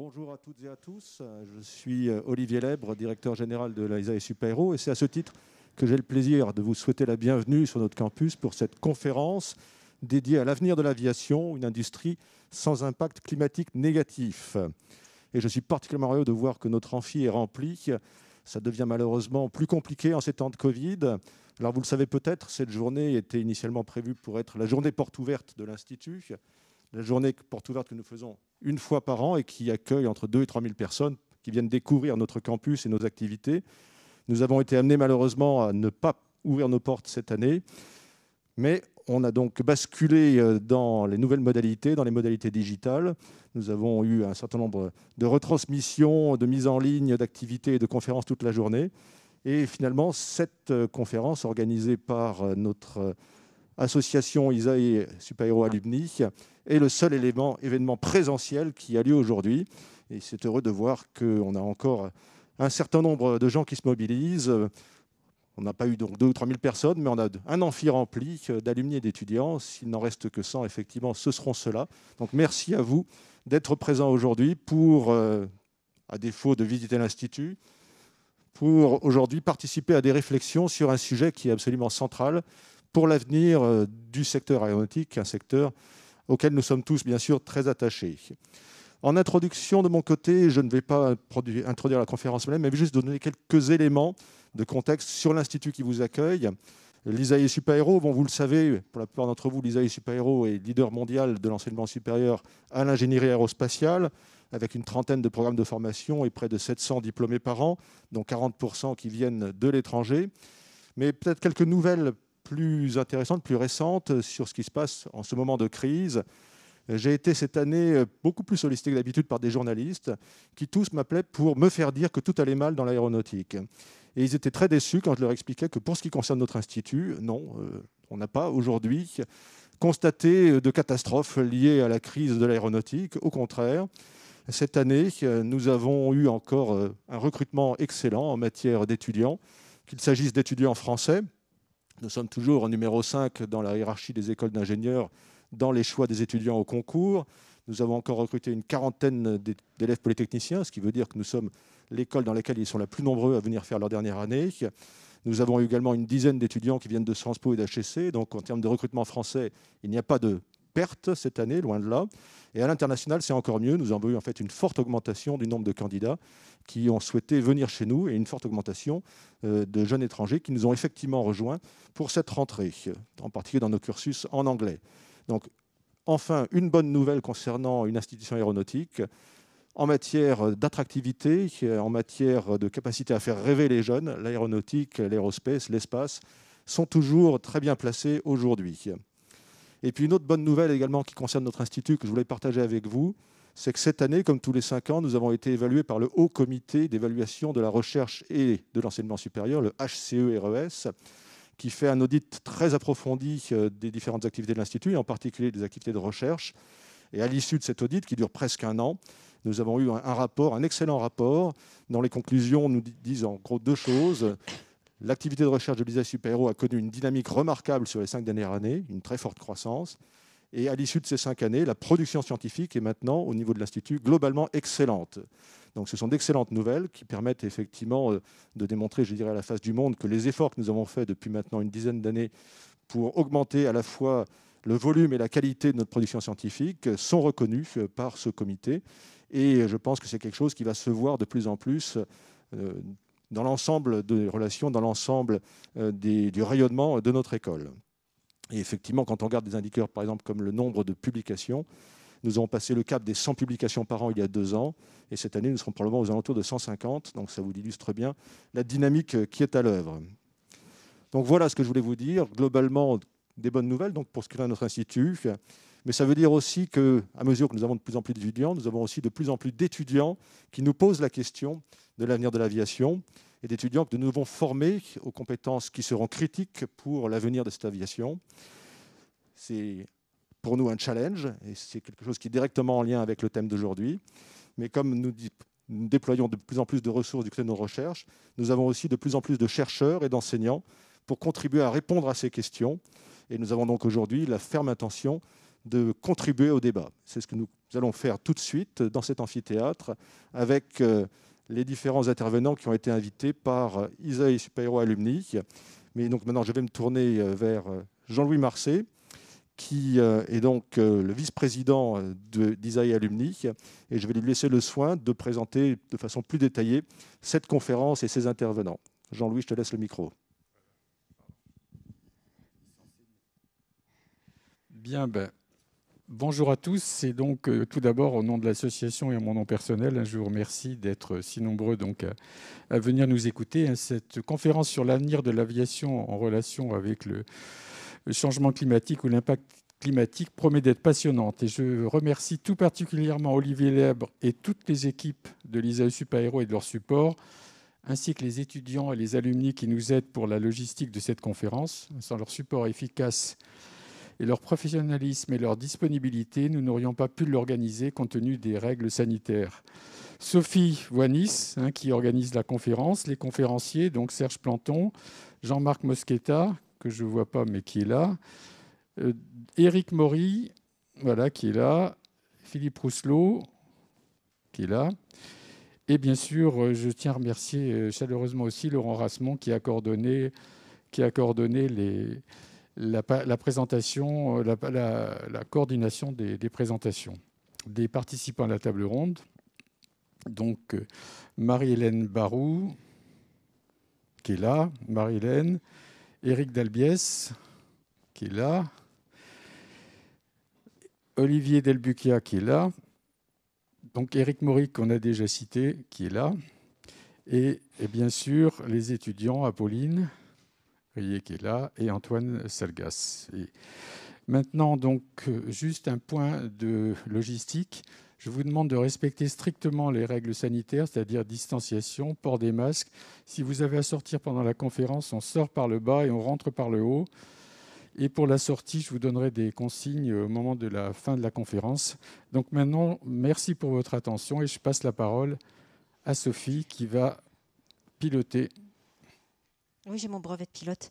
Bonjour à toutes et à tous. Je suis euh, Olivier Lèbre, directeur général de l'AISA et Superhéros. Et c'est à ce titre que j'ai le plaisir de vous souhaiter la bienvenue sur notre campus pour cette conférence dédiée à l'avenir de l'aviation, une industrie sans impact climatique négatif. Et je suis particulièrement heureux de voir que notre amphi est rempli. Ça devient malheureusement plus compliqué en ces temps de Covid. Alors vous le savez peut-être, cette journée était initialement prévue pour être la journée porte ouverte de l'Institut, la journée porte ouverte que nous faisons une fois par an et qui accueille entre 2 et 3 000 personnes qui viennent découvrir notre campus et nos activités. Nous avons été amenés malheureusement à ne pas ouvrir nos portes cette année, mais on a donc basculé euh, dans les nouvelles modalités, dans les modalités digitales. Nous avons eu un certain nombre de retransmissions, de mises en ligne d'activités et de conférences toute la journée. Et finalement, cette euh, conférence organisée par euh, notre association Isaïe super Alumni, est le seul élément, événement présentiel qui a lieu aujourd'hui. Et c'est heureux de voir qu'on a encore un certain nombre de gens qui se mobilisent. On n'a pas eu donc 2 ou 3 000 personnes, mais on a un amphi rempli d'alumni et d'étudiants. S'il n'en reste que 100, effectivement, ce seront ceux-là. Donc merci à vous d'être présents aujourd'hui pour, euh, à défaut de visiter l'Institut, pour aujourd'hui participer à des réflexions sur un sujet qui est absolument central, pour l'avenir euh, du secteur aéronautique, un secteur auquel nous sommes tous bien sûr très attachés. En introduction de mon côté, je ne vais pas introduire la conférence même, mais juste donner quelques éléments de contexte sur l'institut qui vous accueille. L'ISAE Superhero, bon, vous le savez, pour la plupart d'entre vous, l'ISAE Superhéro est leader mondial de l'enseignement supérieur à l'ingénierie aérospatiale, avec une trentaine de programmes de formation et près de 700 diplômés par an, dont 40% qui viennent de l'étranger. Mais peut-être quelques nouvelles plus intéressante, plus récente sur ce qui se passe en ce moment de crise. J'ai été cette année beaucoup plus sollicité que d'habitude par des journalistes qui tous m'appelaient pour me faire dire que tout allait mal dans l'aéronautique. Et ils étaient très déçus quand je leur expliquais que pour ce qui concerne notre institut, non, euh, on n'a pas aujourd'hui constaté de catastrophes liées à la crise de l'aéronautique. Au contraire, cette année, nous avons eu encore euh, un recrutement excellent en matière d'étudiants, qu'il s'agisse d'étudiants français, nous sommes toujours en numéro 5 dans la hiérarchie des écoles d'ingénieurs dans les choix des étudiants au concours. Nous avons encore recruté une quarantaine d'élèves polytechniciens, ce qui veut dire que nous sommes l'école dans laquelle ils sont la plus nombreux à venir faire leur dernière année. Nous avons également une dizaine d'étudiants qui viennent de Sciences et d'HEC. Donc, en termes de recrutement français, il n'y a pas de perte cette année, loin de là. Et à l'international, c'est encore mieux. Nous avons eu en fait une forte augmentation du nombre de candidats qui ont souhaité venir chez nous et une forte augmentation euh, de jeunes étrangers qui nous ont effectivement rejoints pour cette rentrée, en particulier dans nos cursus en anglais. Donc, enfin, une bonne nouvelle concernant une institution aéronautique. En matière d'attractivité, euh, en matière de capacité à faire rêver les jeunes, l'aéronautique, l'aérospace, l'espace sont toujours très bien placés aujourd'hui. Et puis une autre bonne nouvelle également qui concerne notre institut que je voulais partager avec vous, c'est que cette année, comme tous les cinq ans, nous avons été évalués par le Haut Comité d'évaluation de la recherche et de l'enseignement supérieur, le HCERES, qui fait un audit très approfondi euh, des différentes activités de l'Institut, et en particulier des activités de recherche. Et à l'issue de cet audit, qui dure presque un an, nous avons eu un rapport, un excellent rapport, dont les conclusions nous disent en gros deux choses. L'activité de recherche de l'ISA super a connu une dynamique remarquable sur les cinq dernières années, une très forte croissance. Et à l'issue de ces cinq années, la production scientifique est maintenant, au niveau de l'Institut, globalement excellente. Donc ce sont d'excellentes nouvelles qui permettent effectivement euh, de démontrer, je dirais, à la face du monde que les efforts que nous avons faits depuis maintenant une dizaine d'années pour augmenter à la fois le volume et la qualité de notre production scientifique sont reconnus euh, par ce comité. Et je pense que c'est quelque chose qui va se voir de plus en plus euh, dans l'ensemble des relations, dans l'ensemble du rayonnement de notre école. Et effectivement, quand on regarde des indicateurs, par exemple, comme le nombre de publications, nous avons passé le cap des 100 publications par an il y a deux ans, et cette année, nous serons probablement aux alentours de 150, donc ça vous illustre bien la dynamique euh, qui est à l'œuvre. Donc voilà ce que je voulais vous dire. Globalement, des bonnes nouvelles donc pour ce qui est de notre institut, mais ça veut dire aussi qu'à mesure que nous avons de plus en plus d'étudiants, nous avons aussi de plus en plus d'étudiants qui nous posent la question de l'avenir de l'aviation et d'étudiants que nous devons former aux compétences qui seront critiques pour l'avenir de cette aviation. C'est pour nous un challenge et c'est quelque chose qui est directement en lien avec le thème d'aujourd'hui. Mais comme nous, déployons de plus en plus de ressources du côté de nos recherches, nous avons aussi de plus en plus de chercheurs et d'enseignants pour contribuer à répondre à ces questions. Et nous avons donc aujourd'hui la ferme intention de contribuer au débat. C'est ce que nous allons faire tout de suite dans cet amphithéâtre avec... Euh, les différents intervenants qui ont été invités par euh, Isaïe Superhero Alumni. Mais donc maintenant, je vais me tourner euh, vers euh, Jean-Louis Marcet, qui est donc le vice-président d'Isaïe Alumni. Et je vais lui laisser le soin de présenter de façon plus détaillée cette conférence et ses intervenants. Jean-Louis, je te laisse le micro. Bien, ben, Bonjour à tous c'est donc euh, tout d'abord au nom de l'association et à mon nom personnel, hein, je vous remercie d'être euh, si nombreux donc à, venir nous écouter. Hein. Cette conférence sur l'avenir de l'aviation en relation avec le, changement climatique ou l'impact climatique promet d'être passionnante et je remercie tout particulièrement Olivier Lebre et toutes les équipes de l'ISAE Supaéro et de leur support ainsi que les étudiants et les alumni qui nous aident pour la logistique de cette conférence. Sans leur support efficace, et leur professionnalisme et leur disponibilité, nous n'aurions pas pu l'organiser compte tenu des règles sanitaires. Sophie Wanis, hein, qui organise la conférence, les conférenciers, donc Serge Planton, Jean-Marc Mosqueta, que je ne vois pas mais qui est là, eric euh, Éric Maury, voilà, qui est là, Philippe Rousselot, qui est là, et bien sûr, euh, je tiens à remercier euh, chaleureusement aussi Laurent Rassemont qui a coordonné, qui a coordonné les, la, présentation, euh, la, coordination des, présentations des participants à la table ronde. Donc euh, Marie-Hélène Barou, qui est là, Marie-Hélène, Éric Dalbiès, qui est là, Olivier Delbuquia, qui est là, donc Éric Moric, qu'on a déjà cité, qui est là, et, et bien sûr les étudiants, Apolline, qui est là, et Antoine Salgas. Et maintenant, donc, juste un point de logistique. Je vous demande de respecter strictement les règles sanitaires, c'est-à-dire distanciation, port des masques. Si vous avez à sortir pendant la conférence, on sort par le bas et on rentre par le haut. Et pour la sortie, je vous donnerai des consignes au moment de la fin de la conférence. Donc maintenant, merci pour votre attention et je passe la parole à Sophie qui va piloter oui, j'ai mon brevet de pilote.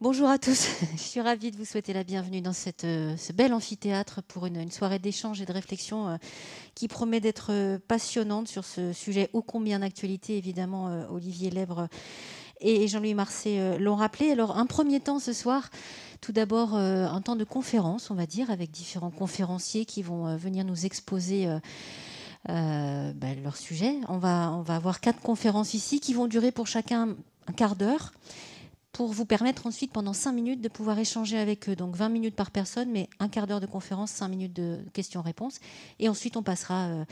Bonjour à tous, je suis ravie de vous souhaiter la bienvenue dans cette, euh, ce bel amphithéâtre pour une, soirée d'échange et de réflexion euh, qui promet d'être euh, passionnante sur ce sujet ô combien d'actualité, évidemment, Olivier Lèbre et Jean-Louis Marcet l'ont rappelé. Alors, un premier temps ce soir, tout d'abord un temps de conférence, on va dire, avec différents conférenciers qui vont venir nous exposer. Ben, leur sujet. On va, on va avoir quatre conférences ici qui vont durer pour chacun un quart d'heure pour vous permettre ensuite, pendant cinq minutes, de pouvoir échanger avec eux. Donc 20 minutes par personne, mais un quart d'heure de conférence, cinq minutes de questions-réponses. Et ensuite, on passera euh,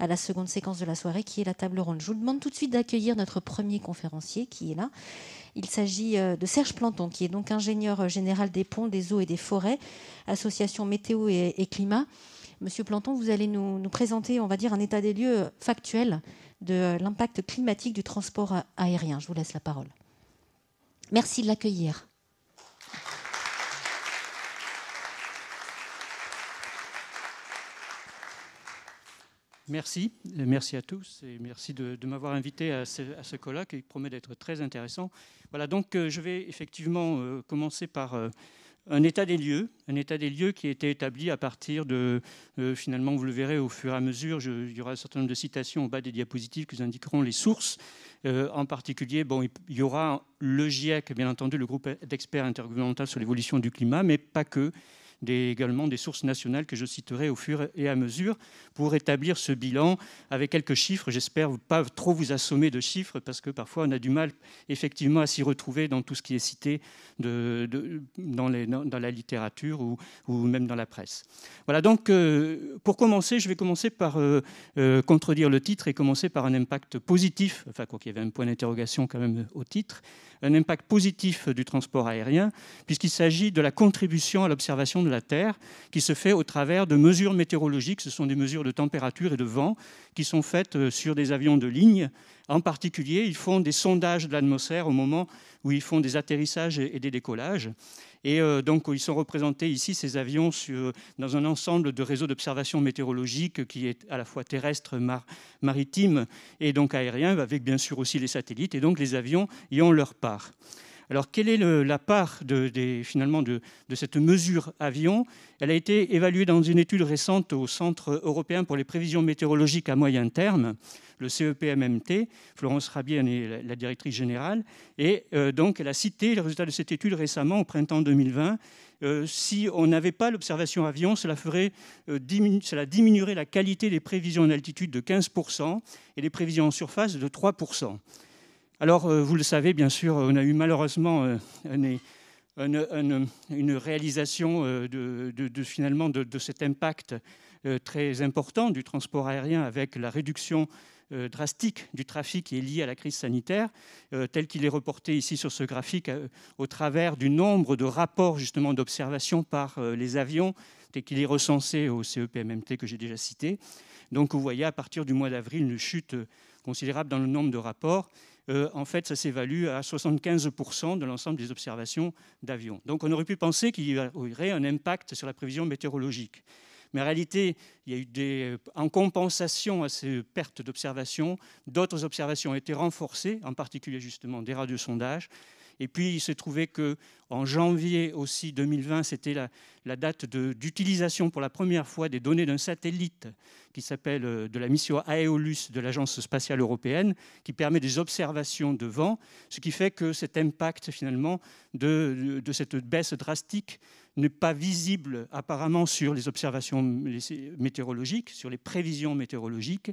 à la seconde séquence de la soirée, qui est la table ronde. Je vous demande tout de suite d'accueillir notre premier conférencier, qui est là. Il s'agit euh, de Serge Planton, qui est donc ingénieur euh, général des ponts, des eaux et des forêts, association météo et, climat. Monsieur Planton, vous allez nous, présenter, on va dire, un état des lieux factuel de l'impact climatique du transport aérien. Je vous laisse la parole. Merci de l'accueillir. Merci, merci à tous et merci de, m'avoir invité à ce, à ce, colloque qui promet d'être très intéressant. Voilà, donc euh, je vais effectivement euh, commencer par euh, un état des lieux, un état des lieux qui a été établi à partir de, euh, finalement, vous le verrez au fur et à mesure, je, il y aura un certain nombre de citations au bas des diapositives qui vous indiqueront les sources. Euh, en particulier, bon, il y aura le GIEC, bien entendu, le groupe d'experts intergouvernemental sur l'évolution du climat, mais pas que des, également des sources nationales que je citerai au fur et à mesure pour établir ce bilan avec quelques chiffres. J'espère pas trop vous assommer de chiffres parce que parfois on a du mal effectivement à s'y retrouver dans tout ce qui est cité de, dans, dans, la littérature ou, même dans la presse. Voilà, donc euh, pour commencer, je vais commencer par euh, euh, contredire le titre et commencer par un impact positif, enfin quoi qu'il y avait un point d'interrogation quand même au titre, un impact positif du transport aérien, puisqu'il s'agit de la contribution à l'observation de la Terre qui se fait au travers de mesures météorologiques. Ce sont des mesures de température et de vent qui sont faites euh, sur des avions de ligne en particulier, ils font des sondages de l'atmosphère au moment où ils font des atterrissages et des décollages. Et euh, donc, ils sont représentés ici, ces avions, dans un ensemble de réseaux d'observation météorologique qui est à la fois terrestre, maritime et donc aérien, avec bien sûr aussi les satellites. Et donc, les avions y ont leur part. Alors, quelle est la part finalement de, cette mesure avion Elle a été évaluée dans une étude récente au Centre européen pour les prévisions météorologiques à moyen terme, le CEPMMT. Florence Rabier est la, directrice générale. Et euh, donc, elle a cité les résultats de cette étude récemment, au printemps 2020. Euh, si on n'avait pas l'observation avion, cela, euh, cela diminuerait la qualité des prévisions en altitude de 15% et les prévisions en surface de 3%. Alors, euh, vous le savez, bien sûr, on a eu malheureusement euh, une, réalisation euh, de, finalement de, cet impact très important du transport aérien avec la réduction drastique du trafic qui est lié à la crise sanitaire, tel qu'il est reporté ici sur ce graphique au travers du nombre de rapports justement d'observation par les avions, tel qu'il est recensé au CEPMMT que j'ai déjà cité. Donc vous voyez à partir du mois d'avril une chute considérable dans le nombre de rapports euh, en fait, ça s'évalue à 75% de l'ensemble des observations d'avions. Donc on aurait pu penser qu'il y aurait un impact sur la prévision météorologique. Mais en réalité, il y a eu des, euh, en compensation à ces pertes d'observations, d'autres observations ont été renforcées, en particulier justement des radiosondages, et puis, il s'est trouvé en janvier aussi 2020, c'était la, date d'utilisation pour la première fois des données d'un satellite qui s'appelle euh, de la mission Aeolus de l'Agence spatiale européenne, qui permet des observations de vent, ce qui fait que cet impact finalement de cette baisse drastique n'est pas visible apparemment sur les observations météorologiques, sur les prévisions météorologiques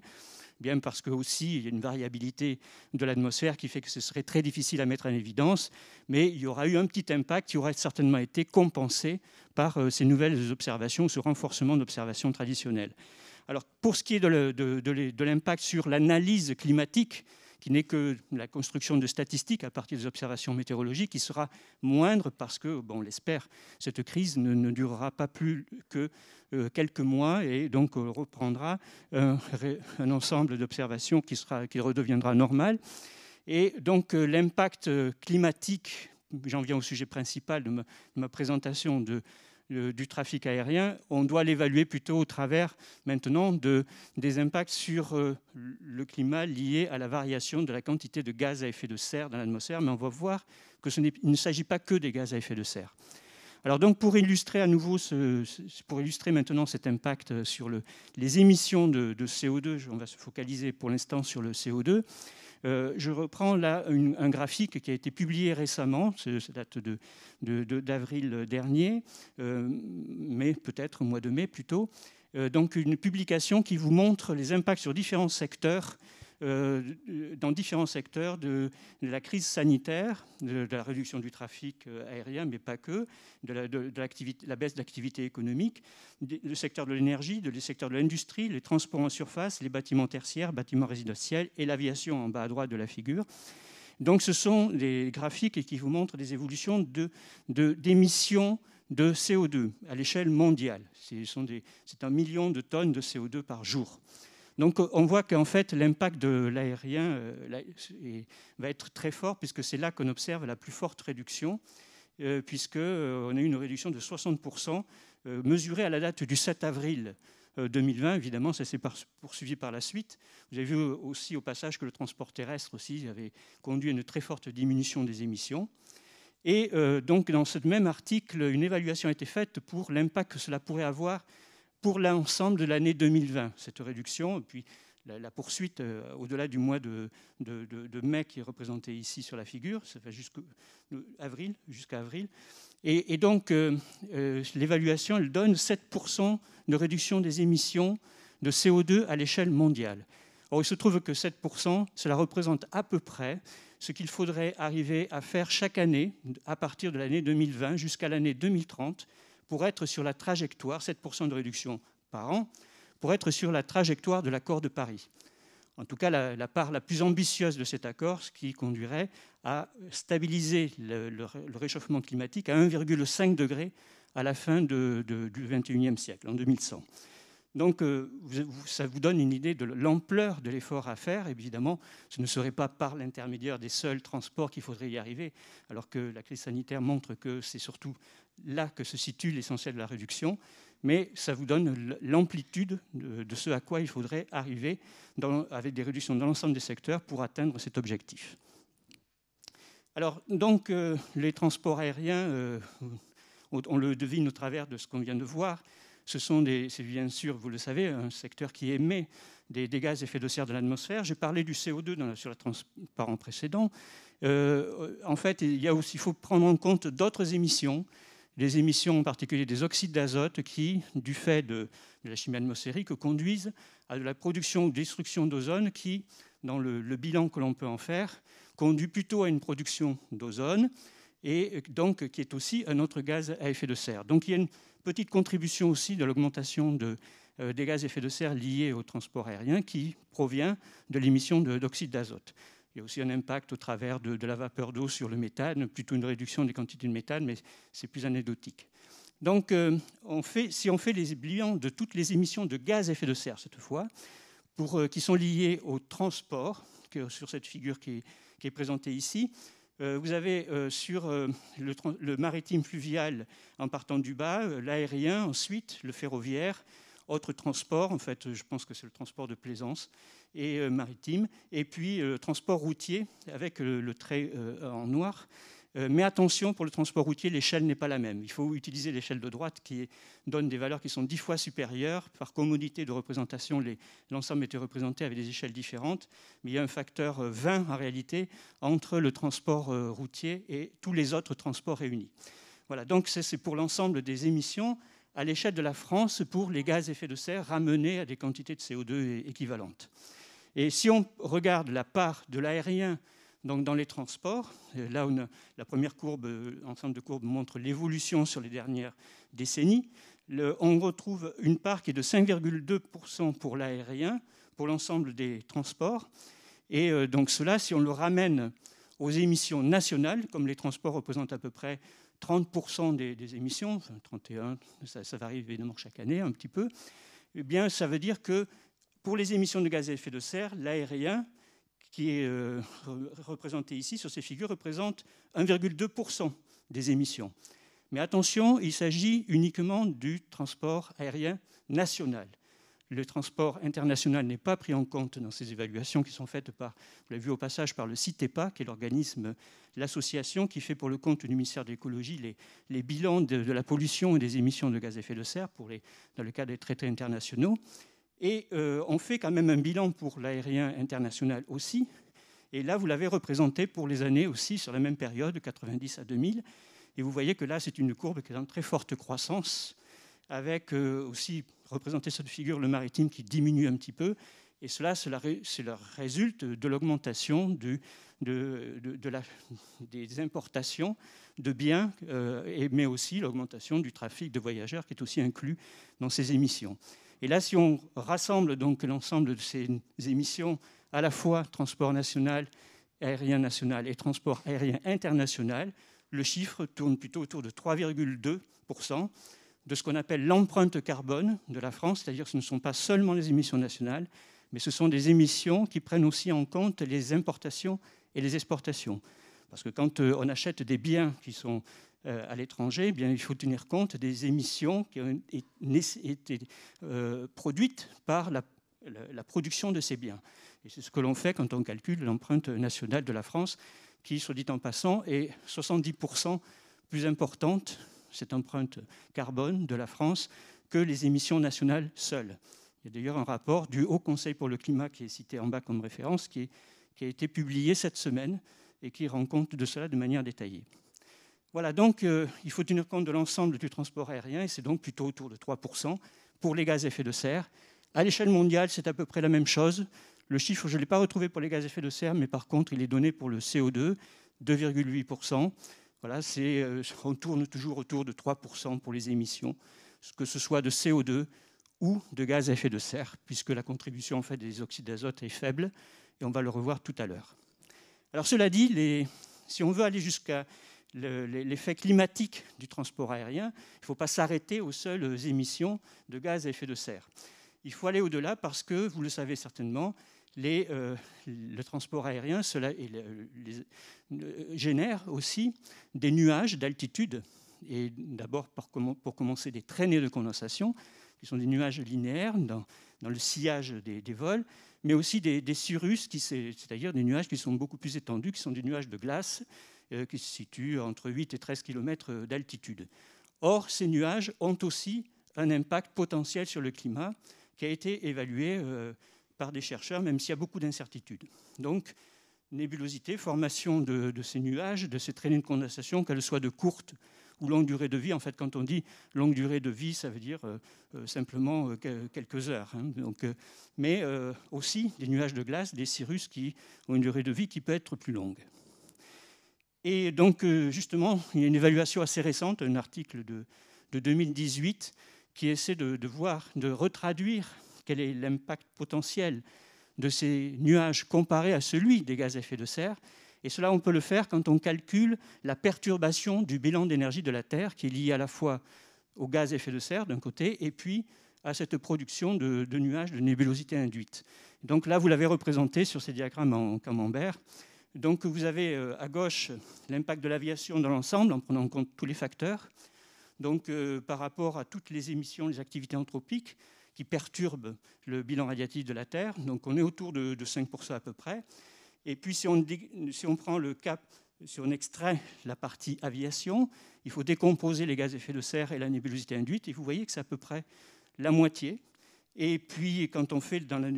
bien parce que aussi il y a une variabilité de l'atmosphère qui fait que ce serait très difficile à mettre en évidence, mais il y aura eu un petit impact qui aurait certainement été compensé par euh, ces nouvelles observations, ce renforcement d'observations traditionnelles. Alors pour ce qui est de l'impact sur l'analyse climatique, qui n'est que la construction de statistiques à partir des observations météorologiques, qui sera moindre parce que, bon, on l'espère, cette crise ne, durera pas plus que euh, quelques mois et donc euh, reprendra un, ensemble d'observations qui, qui redeviendra normal. Et donc euh, l'impact climatique, j'en viens au sujet principal de ma présentation de, euh, du trafic aérien, on doit l'évaluer plutôt au travers maintenant de, des impacts sur euh, le climat liés à la variation de la quantité de gaz à effet de serre dans l'atmosphère, mais on va voir que il ne s'agit pas que des gaz à effet de serre. Alors donc pour illustrer à nouveau, pour illustrer maintenant cet impact euh, sur les émissions de, CO2, on va se focaliser pour l'instant sur le CO2. Euh, je reprends là un graphique qui a été publié récemment, ça date d'avril dernier, euh, mais peut-être au mois de mai plutôt. donc une publication qui vous montre les impacts sur différents secteurs euh, dans différents secteurs de, la crise sanitaire, de, la réduction du trafic euh, aérien, mais pas que, de la, la baisse d'activité économique, le secteur de l'énergie, le secteur de l'industrie, les transports en surface, les bâtiments tertiaires, bâtiments résidentiels et l'aviation en bas à droite de la figure. Donc ce sont des graphiques qui vous montrent des évolutions de, d'émissions de, CO2 à l'échelle mondiale. c'est un million de tonnes de CO2 par jour. Donc on voit qu'en fait l'impact de l'aérien euh, va être très fort puisque c'est là qu'on observe la plus forte réduction, euh, puisqu'on euh, a eu une réduction de 60% mesurée à la date du 7 avril 2020, évidemment, ça s'est poursuivi par la suite. Vous avez vu aussi au passage que le transport terrestre aussi avait conduit à une très forte diminution des émissions. Et donc, dans ce même article, une évaluation a été faite pour l'impact que cela pourrait avoir pour l'ensemble de l'année 2020, cette réduction, puis la, poursuite euh, au-delà du mois de, mai qui est représenté ici sur la figure, ça va jusqu'à euh, avril, jusqu'à avril. Et, donc, euh, l'évaluation, elle donne 7% de réduction des émissions de CO2 à l'échelle mondiale. Or, il se trouve que 7%, cela représente à peu près ce qu'il faudrait arriver à faire chaque année, à partir de l'année 2020 jusqu'à l'année 2030, pour être sur la trajectoire, 7% de réduction par an, pour être sur la trajectoire de l'accord de Paris. En tout cas, la, part la plus ambitieuse de cet accord, ce qui conduirait à stabiliser le, réchauffement climatique à 1,5 degré à la fin du 21 du XXIe siècle, en 2100. Donc euh, ça vous donne une idée de l'ampleur de l'effort à faire. Évidemment, ce ne serait pas par l'intermédiaire des seuls transports qu'il faudrait y arriver, alors que la crise sanitaire montre que c'est surtout là que se situe l'essentiel de la réduction, mais ça vous donne l'amplitude de, ce à quoi il faudrait arriver avec des réductions dans l'ensemble des secteurs pour atteindre cet objectif. Alors, donc, euh, les transports aériens, euh, on le devine au travers de ce qu'on vient de voir, ce sont c'est bien sûr, vous le savez, un secteur qui émet des, gaz à effet de serre de l'atmosphère. J'ai parlé du CO2 sur le transparent précédent. Euh, en fait, il, y a aussi, il faut prendre en compte d'autres émissions les émissions en particulier des oxydes d'azote qui, du fait de, la chimie atmosphérique, conduisent à de la production ou destruction d'ozone qui, dans le, bilan que l'on peut en faire, conduit plutôt à une production d'ozone et donc qui est aussi un autre gaz à effet de serre. Donc il y a une petite contribution aussi de l'augmentation euh, des gaz à effet de serre liés au transport aérien qui provient de l'émission d'oxyde d'azote. Il y a aussi un impact au travers de, la vapeur d'eau sur le méthane, plutôt une réduction des quantités de méthane, mais c'est plus anecdotique. Donc, euh, si on fait les bilans de toutes les émissions de gaz à effet de serre cette fois, pour, euh, qui sont liées au transport, sur cette figure qui est, présentée ici, euh, vous avez sur le, le, maritime fluvial en partant du bas, l'aérien, ensuite le ferroviaire, autre transport, en fait, je pense que c'est le transport de plaisance, et euh, maritime, et puis le euh, transport routier avec euh, le, trait en noir. Mais attention, pour le transport routier, l'échelle n'est pas la même. Il faut utiliser l'échelle de droite qui donne des valeurs qui sont dix fois supérieures. Par commodité de représentation, l'ensemble était représenté avec des échelles différentes. Mais il y a un facteur 20 en réalité entre le transport routier et tous les autres transports réunis. Voilà, donc c'est pour l'ensemble des émissions à l'échelle de la France pour les gaz à effet de serre ramenés à des quantités de CO2 équivalentes. Et si on regarde la part de l'aérien donc dans les transports, euh, là où la première courbe, euh, ensemble de courbes montre l'évolution sur les dernières décennies, on retrouve une part qui est de 5,2% pour l'aérien, pour l'ensemble des transports. Et euh, donc cela, si on le ramène aux émissions nationales, comme les transports représentent à peu près 30% des, émissions, 31, ça, ça varie évidemment chaque année un petit peu, eh bien ça veut dire que pour les émissions de gaz à effet de serre, l'aérien, qui est euh, représenté ici sur ces figures, représente 1,2% des émissions. Mais attention, il s'agit uniquement du transport aérien national. Le transport international n'est pas pris en compte dans ces évaluations qui sont faites par, vous l'avez vu au passage, par le CITEPA, qui est l'organisme, l'association qui fait pour le compte du ministère de l'écologie les, bilans de, la pollution et des émissions de gaz à effet de serre pour les, dans le cadre des traités internationaux. Et euh, on fait quand même un bilan pour l'aérien international aussi. Et là, vous l'avez représenté pour les années aussi sur la même période, 90 à 2000. Et vous voyez que là, c'est une courbe qui est en très forte croissance, avec euh, aussi représenté cette figure le maritime qui diminue un petit peu. Et cela, c'est le résulte de l'augmentation des importations de biens, euh, mais aussi l'augmentation du trafic de voyageurs qui est aussi inclus dans ces émissions. Et là, si on rassemble donc l'ensemble de ces émissions, à la fois transport national, aérien national et transport aérien international, le chiffre tourne plutôt autour de 3,2% de ce qu'on appelle l'empreinte carbone de la France, c'est-à-dire ce ne sont pas seulement les émissions nationales, mais ce sont des émissions qui prennent aussi en compte les importations et les exportations. Parce que quand euh, on achète des biens qui sont euh, à l'étranger, eh bien, il faut tenir compte des émissions qui ont été euh, produites par la, production de ces biens. Et c'est ce que l'on fait quand on calcule l'empreinte nationale de la France, qui, soit dit en passant, est 70% plus importante, cette empreinte carbone de la France, que les émissions nationales seules. Il y a d'ailleurs un rapport du Haut Conseil pour le climat qui est cité en bas comme référence, qui a été publié cette semaine et qui rend compte de cela de manière détaillée. Voilà, donc euh, il faut tenir compte de l'ensemble du transport aérien, et c'est donc plutôt autour de 3% pour les gaz à effet de serre. À l'échelle mondiale, c'est à peu près la même chose. Le chiffre, je ne l'ai pas retrouvé pour les gaz à effet de serre, mais par contre, il est donné pour le CO2, 2,8%. Voilà, euh, on tourne toujours autour de 3% pour les émissions, que ce soit de CO2 ou de gaz à effet de serre, puisque la contribution en fait, des oxydes d'azote est faible, et on va le revoir tout à l'heure. Alors cela dit, les, si on veut aller jusqu'à l'effet climatique du transport aérien. Il ne faut pas s'arrêter aux seules émissions de gaz à effet de serre. Il faut aller au-delà parce que, vous le savez certainement, euh, le transport aérien euh, génère aussi des nuages d'altitude, et d'abord pour, commencer des traînées de condensation, qui sont des nuages linéaires dans, le sillage des, vols, mais aussi des cirrus, c'est-à-dire des nuages qui sont beaucoup plus étendus, qui sont des nuages de glace, euh, qui se situe entre 8 et 13 km euh, d'altitude. Or, ces nuages ont aussi un impact potentiel sur le climat qui a été évalué euh, par des chercheurs, même s'il y a beaucoup d'incertitudes. Donc, nébulosité, formation de, ces nuages, de ces traînées de condensation, qu'elles soient de courte ou longue durée de vie. En fait, quand on dit longue durée de vie, ça veut dire simplement quelques heures. Hein. Donc, mais aussi des nuages de glace, des cirrus qui ont une durée de vie qui peut être plus longue. Et donc, euh, justement, il y a une évaluation assez récente, un article de, 2018, qui essaie de, voir, de retraduire quel est l'impact potentiel de ces nuages comparé à celui des gaz à effet de serre. Et cela, on peut le faire quand on calcule la perturbation du bilan d'énergie de la Terre, qui est liée à la fois aux gaz à effet de serre, d'un côté, et puis à cette production de, de nuages de nébulosité induite. Donc là, vous l'avez représenté sur ces diagrammes en camembert. Donc vous avez euh, à gauche l'impact de l'aviation dans l'ensemble en prenant en compte tous les facteurs. Donc euh, par rapport à toutes les émissions, les activités anthropiques qui perturbent le bilan radiatif de la Terre, donc on est autour de, 5% à peu près. Et puis si on, prend le cap, si on extrait la partie aviation, il faut décomposer les gaz à effet de serre et la nébulosité induite, et vous voyez que c'est à peu près la moitié, et puis, quand on fait dans la,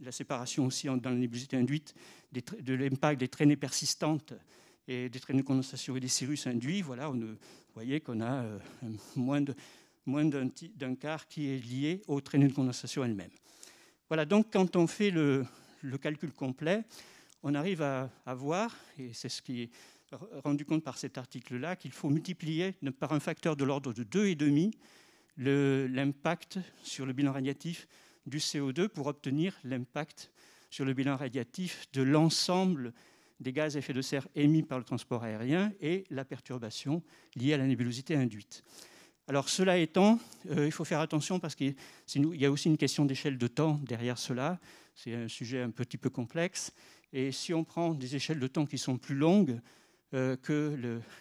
la séparation aussi dans la nébulosité induite des, de l'impact des traînées persistantes et des traînées de condensation et des cirrus induits, voilà, on, vous voyez qu'on a euh, moins de moins d'un quart qui est lié aux traînées de condensation elles-mêmes. Voilà, donc quand on fait le, calcul complet, on arrive à, à voir, et c'est ce qui est rendu compte par cet article-là, qu'il faut multiplier par un facteur de l'ordre de 2,5 l'impact sur le bilan radiatif du CO2 pour obtenir l'impact sur le bilan radiatif de l'ensemble des gaz à effet de serre émis par le transport aérien et la perturbation liée à la nébulosité induite. Alors cela étant, euh, il faut faire attention parce qu'il y a aussi une question d'échelle de temps derrière cela. C'est un sujet un petit peu complexe. Et si on prend des échelles de temps qui sont plus longues, euh, que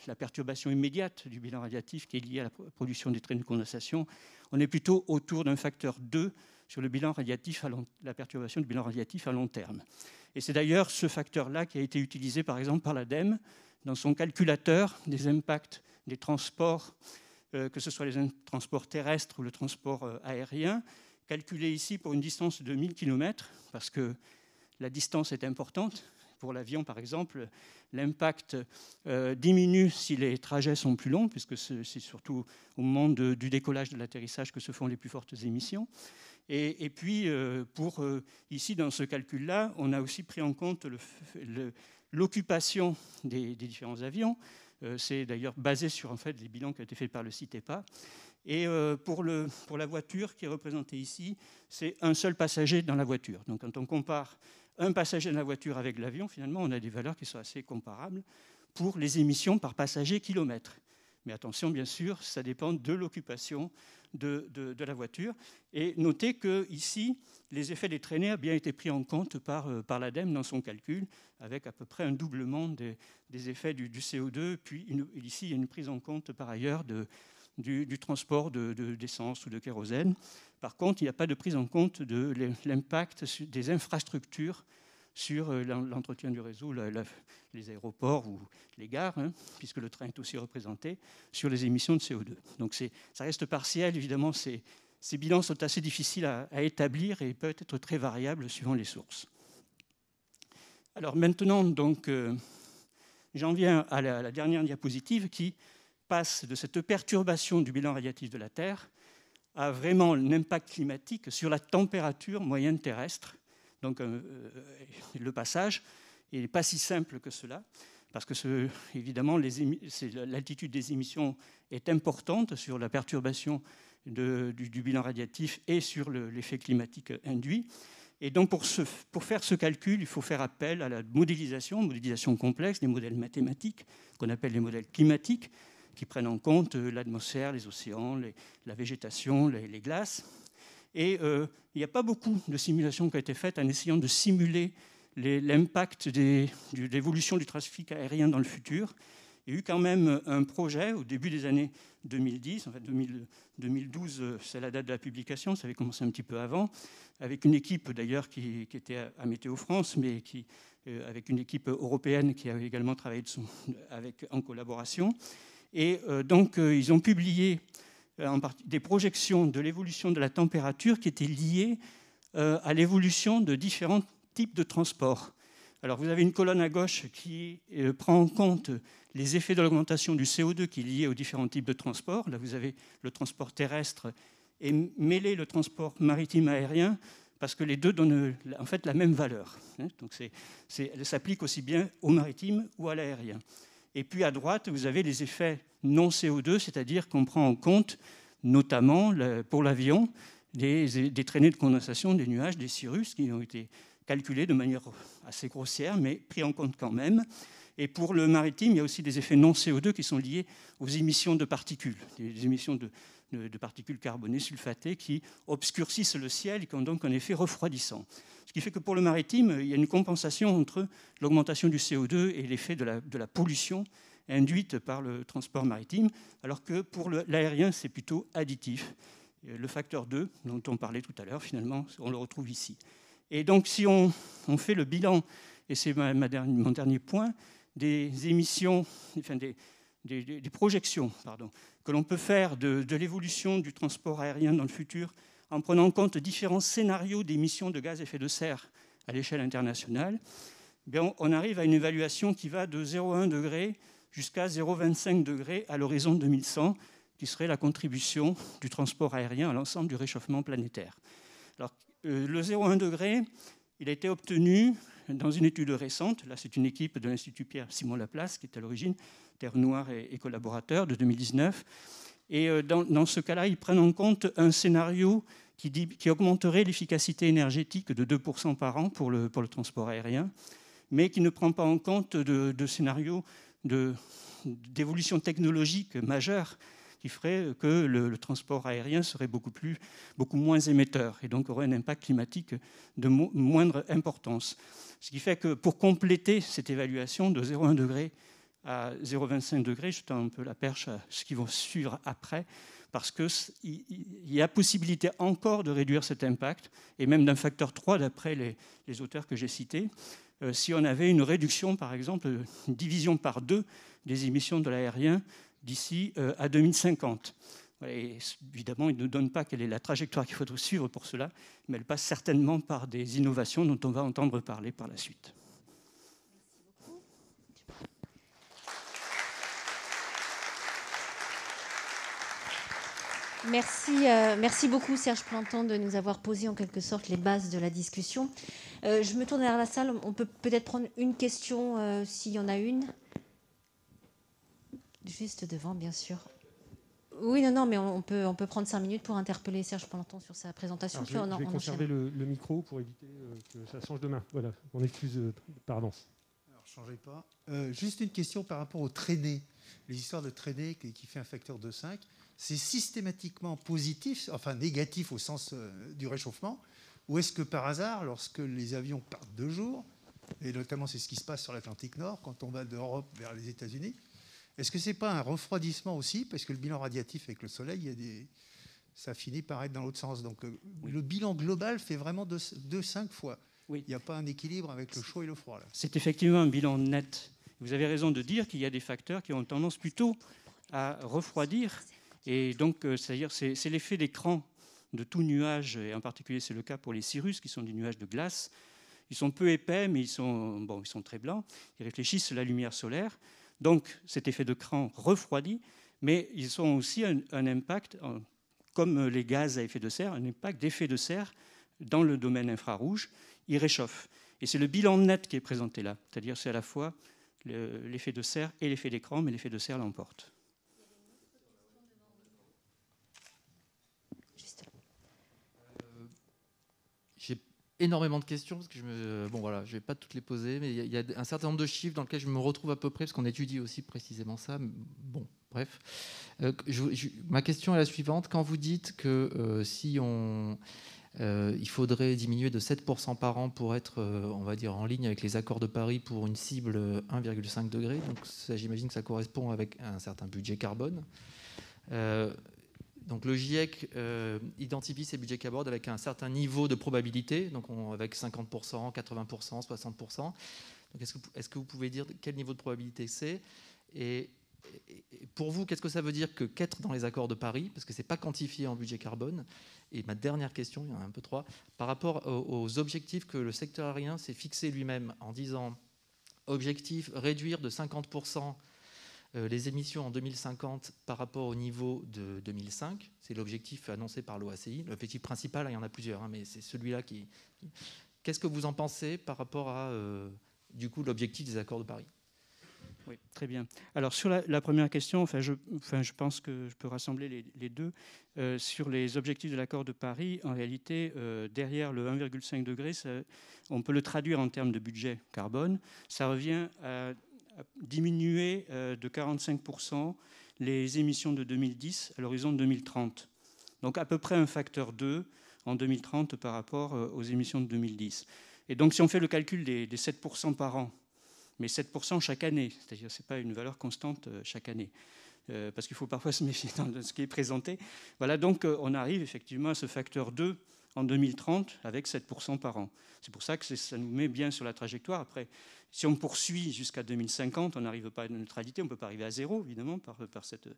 la perturbation immédiate du bilan radiatif qui est liée à la production des trains de condensation. On est plutôt autour d'un facteur 2 sur le bilan radiatif à la perturbation du bilan radiatif à long terme. Et c'est d'ailleurs ce facteur-là qui a été utilisé par exemple par l'ADEME dans son calculateur des impacts des transports, euh, que ce soit les transports terrestres ou le transport euh, aérien, calculé ici pour une distance de 1000 km, parce que la distance est importante, pour l'avion, par exemple, l'impact euh, diminue si les trajets sont plus longs, puisque c'est surtout au moment du décollage, de l'atterrissage que se font les plus fortes émissions. Et, puis, euh, pour, euh, ici, dans ce calcul-là, on a aussi pris en compte l'occupation des, différents avions. c'est d'ailleurs basé sur en fait, les bilans qui ont été faits par le CITEPA. E et pour, le, pour, la voiture qui est représentée ici, c'est un seul passager dans la voiture. Donc quand on compare un passager de la voiture avec l'avion, finalement, on a des valeurs qui sont assez comparables pour les émissions par passager kilomètre. Mais attention, bien sûr, ça dépend de l'occupation de, la voiture. Et notez que ici, les effets des traînées ont bien été pris en compte par, euh, par l'ADEME dans son calcul, avec à peu près un doublement des, effets du, CO2. Puis ici, il y a une prise en compte par ailleurs de, du, transport d'essence de, ou de kérosène. Par contre, il n'y a pas de prise en compte de l'impact des infrastructures sur euh, l'entretien du réseau, les aéroports ou les gares, hein, puisque le train est aussi représenté, sur les émissions de CO2. Donc ça reste partiel, évidemment, ces, bilans sont assez difficiles à, établir et peuvent être très variables suivant les sources. Alors maintenant, donc, euh, j'en viens à la, dernière diapositive qui passe de cette perturbation du bilan radiatif de la Terre à vraiment un impact climatique sur la température moyenne terrestre. Donc euh, euh, le passage n'est pas si simple que cela, parce que évidemment l'altitude des émissions est importante sur la perturbation du, bilan radiatif et sur l'effet climatique induit. Et donc pour, faire ce calcul, il faut faire appel à la modélisation, modélisation complexe, des modèles mathématiques qu'on appelle les modèles climatiques, qui prennent en compte euh, l'atmosphère, les océans, la végétation, les, glaces. Et euh, il n'y a pas beaucoup de simulations qui ont été faites en essayant de simuler l'impact de l'évolution du trafic aérien dans le futur. Il y a eu quand même un projet au début des années 2010, en fait 2000, 2012, c'est la date de la publication, ça avait commencé un petit peu avant, avec une équipe d'ailleurs qui, était à, Météo France, mais qui, euh, avec une équipe européenne qui avait également travaillé son, avec, en collaboration. Et euh, donc, euh, ils ont publié euh, des projections de l'évolution de la température qui étaient liées à l'évolution de différents types de transports. Alors vous avez une colonne à gauche qui prend en compte les effets de l'augmentation du CO2 qui est lié aux différents types de transports. Là vous avez le transport terrestre et mêlé le transport maritime aérien parce que les deux donnent en fait la même valeur. Hein. Donc elle s'applique aussi bien au maritime ou à l'aérien. Et puis à droite, vous avez les effets non CO2, c'est-à-dire qu'on prend en compte, notamment pour l'avion, des, traînées de condensation des nuages, des cirrus, qui ont été calculés de manière assez grossière, mais pris en compte quand même. Et pour le maritime, il y a aussi des effets non CO2 qui sont liés aux émissions de particules, des émissions de, de, particules carbonées sulfatées qui obscurcissent le ciel et qui ont donc un effet refroidissant. Ce qui fait que pour le maritime, il y a une compensation entre l'augmentation du CO2 et l'effet de la, pollution induite par le transport maritime, alors que pour l'aérien, c'est plutôt additif. Le facteur 2, dont on parlait tout à l'heure, finalement, on le retrouve ici. Et donc, si on, fait le bilan, et c'est mon dernier point, des émissions, enfin des projections pardon, que l'on peut faire de, l'évolution du transport aérien dans le futur en prenant en compte différents scénarios d'émissions de gaz à effet de serre à l'échelle internationale, eh bien, on arrive à une évaluation qui va de 0,1 degré jusqu'à 0,25 degré à l'horizon 2100, qui serait la contribution du transport aérien à l'ensemble du réchauffement planétaire. Alors, euh, le 0,1 degré, il a été obtenu dans une étude récente, là c'est une équipe de l'Institut Pierre-Simon Laplace qui est à l'origine, Terre Noire et, collaborateur collaborateurs de 2019, et euh, dans, ce cas-là, ils prennent en compte un scénario qui, dit, qui augmenterait l'efficacité énergétique de 2% par an pour le, pour le, transport aérien, mais qui ne prend pas en compte de, de scénarios d'évolution technologique majeure qui ferait que le, transport aérien serait beaucoup, plus, beaucoup moins émetteur et donc aurait un impact climatique de moindre importance. Ce qui fait que pour compléter cette évaluation de 0,1 degré à 0,25 degré, je tends un peu la perche à ce qui va suivre après, parce qu'il y a possibilité encore de réduire cet impact, et même d'un facteur 3 d'après les, auteurs que j'ai cités, euh, si on avait une réduction, par exemple, euh, une division par deux des émissions de l'aérien d'ici euh, à 2050. évidemment, il ne donne pas quelle est la trajectoire qu'il faut suivre pour cela, mais elle passe certainement par des innovations dont on va entendre parler par la suite. Merci, euh, merci beaucoup Serge Planton de nous avoir posé en quelque sorte les bases de la discussion. Euh, je me tourne vers la salle. On peut peut-être prendre une question s'il y en a une. Juste devant, bien sûr. Oui, non, non, mais on peut, on peut prendre cinq minutes pour interpeller Serge Planton sur sa présentation. je, vais, conserver le, micro pour éviter euh, que ça change de Voilà, on excuse euh, pardon. par avance. Alors, changez pas. Euh, juste une question par rapport au traînées. Les histoires de traînées qui, fait un facteur de 5, c'est systématiquement positif, enfin négatif au sens du réchauffement, ou est-ce que par hasard, lorsque les avions partent deux jours, et notamment c'est ce qui se passe sur l'Atlantique Nord, quand on va d'Europe vers les États-Unis, est-ce que ce n'est pas un refroidissement aussi Parce que le bilan radiatif avec le soleil, a des... ça finit par être dans l'autre sens. Donc euh, le, bilan global fait vraiment 2-5 fois. Il n'y a pas un équilibre avec le chaud et le froid. C'est effectivement un bilan net. Vous avez raison de dire qu'il y a des facteurs qui ont tendance plutôt à refroidir. Et donc, euh, c'est-à-dire, c'est l'effet d'écran de tout nuage, et en particulier c'est le cas pour les cirrus, qui sont des nuages de glace. Ils sont peu épais, mais ils sont, bon, ils sont très blancs. Ils réfléchissent la lumière solaire. Donc cet effet de cran refroidit, mais ils ont aussi un, impact, comme les gaz à effet de serre, un impact d'effet de serre dans le domaine infrarouge. Ils réchauffent. Et c'est le bilan net qui est présenté là, c'est-à-dire c'est à la fois l'effet de serre et l'effet d'écran, mais l'effet de serre l'emporte. énormément de questions parce que je me, bon voilà, je vais pas toutes les poser, mais il y, a un certain nombre de chiffres dans lesquels je me retrouve à peu près parce qu'on étudie aussi précisément ça. Bon, bref, euh, ma question est la suivante quand vous dites que euh, si on euh, il faudrait diminuer de 7% par an pour être, on va dire, en ligne avec les accords de Paris pour une cible 1,5 degré. Donc, j'imagine que ça correspond avec un certain budget carbone. Donc le GIEC euh, identifie ces budgets carbone avec un certain niveau de probabilité, donc on, avec 50%, 80%, 60%. Est-ce que, vous pouvez dire quel niveau de probabilité c'est et, pour vous, qu'est-ce que ça veut dire que qu'être dans les accords de Paris, parce que ce n'est pas quantifié en budget carbone Et ma dernière question, il y en a un peu trois, par rapport aux objectifs que le secteur aérien s'est fixé lui-même en disant objectif réduire de 50% euh, les émissions en 2050 par rapport au niveau de 2005. C'est l'objectif annoncé par l'OACI. L'objectif principal, hein, il y en a plusieurs, hein, mais c'est celui-là qui. Qu'est-ce que vous en pensez par rapport à euh, du coup l'objectif des accords de Paris oui, très bien. Alors sur la, première question, enfin je, pense que je peux rassembler les, deux. Euh, sur les objectifs de l'accord de Paris, en réalité, derrière le 1,5 degré, on peut le traduire en termes de budget carbone. Ça revient à diminuer euh, de 45% les émissions de 2010 à l'horizon 2030. Donc à peu près un facteur 2 en 2030 par rapport euh, aux émissions de 2010. Et donc si on fait le calcul des, 7% par an, mais 7% chaque année, c'est-à-dire ce n'est pas une valeur constante euh, chaque année, parce qu'il faut parfois se méfier de ce qui est présenté, voilà donc on arrive effectivement à ce facteur 2 en 2030 avec 7% par an. C'est pour ça que ça nous met bien sur la trajectoire. Après, si on poursuit jusqu'à 2050, on n'arrive pas à la neutralité, on ne peut pas arriver à zéro, évidemment, par, par cette,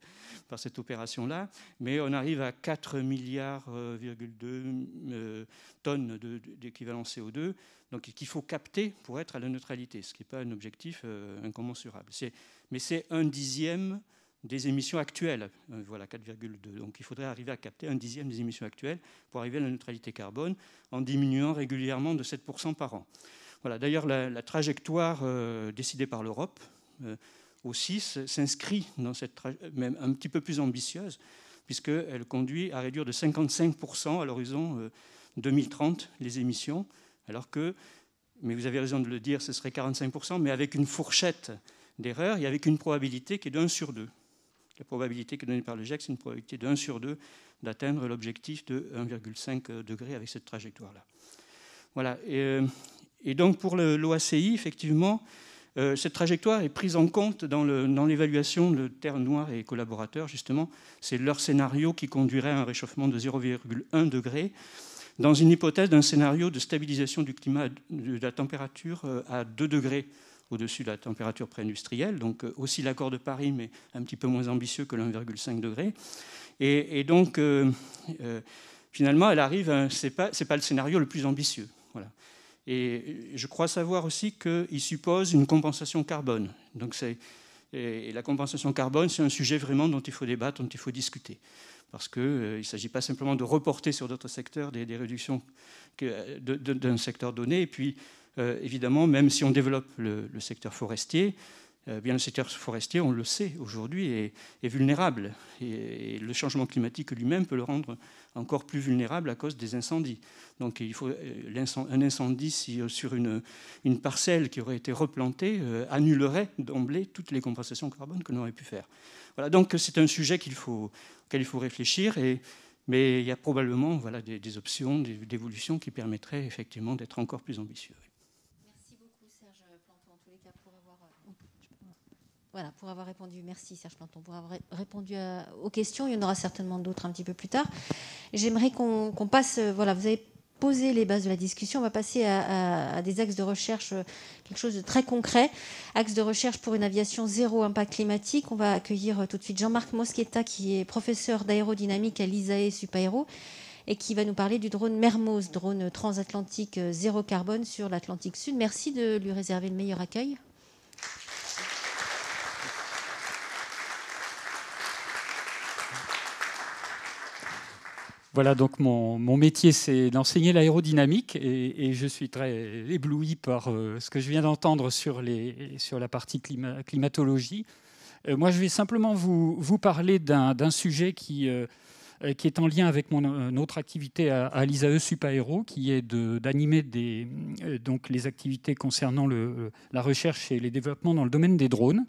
par cette opération-là, mais on arrive à 4 milliards, euh, tonnes d'équivalent CO2, donc qu'il faut capter pour être à la neutralité, ce qui n'est pas un objectif euh, incommensurable. Mais c'est un dixième des émissions actuelles. Euh, voilà, 4,2. Donc il faudrait arriver à capter un dixième des émissions actuelles pour arriver à la neutralité carbone en diminuant régulièrement de 7% par an. Voilà, d'ailleurs, la, trajectoire euh, décidée par l'Europe euh, aussi s'inscrit dans cette trajectoire, même un petit peu plus ambitieuse, puisqu'elle conduit à réduire de 55% à l'horizon 2030 les émissions, alors que, mais vous avez raison de le dire, ce serait 45%, mais avec une fourchette d'erreur et avec une probabilité qui est de 1 sur 2. La probabilité que donne par le GEC, c'est une probabilité de 1 sur 2 d'atteindre l'objectif de 1,5 degré avec cette trajectoire-là. Voilà. Et, euh, donc pour l'OACI, effectivement, euh, cette trajectoire est prise en compte dans l'évaluation de Terre Noire et collaborateurs, justement. C'est leur scénario qui conduirait à un réchauffement de 0,1 degré dans une hypothèse d'un scénario de stabilisation du climat, de la température euh, à 2 degrés au-dessus de la température préindustrielle, donc euh, aussi l'accord de Paris, mais un petit peu moins ambitieux que l'1,5 degré. Et, et donc, euh, euh, finalement, elle arrive, ce n'est pas, pas, le scénario le plus ambitieux. Voilà. Et je crois savoir aussi qu'il suppose une compensation carbone. Donc c'est, et la compensation carbone, c'est un sujet vraiment dont il faut débattre, dont il faut discuter. Parce qu'il il ne s'agit pas simplement de reporter sur d'autres secteurs des, des réductions d'un secteur donné, et puis euh, évidemment, même si on développe le, secteur forestier, euh, bien le secteur forestier, on le sait aujourd'hui, est, vulnérable. Et, le changement climatique lui-même peut le rendre encore plus vulnérable à cause des incendies. Donc il faut euh, un incendie sur une, une, parcelle qui aurait été replantée annulerait d'emblée toutes les compensations carbone que l'on aurait pu faire. Voilà, donc c'est un sujet qu'il faut, auquel il faut réfléchir. Et, mais il y a probablement voilà, des, des options d'évolution qui permettraient effectivement d'être encore plus ambitieux. Voilà, pour avoir répondu, merci Serge Planton, pour avoir répondu aux questions. Il y en aura certainement d'autres un petit peu plus tard. J'aimerais qu'on passe, euh, voilà, vous avez posé les bases de la discussion, on va passer à, des axes de recherche, euh, quelque chose de très concret. Axe de recherche pour une aviation zéro impact climatique. On va accueillir euh, tout de suite Jean-Marc Mosqueta, qui est professeur d'aérodynamique à l'ISAE Supaéro et qui va nous parler du drone Mermoz, drone transatlantique zéro carbone sur l'Atlantique Sud. Merci de lui réserver le meilleur accueil. Voilà, donc mon, métier, c'est d'enseigner l'aérodynamique et, je suis très ébloui par euh, ce que je viens d'entendre sur, sur la partie climatologie. Euh, moi, je vais simplement vous, parler d'un sujet euh, qui, est en lien avec mon, notre activité à, l'ISAE Supaéro, qui est d'animer les activités concernant la recherche et les développements dans le domaine des drones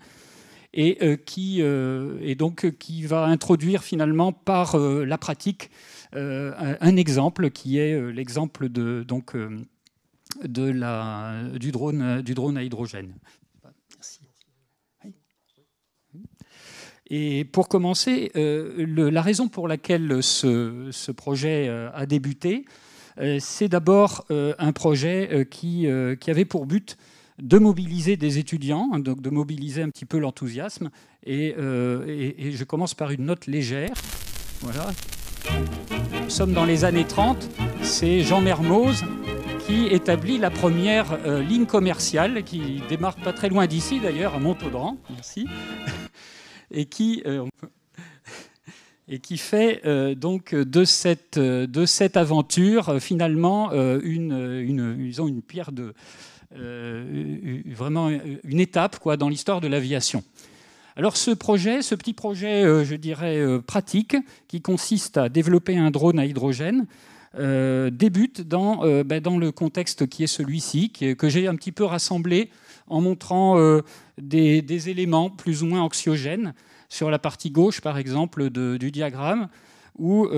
et euh, qui euh, et donc euh, qui va introduire finalement par la pratique un, exemple qui est l'exemple de donc de la, du, drone, du drone à hydrogène. Et pour commencer, la raison pour laquelle ce, ce projet a débuté, c'est d'abord un projet qui, qui, avait pour but de mobiliser des étudiants, hein, donc de mobiliser un petit peu l'enthousiasme. Euh, et, je commence par une note légère. Voilà. Nous sommes dans les années 30. C'est Jean Mermoz qui établit la première euh, ligne commerciale qui démarre pas très loin d'ici d'ailleurs, à Montaudran. Merci. Et qui. Euh, et qui fait donc de cette, de cette aventure finalement une, une, une pierre de, euh, vraiment euh, une étape quoi, dans l'histoire de l'aviation. Alors ce projet, ce petit projet, euh, je dirais, pratique, qui consiste à développer un drone à hydrogène, débute dans, ben, dans le contexte qui est celui-ci, que j'ai un petit peu rassemblé en montrant des, éléments plus ou moins anxiogènes sur la partie gauche, par exemple, du diagramme, où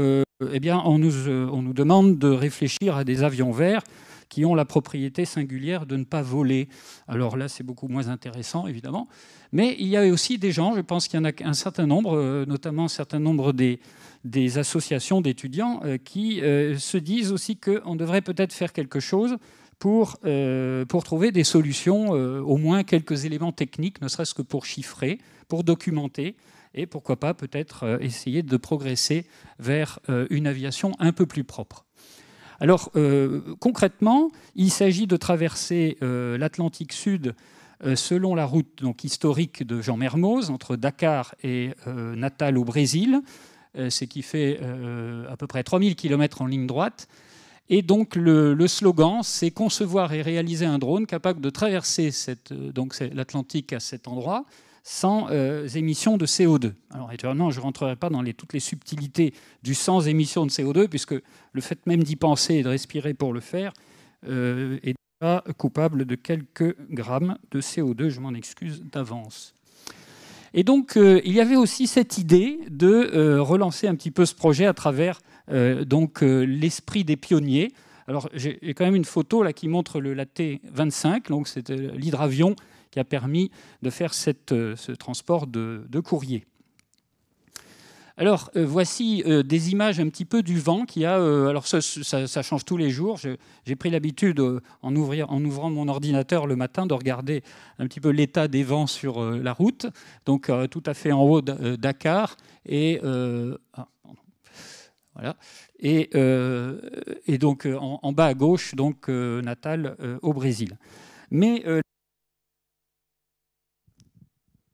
eh bien, on nous, on nous demande de réfléchir à des avions verts qui ont la propriété singulière de ne pas voler. Alors là, c'est beaucoup moins intéressant, évidemment. Mais il y a aussi des gens, je pense qu'il y en a un certain nombre, euh, notamment un certain nombre des, des associations d'étudiants, euh, qui euh, se disent aussi qu'on devrait peut-être faire quelque chose pour, pour, trouver des solutions, au moins quelques éléments techniques, ne serait-ce que pour chiffrer, pour documenter, et pourquoi pas peut-être essayer de progresser vers une aviation un peu plus propre. Alors euh, concrètement, il s'agit de traverser euh, l'Atlantique Sud euh, selon la route donc, historique de Jean Mermoz, entre Dakar et Natal au Brésil, ce qui fait à peu près 3000 km en ligne droite. Et donc le, slogan, c'est concevoir et réaliser un drone capable de traverser l'Atlantique à cet endroit, sans émission euh, émissions de CO2. Alors évidemment, je ne rentrerai pas dans toutes les subtilités du sans émission de CO2, puisque le fait même d'y penser et de respirer pour le faire euh, est déjà coupable de quelques grammes de CO2, je m'en excuse d'avance. Et donc, euh, il y avait aussi cette idée de relancer un petit peu ce projet à travers donc l'esprit des pionniers. Alors, j'ai quand même une photo là qui montre le Laté 25, donc c'est l'hydravion qui a permis de faire euh, ce transport de, courrier. Alors, euh, voici euh, des images un petit peu du vent qui a. alors, ça, change tous les jours. J'ai pris l'habitude, en, ouvrant mon ordinateur le matin, de regarder un petit peu l'état des vents sur la route. Donc, tout à fait en haut, Dakar. Et. Ah, et, et donc, en, en, bas à gauche, donc, Natal au Brésil. Mais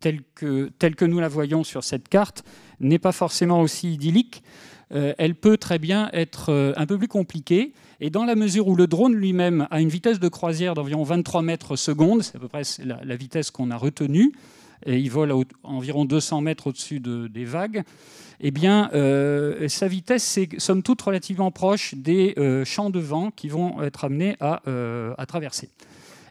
telle que, nous la voyons sur cette carte n'est pas forcément aussi idyllique. Euh, elle peut très bien être euh, un peu plus compliquée. Et dans la mesure où le drone lui-même a une vitesse de croisière d'environ 23 mètres seconde, c'est à peu près la, vitesse qu'on a retenue, et il vole à environ 200 mètres au-dessus des vagues, eh bien, euh, sa vitesse, est somme toute relativement proche des champs de vent qui vont être amenés à traverser.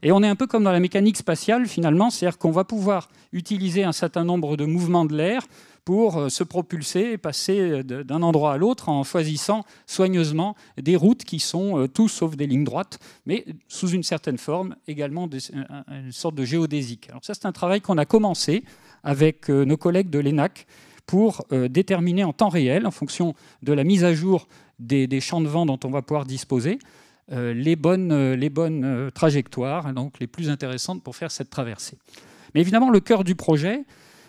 Et on est un peu comme dans la mécanique spatiale, finalement, c'est-à-dire qu'on va pouvoir utiliser un certain nombre de mouvements de l'air pour euh, se propulser et passer d'un endroit à l'autre en choisissant soigneusement des routes qui sont euh, tout sauf des lignes droites, mais sous une certaine forme également euh, une sorte de géodésique. Alors ça, c'est un travail qu'on a commencé avec nos collègues de l'ENAC pour déterminer en temps réel, en fonction de la mise à jour des, des champs de vent dont on va pouvoir disposer, euh, les bonnes, euh, les bonnes euh, trajectoires, donc les plus intéressantes pour faire cette traversée. Mais évidemment, le cœur du projet,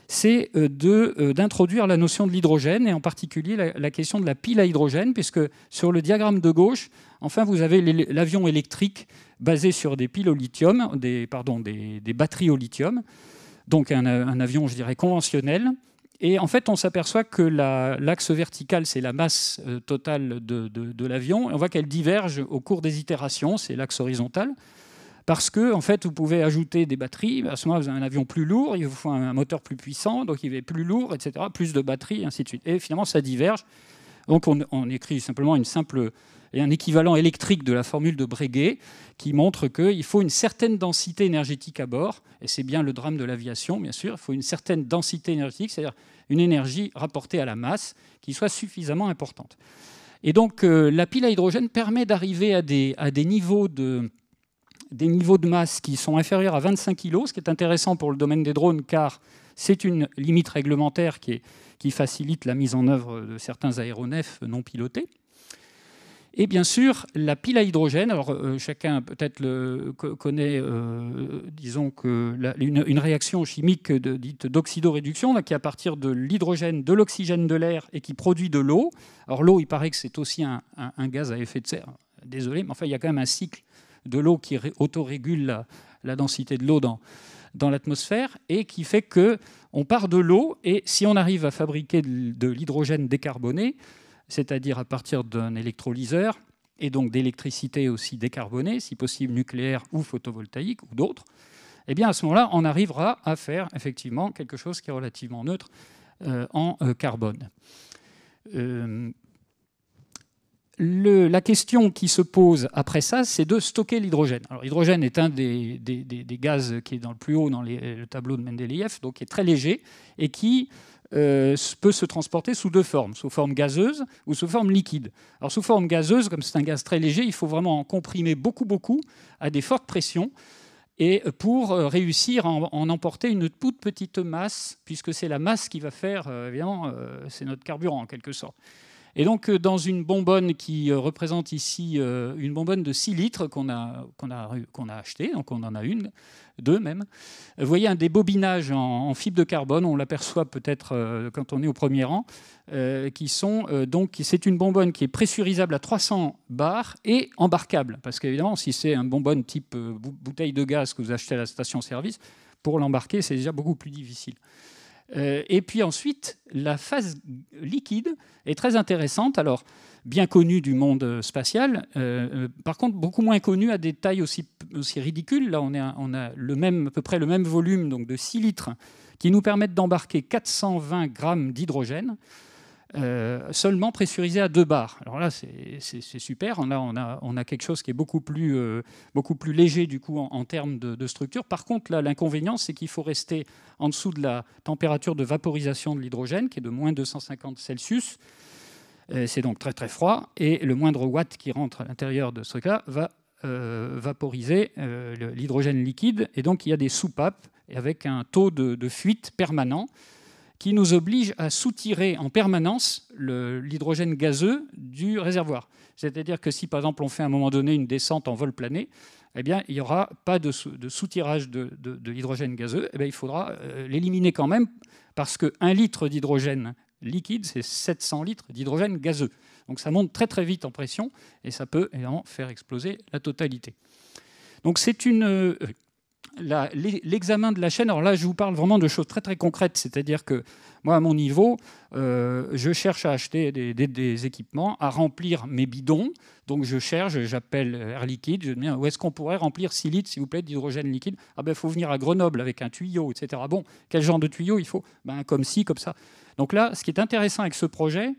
c'est d'introduire la notion de l'hydrogène et en particulier la, question de la pile à hydrogène, puisque sur le diagramme de gauche, enfin, vous avez l'avion électrique basé sur des piles au lithium, des, pardon, des, batteries au lithium, donc un, un, avion, je dirais, conventionnel, et en fait, on s'aperçoit que l'axe vertical, c'est la masse euh, totale de, l'avion. On voit qu'elle diverge au cours des itérations, c'est l'axe horizontal. Parce que, en fait, vous pouvez ajouter des batteries. À ce moment-là, vous avez un avion plus lourd, il vous faut un moteur plus puissant, donc il est plus lourd, etc. Plus de batteries, ainsi de suite. Et finalement, ça diverge. Donc, on, on écrit simplement une simple il y a un équivalent électrique de la formule de Breguet qui montre qu'il faut une certaine densité énergétique à bord, et c'est bien le drame de l'aviation, bien sûr, il faut une certaine densité énergétique, c'est-à-dire une énergie rapportée à la masse qui soit suffisamment importante. Et donc euh, la pile à hydrogène permet d'arriver à, des, niveaux de, masse qui sont inférieurs à 25 kg, ce qui est intéressant pour le domaine des drones car c'est une limite réglementaire qui facilite la mise en œuvre de certains aéronefs non pilotés. Et bien sûr, la pile à hydrogène, alors euh, chacun peut-être connaît, euh, disons, que une, réaction chimique de, dite d'oxydoréduction, qui est à partir de l'hydrogène, de l'oxygène de l'air et qui produit de l'eau. Alors l'eau, il paraît que c'est aussi un, gaz à effet de serre, désolé, mais enfin, il y a quand même un cycle de l'eau qui autorégule la, la densité de l'eau dans, dans l'atmosphère et qui fait que on part de l'eau et si on arrive à fabriquer de l'hydrogène décarboné, c'est-à-dire à partir d'un électrolyseur, et donc d'électricité aussi décarbonée, si possible nucléaire ou photovoltaïque ou d'autres, eh bien à ce moment-là, on arrivera à faire effectivement quelque chose qui est relativement neutre euh, en euh, carbone. Euh, la question qui se pose après ça, c'est de stocker l'hydrogène. Alors, l'hydrogène est un des, gaz qui est dans le plus haut dans le tableau de Mendeleïev, donc qui est très léger et qui euh, peut se transporter sous deux formes, sous forme gazeuse ou sous forme liquide. Alors sous forme gazeuse, comme c'est un gaz très léger, il faut vraiment en comprimer beaucoup, beaucoup à des fortes pressions et pour euh, réussir à en emporter une toute petite masse, puisque c'est la masse qui va faire, euh, évidemment, c'est notre carburant en quelque sorte. Et donc, euh, dans une bonbonne qui euh, représente ici euh, une bonbonne de 6 litres qu'on a, qu'on a, qu'on achetée, donc on en a une, deux même, vous voyez un débobinage en, en fibre de carbone, on l'aperçoit peut-être quand on est au premier rang, qui sont donc, c'est une bonbonne qui est pressurisable à 300 bars et embarquable, parce qu'évidemment, si c'est un bonbonne type bouteille de gaz que vous achetez à la station-service, pour l'embarquer, c'est déjà beaucoup plus difficile. Euh, et puis ensuite, la phase liquide est très intéressante. Alors, bien connue du monde spatial, euh, euh, par contre, beaucoup moins connue à des tailles aussi, ridicules. Là, on, a le même, à peu près le même volume donc de 6 litres qui nous permettent d'embarquer 420 grammes d'hydrogène. Euh, seulement pressurisé à 2 bars. Alors là, c'est super. on a, quelque chose qui est beaucoup plus, euh, beaucoup plus léger du coup en, termes de, structure. Par contre, là, l'inconvénient, c'est qu'il faut rester en dessous de la température de vaporisation de l'hydrogène, qui est de moins 250 Celsius. Euh, c'est donc très très froid et le moindre watt qui rentre à l'intérieur de ce truc là va vaporiser l'hydrogène liquide et donc il y a des soupapes avec un taux de, de fuite permanent qui nous oblige à soutirer en permanence l'hydrogène gazeux du réservoir. C'est-à-dire que si, par exemple, on fait à un moment donné une descente en vol plané, eh bien, il n'y aura pas de, soutirage de, l'hydrogène gazeux, eh il faudra euh, l'éliminer quand même, parce qu'un litre d'hydrogène liquide, c'est 700 litres d'hydrogène gazeux. Donc ça monte très très vite en pression, et ça peut évidemment faire exploser la totalité. Donc c'est une... Euh, l'examen de la chaîne, alors là je vous parle vraiment de choses très très concrètes, c'est-à-dire que moi à mon niveau, euh, je cherche à acheter des, équipements, à remplir mes bidons, donc je cherche, j'appelle Air Liquide, je dis où est-ce qu'on pourrait remplir 6 litres s'il vous plaît d'hydrogène liquide Ah ben il faut venir à Grenoble avec un tuyau, etc. Bon, quel genre de tuyau il faut Ben comme ci, comme ça. Donc là, ce qui est intéressant avec ce projet,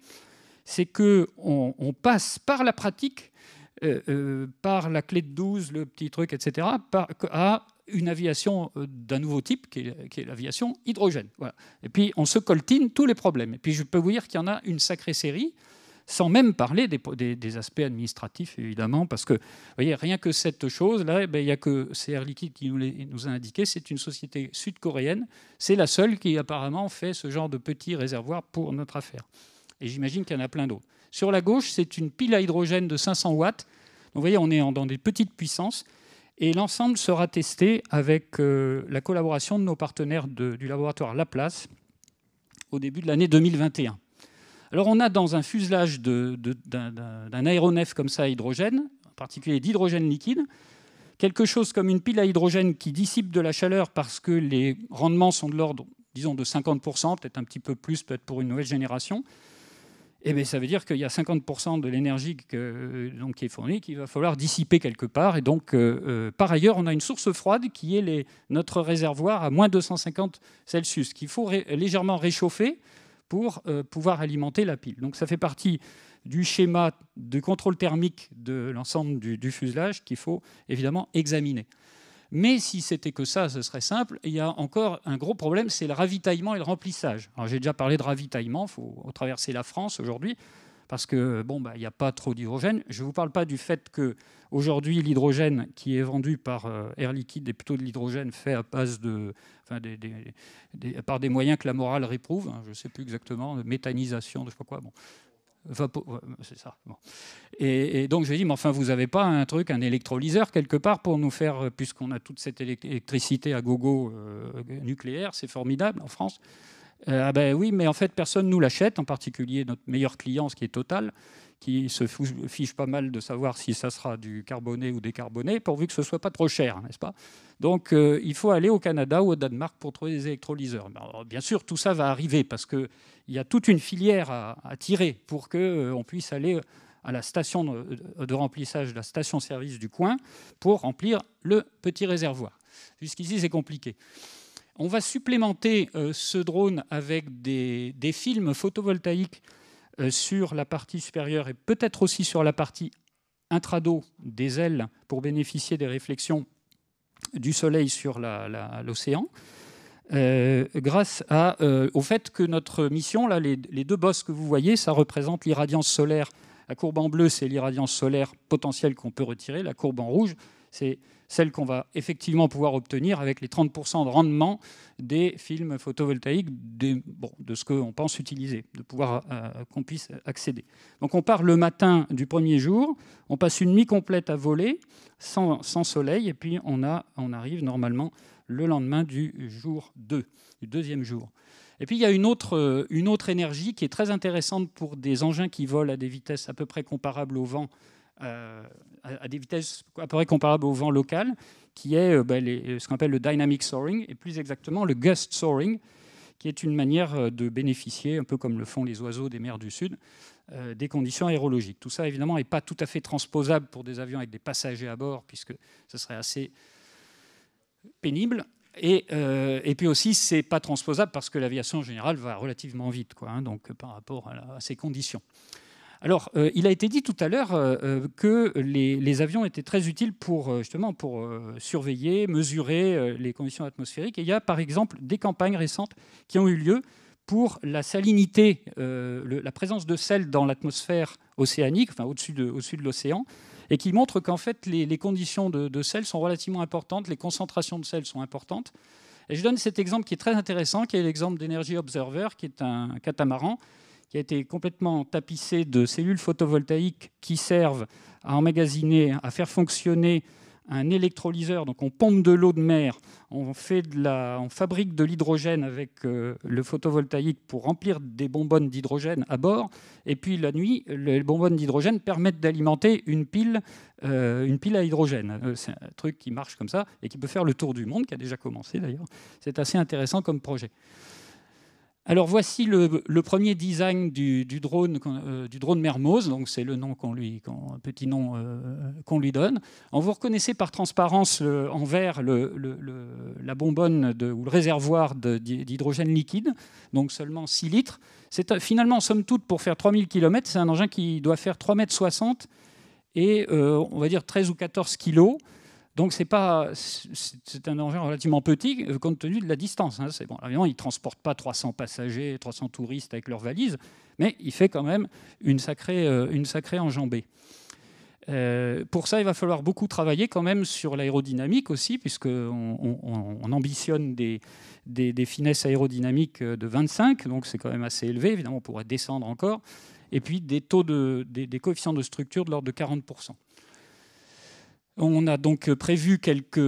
c'est que on passe par la pratique euh, euh, par la clé de 12, le petit truc, etc., à une aviation euh, d'un nouveau type, qui est, l'aviation hydrogène. Et puis on se coltine tous les problèmes. Et puis je peux vous dire qu'il y en a une sacrée série, sans même parler des, aspects administratifs, évidemment, parce que vous voyez, rien que cette chose-là, eh ben, il n'y a que CR Liquide qui nous, nous a indiqué, c'est une société sud-coréenne, c'est la seule qui apparemment fait ce genre de petit réservoir pour notre affaire. Et j'imagine qu'il y en a plein d'autres. Sur la gauche, c'est une pile à hydrogène de 500 watts. Donc vous voyez, on est dans des petites puissances. Et l'ensemble sera testé avec euh, la collaboration de nos partenaires du laboratoire Laplace au début de l'année 2021. Alors on a dans un fuselage d'un aéronef comme ça à hydrogène, en particulier d'hydrogène liquide, quelque chose comme une pile à hydrogène qui dissipe de la chaleur parce que les rendements sont de l'ordre, disons, de 50%, peut-être un petit peu plus, peut-être pour une nouvelle génération. Eh ben, ça veut dire qu'il y a 50% de l'énergie euh, qui est fournie qu'il va falloir dissiper quelque part. Et donc, euh, euh, par ailleurs, on a une source froide qui est notre réservoir à moins 250 Celsius, qu'il faut légèrement réchauffer pour pouvoir alimenter la pile. Donc, ça fait partie du schéma de contrôle thermique de l'ensemble du fuselage qu'il faut évidemment examiner. Mais si c'était que ça, ce serait simple. il y a encore un gros problème, c'est le ravitaillement et le remplissage. j'ai déjà parlé de ravitaillement, il faut traverser la France aujourd'hui parce que bon, bah, il n'y a pas trop d'hydrogène. Je ne vous parle pas du fait que aujourd'hui l'hydrogène qui est vendu par euh, Air Liquide est plutôt de l'hydrogène fait à base de, enfin, par des moyens que la morale réprouve. Hein, je ne sais plus exactement, méthanisation, je ne sais pas quoi. Bon. C'est ça. Et, donc je dit, mais enfin, vous n'avez pas un truc, un électrolyseur quelque part pour nous faire, euh, puisqu'on a toute cette électricité à gogo euh, nucléaire, c'est formidable en France. Euh, ah ben oui, mais en fait, personne ne nous l'achète, en particulier notre meilleur client, ce qui est Total, qui se fiche pas mal de savoir si ça sera du carboné ou décarboné, pourvu que ce soit pas trop cher, n'est-ce pas Donc euh, il faut aller au Canada ou au Danemark pour trouver des électrolyseurs. bien sûr, tout ça va arriver parce qu'il y a toute une filière à, tirer pour qu'on euh, on puisse aller euh, à la station de, de remplissage, la station-service du coin, pour remplir le petit réservoir. Jusqu'ici, c'est compliqué. On va supplémenter ce drone avec des, des films photovoltaïques euh, sur la partie supérieure et peut-être aussi sur la partie intrado des ailes pour bénéficier des réflexions du soleil sur l'océan. Euh, grâce euh, au fait que notre mission, là, les, les, deux bosses que vous voyez, ça représente l'irradiance solaire. La courbe en bleu, c'est l'irradiance solaire potentielle qu'on peut retirer. La courbe en rouge, c'est celle qu'on va effectivement pouvoir obtenir avec les 30% de rendement des films photovoltaïques, de ce qu'on pense utiliser, de pouvoir euh, qu'on puisse accéder. Donc on part le matin du premier jour, on passe une nuit complète à voler, sans, soleil, et puis on, a, on arrive normalement le lendemain du jour 2, du deuxième jour. Et puis il y a une autre, une autre énergie qui est très intéressante pour des engins qui volent à des vitesses à peu près comparables au vent euh, à, des vitesses à peu près comparables au vent local, qui est euh, bah, euh, ce qu'on appelle le dynamic soaring, et plus exactement le gust soaring, qui est une manière de bénéficier, un peu comme le font les oiseaux des mers du Sud, des conditions aérologiques. Tout ça, évidemment, n'est pas tout à fait transposable pour des avions avec des passagers à bord, puisque ce serait assez pénible. Et, puis aussi, ce n'est pas transposable parce que l'aviation en général va relativement vite, quoi, hein, donc par rapport à ces conditions. Alors, euh, il a été dit tout à l'heure euh, euh, que les, avions étaient très utiles pour surveiller, mesurer les conditions atmosphériques. Et il y a par exemple des campagnes récentes qui ont eu lieu pour la salinité, la présence de sel dans l'atmosphère océanique, enfin au-dessus de, l'océan, et qui montrent qu'en fait les, conditions de, sel sont relativement importantes, les concentrations de sel sont importantes. Et je donne cet exemple qui est très intéressant, qui est l'exemple d'Energy Observer, qui est un catamaran qui a été complètement tapissé de cellules photovoltaïques qui servent à emmagasiner, à faire fonctionner un électrolyseur. Donc on pompe de l'eau de mer, on, fabrique de l'hydrogène avec euh, le photovoltaïque pour remplir des bonbonnes d'hydrogène à bord. Et puis la nuit, les bonbonnes d'hydrogène permettent d'alimenter une pile, euh, une pile à hydrogène. Euh, c'est un truc qui marche comme ça et qui peut faire le tour du monde, qui a déjà commencé d'ailleurs. C'est assez intéressant comme projet. Alors voici le, premier design du, drone, euh, du drone Mermoz, donc c'est le nom qu'on lui, petit nom euh, qu'on lui donne. On vous reconnaissez par transparence euh, en vert la bonbonne ou le réservoir d'hydrogène liquide, donc seulement 6 litres. finalement, en somme toute, pour faire 3000 km, c'est un engin qui doit faire 3,60 m et on va dire 13 ou 14 kg. Donc c'est un engin relativement petit euh, compte tenu de la distance. Hein. Bon, évidemment, il ne transporte pas 300 passagers, 300 touristes avec leurs valises, mais il fait quand même une sacrée, euh, une sacrée enjambée. Euh, pour ça, il va falloir beaucoup travailler quand même sur l'aérodynamique aussi, puisqu'on on, ambitionne des, des, finesses aérodynamiques de 25, donc c'est quand même assez élevé, évidemment on pourrait descendre encore, et puis des taux de, des coefficients de structure de l'ordre de 40%. On a donc euh, prévu quelques,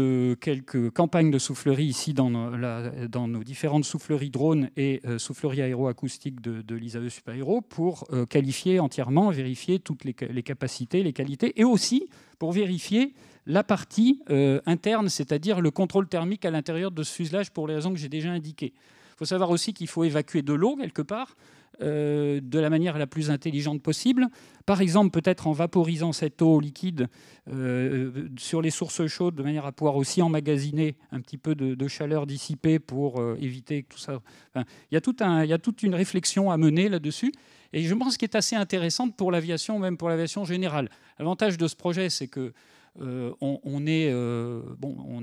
campagnes de soufflerie ici dans euh, nos, différentes souffleries drones et euh, souffleries aéroacoustiques de, de l'ISAE super pour qualifier entièrement, vérifier toutes les, capacités, les qualités et aussi pour vérifier la partie interne, c'est-à-dire le contrôle thermique à l'intérieur de ce fuselage pour les raisons que j'ai déjà indiquées. Il faut savoir aussi qu'il faut évacuer de l'eau quelque part. Euh, de la manière la plus intelligente possible. Par exemple, peut-être en vaporisant cette eau liquide euh, sur les sources chaudes, de manière à pouvoir aussi emmagasiner un petit peu de, chaleur dissipée pour euh, éviter que tout ça. il, y a toute une réflexion à mener là-dessus. Et je pense qu'il est assez intéressante pour l'aviation, même pour l'aviation générale. L'avantage de ce projet, c'est que on,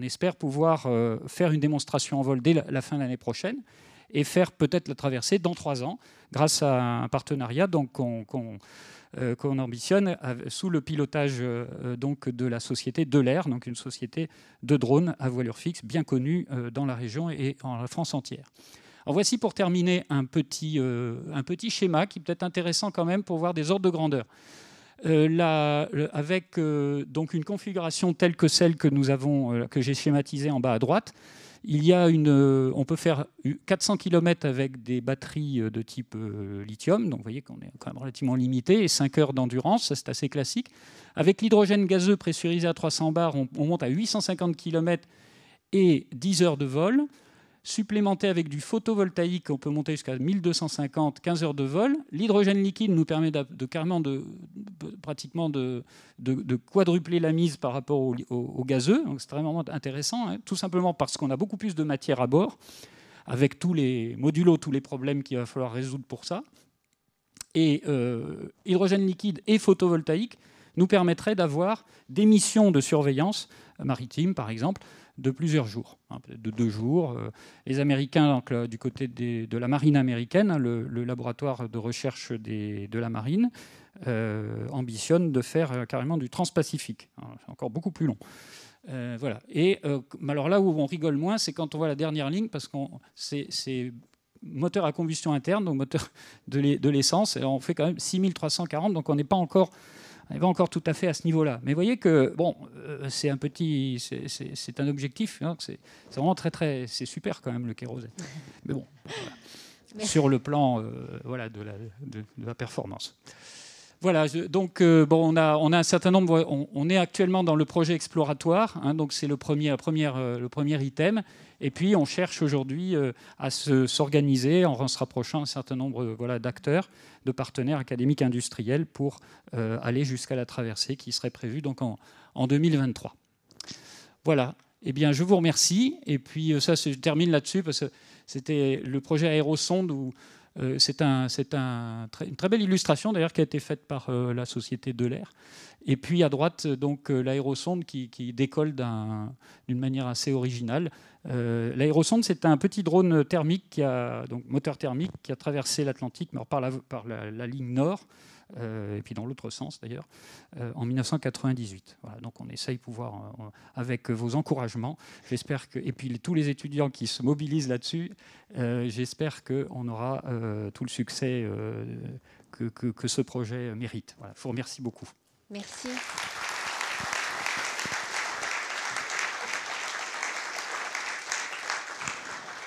espère pouvoir faire une démonstration en vol dès la fin de l'année prochaine et faire peut-être la traversée dans trois ans grâce à un partenariat euh, qu'on ambitionne sous le pilotage euh, euh, donc de la société de l'air, donc une société de drones à voilure fixe bien connue dans la région et en France entière. voici pour terminer un petit, un petit schéma qui peut être intéressant quand même pour voir des ordres de grandeur. avec donc une configuration telle que celle que nous que j'ai schématisée en bas à droite, il y euh, on peut faire 400 km avec des batteries euh, de type euh, lithium, donc vous voyez qu'on est quand même relativement limité, et 5 heures d'endurance, ça c'est assez classique. Avec l'hydrogène gazeux pressurisé à 300 bars, on monte à 850 km et 10 heures de vol supplémenté avec du photovoltaïque, on peut monter jusqu'à 1250, 15 heures de vol. L'hydrogène liquide nous permet de, carrément de, pratiquement de, quadrupler la mise par rapport au, gazeux. Donc c'est vraiment intéressant, hein. tout simplement parce qu'on a beaucoup plus de matière à bord, avec tous les modulos, tous les problèmes qu'il va falloir résoudre pour ça. Et euh, hydrogène liquide et photovoltaïque nous permettraient d'avoir des missions de surveillance maritime, par exemple, de plusieurs jours, hein, peut-être de deux jours. Euh, les Américains, donc, euh, du côté de la marine américaine, le, laboratoire de recherche de la marine, euh, ambitionne de faire carrément du transpacifique. Hein, encore beaucoup plus long. voilà. Et alors là où on rigole moins, c'est quand on voit la dernière ligne, parce que c'est moteur à combustion interne, donc moteur de l'essence. Et on fait quand même 6340, donc on n'est pas encore n'est va encore tout à fait à ce niveau-là. Mais voyez que, bon, euh, c'est un petit, c'est un objectif, hein, c'est vraiment très, très, c'est super quand même le kérosène. Mais bon, sur le plan euh, voilà, de, la, de, la performance. Voilà, donc euh, bon, on a, on a un certain nombre. On, est actuellement dans le projet exploratoire, hein, donc c'est le premier, la première, le premier item. Et puis on cherche aujourd'hui euh, à s'organiser en se rapprochant un certain nombre euh, voilà, d'acteurs, de partenaires académiques industriels pour euh, aller jusqu'à la traversée qui serait prévue donc en, en 2023. Voilà. Eh bien, je vous remercie. Et puis ça, je termine là-dessus parce que c'était le projet Aérosonde où euh, c'est une très belle illustration d'ailleurs qui a été faite par euh, la société de l'air. Et puis à droite, euh, donc l'aérosonde qui, décolle d'une manière assez originale. l'aérosonde, c'est un petit drone thermique, qui donc moteur thermique, qui a traversé l'Atlantique, par, la, ligne nord. Euh, et puis dans l'autre sens d'ailleurs, euh, en 1998. Voilà, donc on essaye pouvoir, euh, avec vos encouragements, j'espère que, et puis tous les étudiants qui se mobilisent là-dessus, j'espère qu'on aura tout le succès que, ce projet mérite. Voilà, je vous remercie beaucoup. Merci.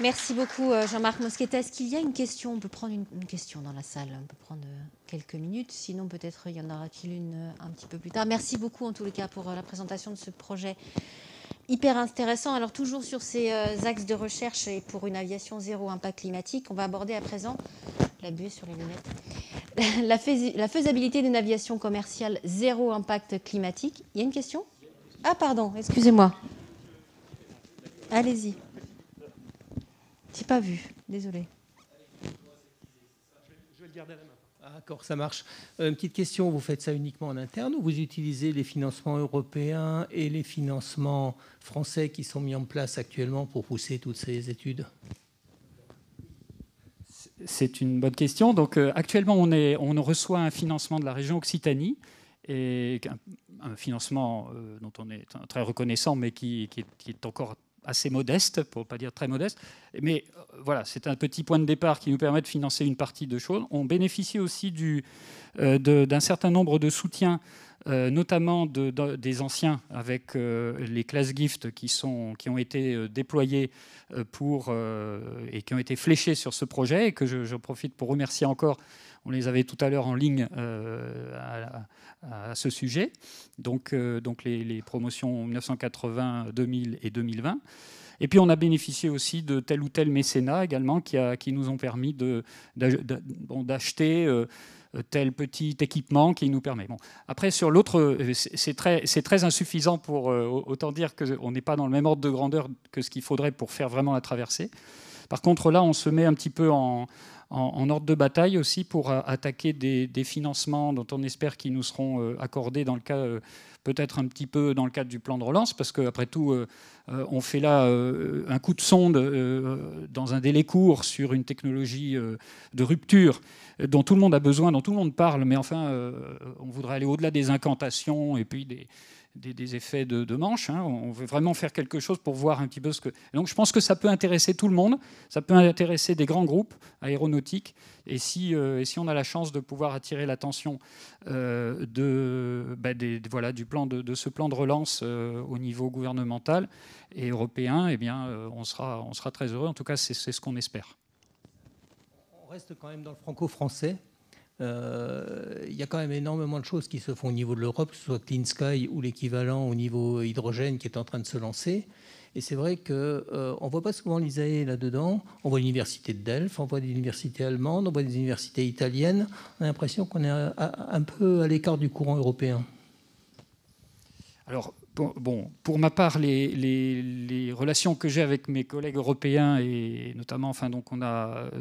Merci beaucoup euh, Jean-Marc Mosqueta. Est-ce qu'il y a une question On peut prendre une, question dans la salle, on peut prendre euh, quelques minutes, sinon peut-être il y en aura-t-il une euh, un petit peu plus tard. Merci beaucoup en tous les cas pour la présentation de ce projet hyper intéressant. Alors toujours sur ces axes de recherche et pour une aviation zéro impact climatique, on va aborder à présent la buée sur les lunettes. La, la faisabilité d'une aviation commerciale zéro impact climatique. Il y a une question Ah pardon, excusez-moi. Allez-y. J'ai pas vu, désolé. Ah, d'accord, ça marche. Euh, une petite question, vous faites ça uniquement en interne ou vous utilisez les financements européens et les financements français qui sont mis en place actuellement pour pousser toutes ces études C'est une bonne question. Donc euh, actuellement, on, est, on reçoit un financement de la région Occitanie et un, financement euh, dont on est très reconnaissant, mais qui, qui est, encore assez modeste, pour ne pas dire très modeste. Mais euh, voilà, c'est un petit point de départ qui nous permet de financer une partie de choses. On bénéficie aussi euh, d'un du, certain nombre de soutiens, euh, notamment de, des anciens, avec les classes gift qui, sont, qui ont été déployées pour, et qui ont été fléchées sur ce projet, et que je, je profite pour remercier encore on les avait tout à l'heure en ligne euh, à, ce sujet, donc, euh, donc les, promotions 1980, 2000 et 2020. Et puis on a bénéficié aussi de tel ou tel mécénat également qui, qui nous ont permis d'acheter euh, tel petit équipement qui nous permet. Bon. Après, sur l'autre, c'est très, très, insuffisant pour... autant dire qu'on n'est pas dans le même ordre de grandeur que ce qu'il faudrait pour faire vraiment la traversée. Par contre, là, on se met un petit peu en, en, ordre de bataille aussi pour euh, attaquer des, financements dont on espère qu'ils nous seront euh, accordés dans le cas euh, peut-être un petit peu dans le cadre du plan de relance, parce qu'après tout, on fait là un coup de sonde dans un délai court sur une technologie de rupture dont tout le monde a besoin, dont tout le monde parle, mais enfin, on voudrait aller au-delà des incantations et puis des, des, effets de, manche. Hein. On veut vraiment faire quelque chose pour voir un petit peu ce que. Donc je pense que ça peut intéresser tout le monde, ça peut intéresser des grands groupes aéronautiques. Et si, euh, et si on a la chance de pouvoir attirer l'attention euh, de, bah, voilà, du plan de, ce plan de relance euh, au niveau gouvernemental et européen, eh bien, on, sera, on sera très heureux. En tout cas, c'est ce qu'on espère. On reste quand même dans le franco-français. Euh, il y a quand même énormément de choses qui se font au niveau de l'Europe, que ce soit Clean Sky ou l'équivalent au niveau hydrogène qui est en train de se lancer. Et c'est vrai qu'on euh, ne voit pas souvent l'ISAE là-dedans. On voit l'université de Delft, on voit des universités allemandes, on voit des universités italiennes. On a l'impression qu'on est un peu à l'écart du courant européen. Alors, Bon, pour ma part, les, relations que j'ai avec mes collègues européens et notamment, enfin, donc on a euh,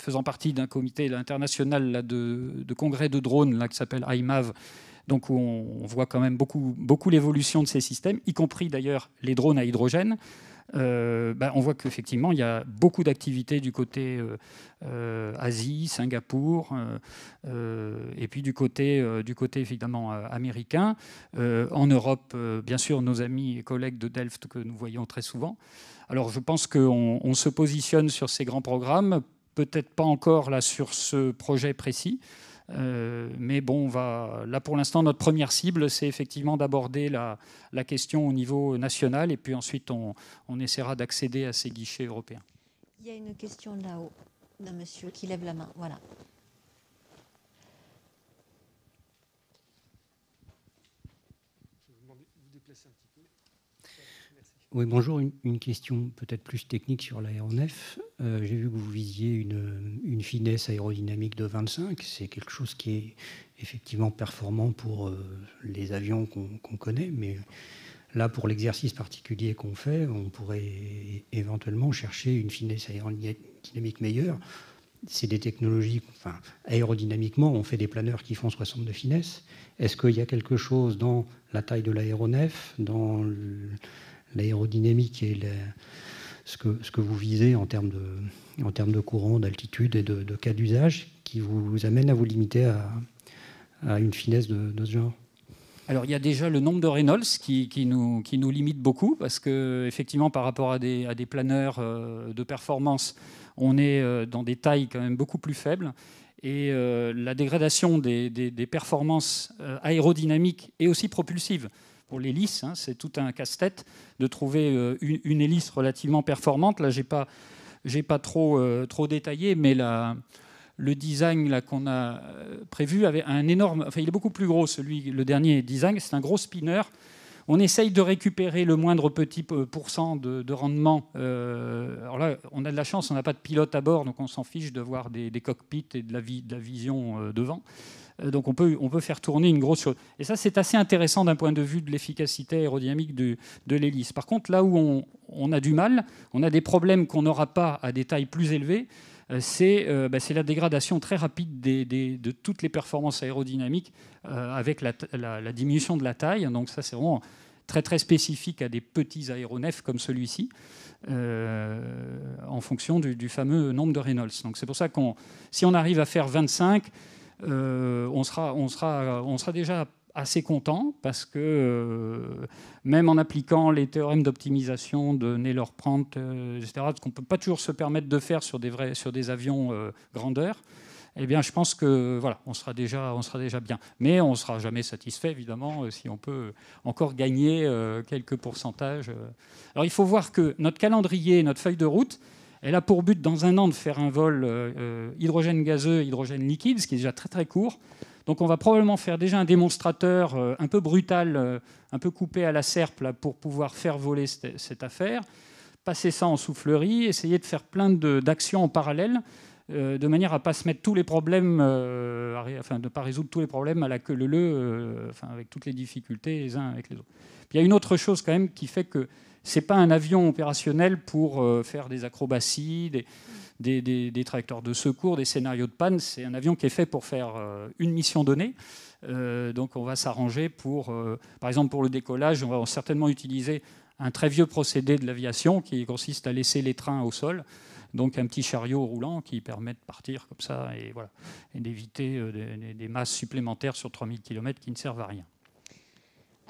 faisant partie d'un comité international de, congrès de drones là, qui s'appelle IMAV, donc on, on, voit quand même beaucoup, beaucoup l'évolution de ces systèmes, y compris d'ailleurs les drones à hydrogène. Euh, bah, on voit qu'effectivement, il y a beaucoup d'activités du côté euh, euh, Asie, Singapour, et puis du côté, du côté évidemment américain. en Europe, bien sûr, nos amis et collègues de Delft que nous voyons très souvent. Alors je pense qu'on se positionne sur ces grands programmes, peut-être pas encore là sur ce projet précis. Euh, mais bon, on va, là pour l'instant, notre première cible, c'est effectivement d'aborder la, question au niveau national et puis ensuite on, on essaiera d'accéder à ces guichets européens. Il y a une question là-haut d'un monsieur qui lève la main. Voilà. Oui, bonjour. Une, question peut-être plus technique sur l'aéronef. Euh, j'ai vu que vous visiez une, finesse aérodynamique de 25. C'est quelque chose qui est effectivement performant pour euh, les avions qu'on connaît, mais là, pour l'exercice particulier qu'on fait, on pourrait éventuellement chercher une finesse aérodynamique meilleure. C'est des technologies, enfin, aérodynamiquement, on fait des planeurs qui font 60 de finesse. Est-ce qu'il y a quelque chose dans la taille de l'aéronef, dans l'aérodynamique et ce, que, ce, que, vous visez en termes de, courant, d'altitude et de, cas d'usage qui vous amène à vous limiter à, une finesse de, ce genre alors il y a déjà le nombre de Reynolds qui, nous, limite beaucoup parce que effectivement par rapport à des, planeurs euh, de performance, on est euh, dans des tailles quand même beaucoup plus faibles et euh, la dégradation des, des, performances aérodynamiques et aussi propulsives pour l'hélice. Hein, c'est tout un casse-tête de trouver euh, une, hélice relativement performante. Là, je n'ai pas, pas trop, euh, trop détaillé, mais le design qu'on a euh, prévu avait un énorme... Enfin, il est beaucoup plus gros, celui, le dernier design. C'est un gros spinner. On essaye de récupérer le moindre petit pourcent de, rendement. alors là, on a de la chance, on n'a pas de pilote à bord, donc on s'en fiche de voir des, cockpits et de la, vie, de la vision devant. Euh, donc on peut, on peut faire tourner une grosse chose. Et ça, c'est assez intéressant d'un point de vue de l'efficacité aérodynamique de, l'hélice. Par contre, là où on, a du mal, on a des problèmes qu'on n'aura pas à des tailles plus élevées, euh, euh, bah, c'est la dégradation très rapide de toutes les performances aérodynamiques avec la, diminution de la taille. Donc ça, c'est vraiment très très spécifique à des petits aéronefs comme celui-ci, en fonction du, fameux nombre de Reynolds. Donc c'est pour ça qu'on, si on arrive à faire 25, euh, on, sera, on, sera, on sera déjà assez content parce que euh, même en appliquant les théorèmes d'optimisation de Naylor-Prant, etc., euh, ce qu'on ne peut pas toujours se permettre de faire sur des, vrais, sur des avions grandeur, eh bien, je pense que voilà, on sera déjà, on sera déjà bien. Mais on ne sera jamais satisfait, évidemment, si on peut encore gagner quelques pourcentages. Alors, il faut voir que notre calendrier, notre feuille de route, elle a pour but, dans un an, de faire un vol euh, euh, hydrogène gazeux, hydrogène liquide, ce qui est déjà très très court. Donc on va probablement faire déjà un démonstrateur euh, un peu brutal, un peu coupé à la serpe, là, pour pouvoir faire voler cette, affaire, passer ça en soufflerie, essayer de faire plein d'actions en parallèle, de manière à ne pas se mettre tous les problèmes, enfin de ne pas résoudre tous les problèmes à la queue leu, enfin, avec toutes les difficultés les uns avec les autres. il y a une autre chose quand même qui fait que n'est pas un avion opérationnel pour euh, faire des acrobaties, des, tracteurs de secours, des scénarios de panne. C'est un avion qui est fait pour faire euh, une mission donnée. Euh, donc on va s'arranger pour, par exemple pour le décollage, on va certainement utiliser un très vieux procédé de l'aviation qui consiste à laisser les trains au sol. Donc un petit chariot roulant qui permet de partir comme ça et, voilà, et d'éviter des, masses supplémentaires sur 3000 km qui ne servent à rien.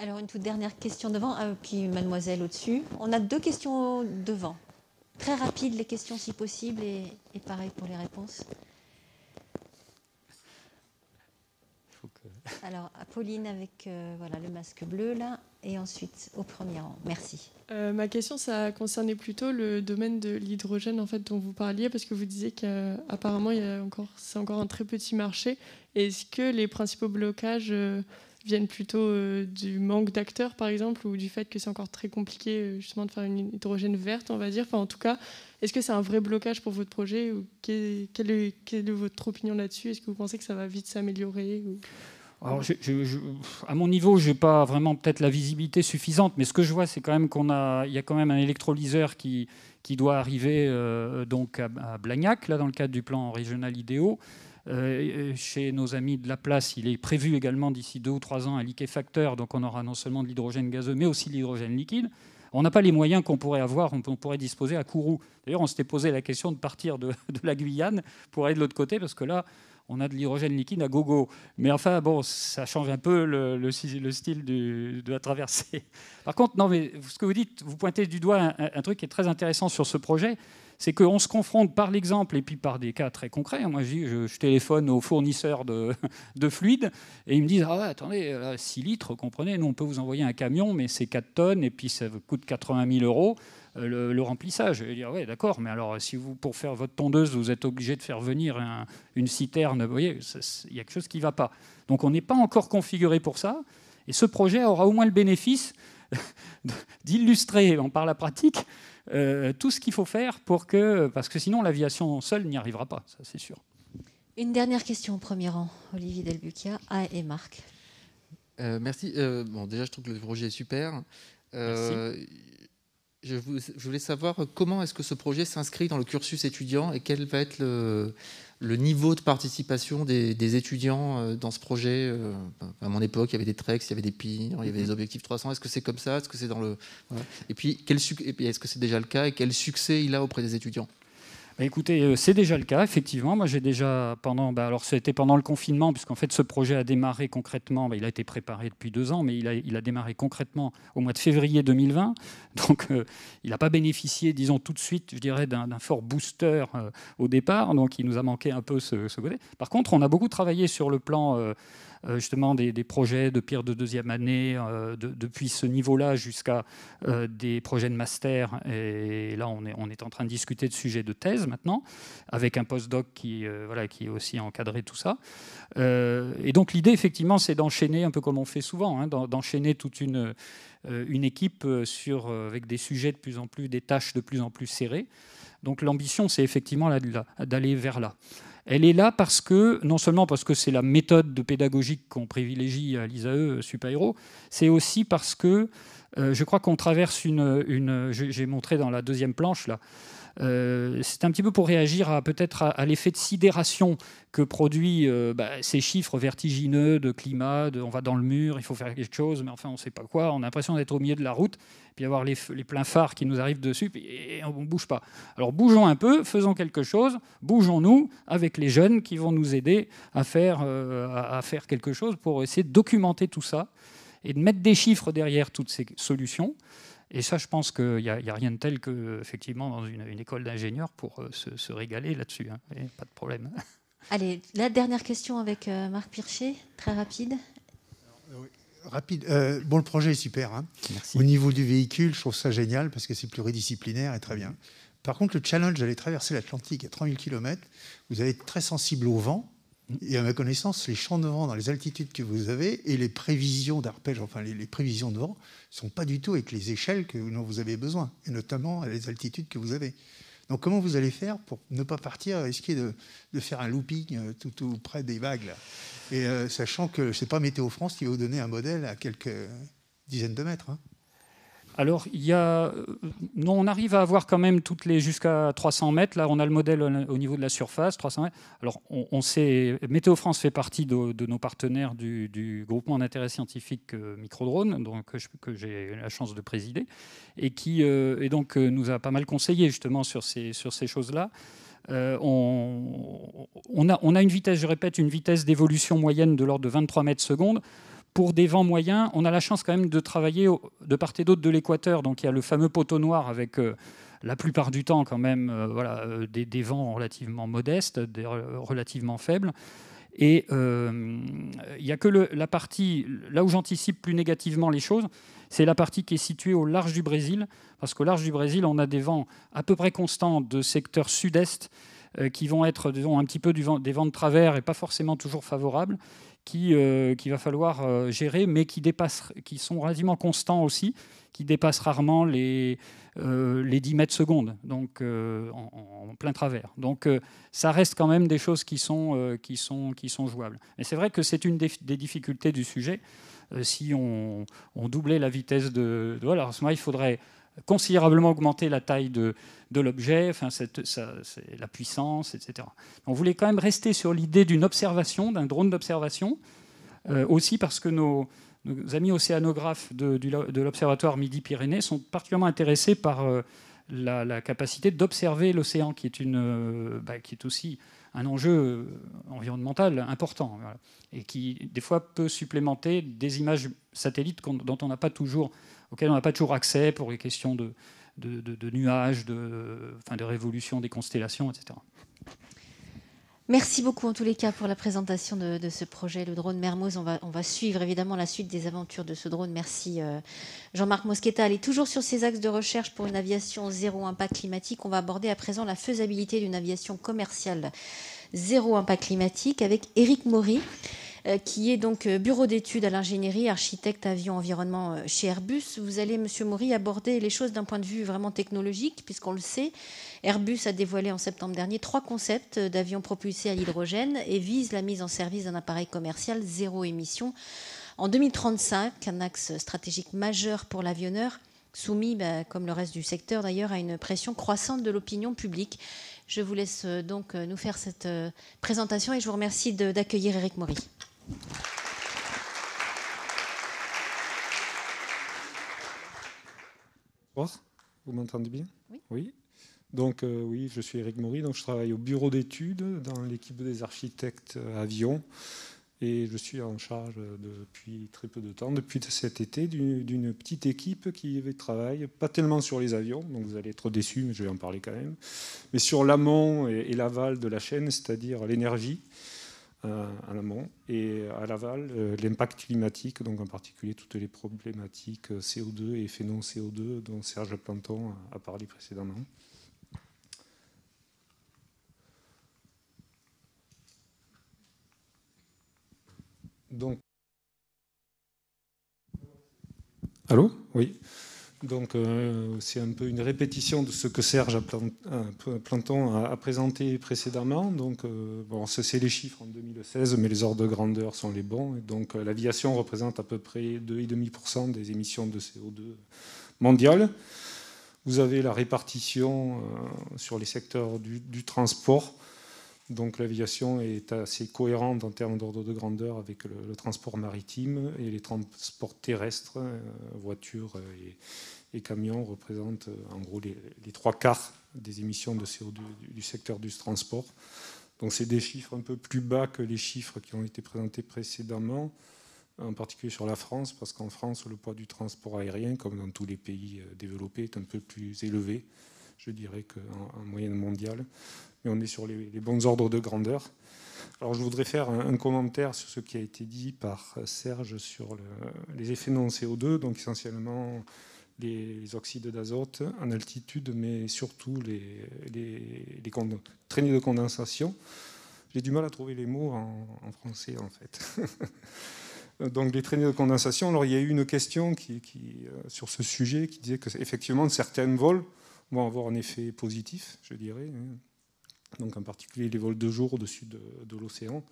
Alors, une toute dernière question devant, euh, puis mademoiselle au-dessus. On a deux questions devant. Très rapide, les questions si possible et, pareil pour les réponses. Alors, Pauline, avec euh, voilà, le masque bleu là, et ensuite au premier rang. Merci. Euh, ma question, ça concernait plutôt le domaine de l'hydrogène en fait dont vous parliez, parce que vous disiez qu'apparemment, c'est encore un très petit marché. Est-ce que les principaux blocages viennent plutôt euh, du manque d'acteurs, par exemple, ou du fait que c'est encore très compliqué euh, justement de faire une hydrogène verte, on va dire. en tout cas, est-ce que c'est un vrai blocage pour votre projet ou quelle, est, votre opinion là-dessus Est-ce que vous pensez que ça va vite s'améliorer à mon niveau, je n'ai pas vraiment peut-être la visibilité suffisante, mais ce que je vois, c'est quand même qu'on a, il y a quand même un électrolyseur qui, qui doit arriver euh, donc à, Blagnac, là dans le cadre du plan régional idéo. E euh, chez nos amis de la place, il est prévu également d'ici deux ou trois ans un liquéfacteur, donc on aura non seulement de l'hydrogène gazeux, mais aussi de l'hydrogène liquide. On n'a pas les moyens qu'on pourrait avoir, on pourrait disposer à Kourou. D'ailleurs, on s'était posé la question de partir de, la Guyane pour aller de l'autre côté, parce que là, on a de l'hydrogène liquide à gogo. Mais enfin, bon, ça change un peu le, style de la traversée. Par contre, non, mais ce que vous dites, vous pointez du doigt un truc qui est très intéressant sur ce projet, c'est qu'on se confronte par l'exemple et puis par des cas très concrets. Moi, je, téléphone aux fournisseurs de, fluides et ils me disent Ah, attendez, 6 litres, comprenez, nous, on peut vous envoyer un camion, mais c'est 4 tonnes et puis ça coûte 80 000 euros. Euh, le, remplissage. Et dire, ah ouais, d'accord, mais alors si vous, pour faire votre tondeuse, vous êtes obligé de faire venir une citerne, voyez, il y a quelque chose qui ne va pas. Donc on n'est pas encore configuré pour ça. Et ce projet aura au moins le bénéfice d'illustrer par la pratique euh, tout ce qu'il faut faire pour que, parce que sinon l'aviation seule n'y arrivera pas, ça c'est sûr. Une dernière question au premier rang, Olivier Delbuccia et Marc. Euh, merci. Euh, bon, déjà, je trouve que le projet est super. Je, voulais savoir comment est-ce que ce projet s'inscrit dans le cursus étudiant et quel va être le, le niveau de participation des, étudiants euh, dans ce projet euh, À mon époque, il y avait des TREX, il y avait des PIN, il y avait des mhm. objectifs 300. Est-ce que c'est comme ça Est-ce que c'est dans le... Et puis, est-ce que c'est déjà le cas Et quel succès il a auprès des étudiants bah, écoutez, euh, c'est déjà le cas, effectivement. Moi, j'ai déjà, pendant, bah, alors c'était pendant le confinement, puisqu'en fait, ce projet a démarré concrètement, bah, il a été préparé depuis deux ans, mais il a, démarré concrètement au mois de février 2020. Donc, euh, il n'a pas bénéficié, disons, tout de suite, je dirais, d'un fort booster euh, au départ. Donc, il nous a manqué un peu ce, ce, côté. Par contre, on a beaucoup travaillé sur le plan euh, justement des, projets de pire de deuxième année, euh, depuis ce niveau-là jusqu'à euh, des projets de master. Et là, on est, en train de discuter de sujets de thèse maintenant, avec un postdoc qui, voilà, qui est aussi encadré tout ça. et donc l'idée, effectivement, c'est d'enchaîner, un peu comme on fait souvent, hein, d'enchaîner toute une, équipe avec des sujets de plus en plus, des tâches de plus en plus serrées. Donc l'ambition, c'est effectivement d'aller vers là. Elle est là parce que, non seulement parce que c'est la méthode de pédagogique qu'on privilégie à l'ISAE euh, Héros, c'est aussi parce que euh, je crois qu'on traverse une J'ai montré dans la deuxième planche, là, euh, c'est un petit peu pour réagir à peut-être à, l'effet de sidération que produit euh, bah, ces chiffres vertigineux de climat, on va dans le mur, il faut faire quelque chose, mais enfin on ne sait pas quoi. On a l'impression d'être au milieu de la route, puis avoir les, les pleins phares qui nous arrivent dessus, et on ne bouge pas. Alors bougeons un peu, faisons quelque chose, bougeons-nous avec les jeunes qui vont nous aider à faire, euh, à faire quelque chose pour essayer de documenter tout ça et de mettre des chiffres derrière toutes ces solutions. Et ça, je pense qu'il n'y a, rien de tel que, effectivement, dans une, une école d'ingénieurs pour euh, se, régaler là-dessus. Hein. pas de problème. Allez, la dernière question avec euh, Marc Pircher, très rapide. Euh, rapide. bon, le projet est super. Hein. Au niveau du véhicule, je trouve ça génial parce que c'est pluridisciplinaire et très bien. Par contre, le challenge d'aller traverser l'Atlantique à 3000 km, vous allez être très sensible au vent. Et à ma connaissance, les champs de vent dans les altitudes que vous avez et les prévisions d'arpège, enfin les, prévisions de vent, ne sont pas du tout avec les échelles que, dont vous avez besoin, et notamment à les altitudes que vous avez. Donc comment vous allez faire pour ne pas partir, risquer de, faire un looping euh, tout, tout près des vagues Et euh, sachant que ce n'est pas Météo France qui va vous donner un modèle à quelques dizaines de mètres. Hein. Alors, euh, non, on arrive à avoir quand même toutes les jusqu'à 300 mètres. Là, on a le modèle au niveau de la surface, 300 mètres. Alors, on, sait, Météo France fait partie de, nos partenaires du, groupement d'intérêt scientifique euh, Microdrone, donc que j'ai la chance de présider, et qui euh, et donc nous a pas mal conseillé justement sur ces choses-là. on, a, on, a, une vitesse, je répète, une vitesse d'évolution moyenne de l'ordre de 23 mètres secondes pour des vents moyens, on a la chance quand même de travailler de part et d'autre de l'équateur. Donc il y a le fameux poteau noir avec euh, la plupart du temps quand même euh, voilà, euh, des, vents relativement modestes, relativement faibles. Et il n'y a que la partie, là où j'anticipe plus négativement les choses, c'est la partie qui est située au large du Brésil, parce qu'au large du Brésil, on a des vents à peu près constants de secteur sud-est qui vont être un petit peu du des vents de travers et pas forcément toujours favorables qui euh, qu'il va falloir euh, gérer, mais qui, dépassent, qui sont relativement constants aussi, qui dépassent rarement les, euh, les 10 mètres secondes, donc en, plein travers. Donc ça reste quand même des choses qui sont, qui sont, qui sont jouables. Mais c'est vrai que c'est une des, difficultés du sujet. si on, doublait la vitesse de, de alors, il faudrait considérablement augmenter la taille de, l'objet, enfin, la puissance, etc. On voulait quand même rester sur l'idée d'une observation, d'un drone d'observation, euh, aussi parce que nos, amis océanographes de, de l'Observatoire Midi-Pyrénées sont particulièrement intéressés par euh, la, capacité d'observer l'océan, qui, est euh, bah, qui est aussi un enjeu environnemental important, et qui des fois peut supplémenter des images satellites dont on n'a pas toujours auxquels on n'a pas toujours accès pour les questions de, nuages, de, enfin, révolution des constellations, etc. Merci beaucoup en tous les cas pour la présentation de, ce projet, le drone Mermoz. On va, suivre évidemment la suite des aventures de ce drone. Merci euh, Jean-Marc Mosqueta. Elle est toujours sur ses axes de recherche pour une aviation zéro impact climatique. On va aborder à présent la faisabilité d'une aviation commerciale zéro impact climatique avec Éric Maury. Euh, qui est donc euh, bureau d'études à l'ingénierie, architecte avion environnement euh, chez Airbus. Vous allez, Monsieur Maury, aborder les choses d'un point de vue vraiment technologique, puisqu'on le sait, Airbus a dévoilé en septembre dernier trois concepts d'avions propulsés à l'hydrogène et vise la mise en service d'un appareil commercial zéro émission en 2035, un axe stratégique majeur pour l'avionneur soumis, bah, comme le reste du secteur d'ailleurs, à une pression croissante de l'opinion publique. Je vous laisse donc nous faire cette présentation et je vous remercie d'accueillir Eric Maury vous m'entendez bien Oui. Donc euh, oui, je suis Eric Maury, donc je travaille au bureau d'études dans l'équipe des architectes avions et je suis en charge depuis très peu de temps, depuis cet été, d'une petite équipe qui travaille pas tellement sur les avions, donc vous allez être déçus, mais je vais en parler quand même, mais sur l'amont et, l'aval de la chaîne, c'est-à-dire l'énergie, euh, à l'amont et à l'aval, euh, l'impact climatique, donc en particulier toutes les problématiques euh, CO2 et effets CO2 dont Serge Planton a parlé précédemment. Donc, allô Oui. Donc euh, c'est un peu une répétition de ce que Serge a Planton a, présenté précédemment. Donc euh, c'est les chiffres en 2016, mais les ordres de grandeur sont les bons. donc euh, l'aviation représente à peu près 2,5% des émissions de CO2 mondiales. Vous avez la répartition sur les secteurs du transport. Donc l'aviation est assez cohérente en termes d'ordre de grandeur avec le, transport maritime et les transports terrestres, euh, voitures euh, et, camions représentent euh, en gros les, trois quarts des émissions de CO2 du, du secteur du transport. Donc c'est des chiffres un peu plus bas que les chiffres qui ont été présentés précédemment, en particulier sur la France, parce qu'en France, le poids du transport aérien, comme dans tous les pays développés, est un peu plus élevé je dirais, qu'en moyenne mondiale. Mais on est sur les, bons ordres de grandeur. Alors je voudrais faire un, commentaire sur ce qui a été dit par Serge sur les effets non CO2, donc essentiellement les, oxydes d'azote en altitude, mais surtout les, traînées de condensation. J'ai du mal à trouver les mots en, français en fait. donc les traînées de condensation. Alors il y a eu une question qui, euh, sur ce sujet qui disait que effectivement certains vols vont avoir un effet positif, je dirais. Hein. Donc en particulier les vols de jour au-dessus de, l'océan.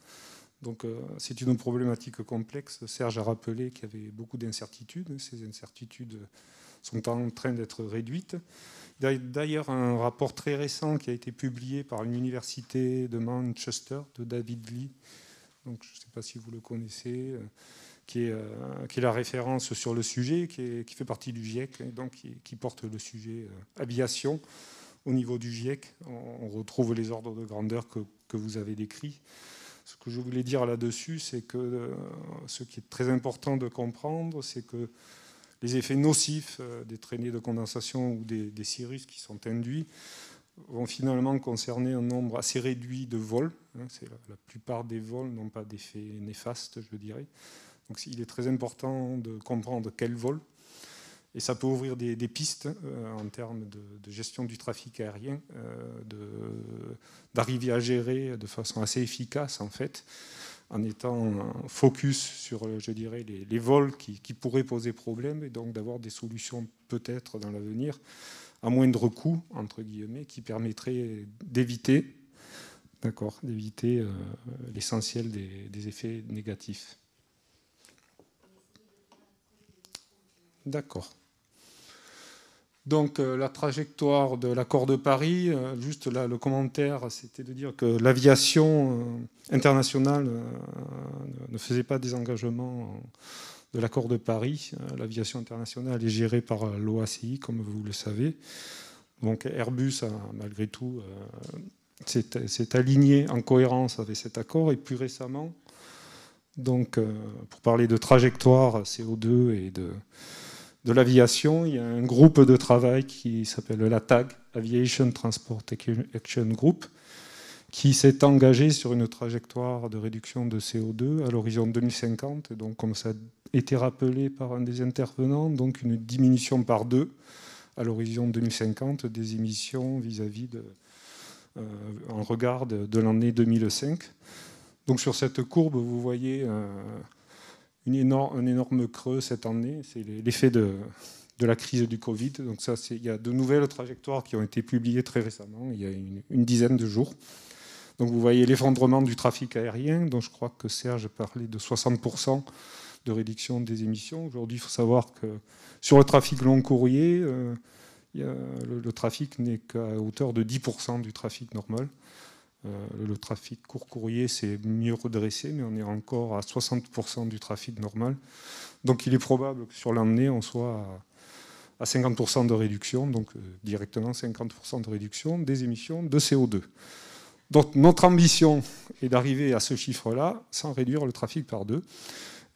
Donc euh, c'est une problématique complexe. Serge a rappelé qu'il y avait beaucoup d'incertitudes. Ces incertitudes sont en train d'être réduites. D'ailleurs, un rapport très récent qui a été publié par une université de Manchester, de David Lee, donc je ne sais pas si vous le connaissez, euh, qui est, la référence sur le sujet, qui, fait partie du GIEC, donc qui, porte le sujet euh, aviation. Au niveau du GIEC, on, retrouve les ordres de grandeur que, vous avez décrits. Ce que je voulais dire là-dessus, c'est que euh, ce qui est très important de comprendre, c'est que les effets nocifs des traînées de condensation ou des, des cirrus qui sont induits vont finalement concerner un nombre assez réduit de vols. Hein. la, la plupart des vols n'ont pas d'effet néfaste, je dirais. Donc il est très important de comprendre quel vol, et ça peut ouvrir des, pistes euh, en termes de, gestion du trafic aérien, euh, d'arriver à gérer de façon assez efficace en fait, en étant focus sur, je dirais, les, vols qui, pourraient poser problème, et donc d'avoir des solutions peut-être dans l'avenir à moindre coût entre guillemets, qui permettraient d'éviter, d'éviter euh, l'essentiel des effets négatifs. D'accord. Donc euh, la trajectoire de l'accord de Paris, euh, juste là le commentaire, c'était de dire que l'aviation euh, internationale ne faisait pas des engagements de l'accord de Paris. L'aviation internationale est gérée par l'OACI, comme vous le savez. Donc Airbus malgré tout s'est aligné en cohérence avec cet accord et plus récemment, donc pour parler de trajectoire CO2 et de de l'aviation, il y a un groupe de travail qui s'appelle la TAG, Aviation Transport Action Group, qui s'est engagé sur une trajectoire de réduction de CO2 à l'horizon 2050, donc comme ça a été rappelé par un des intervenants, donc une diminution par deux à l'horizon 2050 des émissions vis-à-vis de, euh, en regard de, l'année 2005. Donc sur cette courbe, vous voyez euh, un énorme creux cette année. C'est l'effet de, la crise du Covid. Donc ça, il y a de nouvelles trajectoires qui ont été publiées très récemment, il y a une, dizaine de jours. Donc vous voyez l'effondrement du trafic aérien, dont je crois que Serge parlait de 60% de réduction des émissions. Aujourd'hui, il faut savoir que sur le trafic long courrier, euh, le, trafic n'est qu'à hauteur de 10% du trafic normal. Euh, le trafic court courrier s'est mieux redressé, mais on est encore à 60% du trafic normal. Donc il est probable que sur l'année, on soit à, 50% de réduction, donc euh, directement 50% de réduction des émissions de CO2. Donc notre ambition est d'arriver à ce chiffre-là sans réduire le trafic par deux.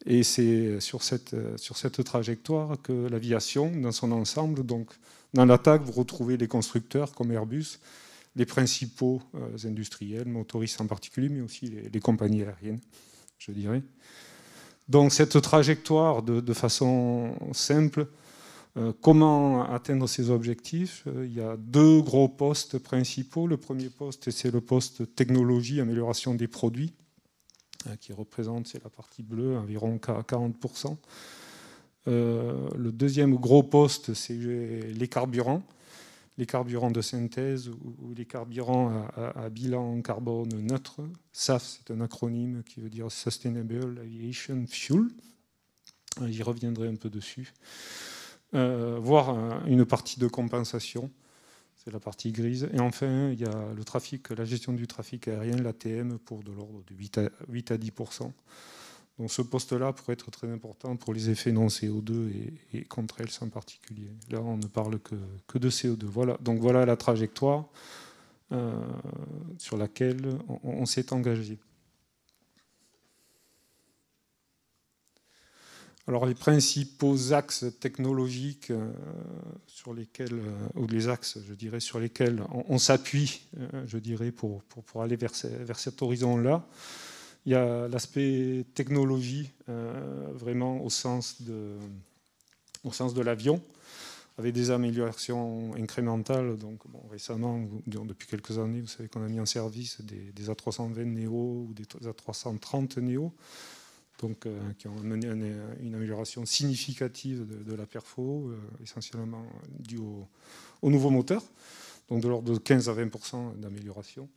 Et c'est sur cette, sur cette trajectoire que l'aviation, dans son ensemble, donc dans l'attaque, vous retrouvez les constructeurs comme Airbus, les principaux euh, industriels, motoristes en particulier, mais aussi les, compagnies aériennes, je dirais. Donc cette trajectoire, de, façon simple, euh, comment atteindre ces objectifs euh, Il y a deux gros postes principaux. Le premier poste, c'est le poste technologie, amélioration des produits, qui représente, c'est la partie bleue, environ 40%. le deuxième gros poste, c'est les carburants les carburants de synthèse ou, les carburants à, bilan carbone neutre. SAF, c'est un acronyme qui veut dire Sustainable Aviation Fuel. Euh, j'y reviendrai un peu dessus. Euh, voire une partie de compensation, c'est la partie grise. Et enfin, il y a la gestion du trafic aérien, l'ATM, pour de l'ordre de 8 à 10 ce poste-là pourrait être très important pour les effets non CO2 et, contre elles en particulier. Là, on ne parle que, de CO2. Voilà. Donc voilà la trajectoire euh, sur laquelle on, s'est engagé. Alors les principaux axes technologiques euh, sur lesquels, euh, ou les axes, je dirais, sur lesquels on, s'appuie, je dirais, pour, pour, aller vers, vers cet horizon-là, il y a l'aspect technologie, euh, vraiment au sens de, l'avion, avec des améliorations incrémentales. Donc, récemment, depuis quelques années, vous savez qu'on a mis en service des, A320 Neo ou des A330 Neo, donc, euh, qui ont amené une, amélioration significative de, la perfo, euh, essentiellement due au, au, nouveau moteur, donc de l'ordre de 15 à 20 d'amélioration.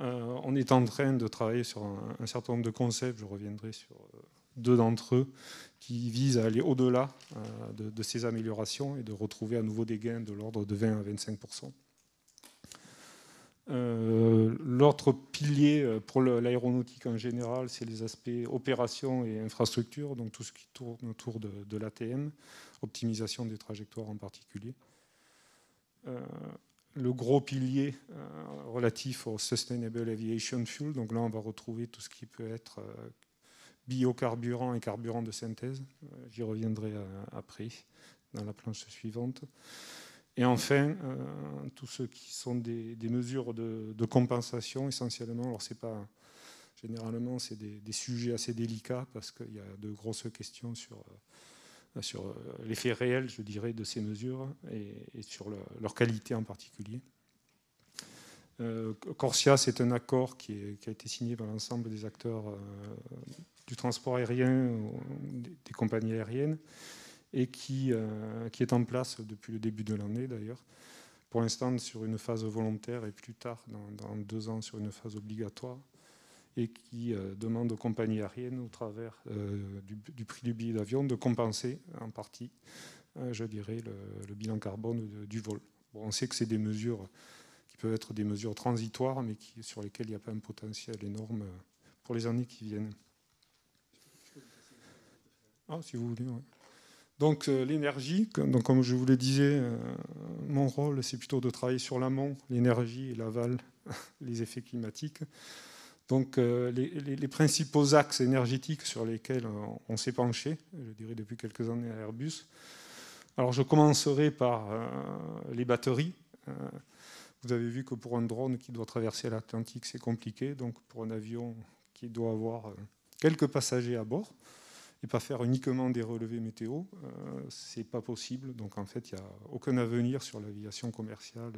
Euh, on est en train de travailler sur un, certain nombre de concepts, je reviendrai sur euh, deux d'entre eux, qui visent à aller au-delà euh, de, ces améliorations et de retrouver à nouveau des gains de l'ordre de 20 à 25 L'autre pilier pour l'aéronautique en général, c'est les aspects opérations et infrastructures, donc tout ce qui tourne autour de, l'ATM, optimisation des trajectoires en particulier le gros pilier euh, relatif au Sustainable Aviation Fuel. Donc là, on va retrouver tout ce qui peut être euh, biocarburant et carburant de synthèse. Euh, j'y reviendrai après dans la planche suivante. Et enfin, tout ce qui sont des, mesures de, compensation essentiellement. Alors c'est pas généralement c'est des, des, sujets assez délicats parce qu'il y a de grosses questions sur euh, sur euh, l'effet réel, je dirais, de ces mesures et, sur leur qualité en particulier. Euh, Corsia, c'est un accord qui, a été signé par l'ensemble des acteurs du transport aérien, des, compagnies aériennes, et qui, est en place depuis le début de l'année d'ailleurs. Pour l'instant, sur une phase volontaire et plus tard, dans deux ans, sur une phase obligatoire et qui euh, demande aux compagnies aériennes, au travers euh, du, prix du billet d'avion, de compenser en partie, hein, je dirais, le, bilan carbone du vol. on sait que c'est des mesures qui peuvent être des mesures transitoires, mais sur lesquelles il n'y a pas un potentiel énorme euh, pour les années qui viennent. Ah, si vous voulez. Donc l'énergie, donc comme je vous le disais, mon rôle c'est plutôt de travailler sur l'amont, l'énergie et l'aval, les effets climatiques. Donc euh, les, principaux axes énergétiques sur lesquels on, s'est penché, je dirais depuis quelques années à Airbus, alors je commencerai par euh, les batteries. Euh, vous avez vu que pour un drone qui doit traverser l'Atlantique, c'est compliqué. Donc pour un avion qui doit avoir quelques passagers à bord et pas faire uniquement des relevés météo, ce n'est pas possible. Donc en fait, il n'y a aucun avenir sur l'aviation commerciale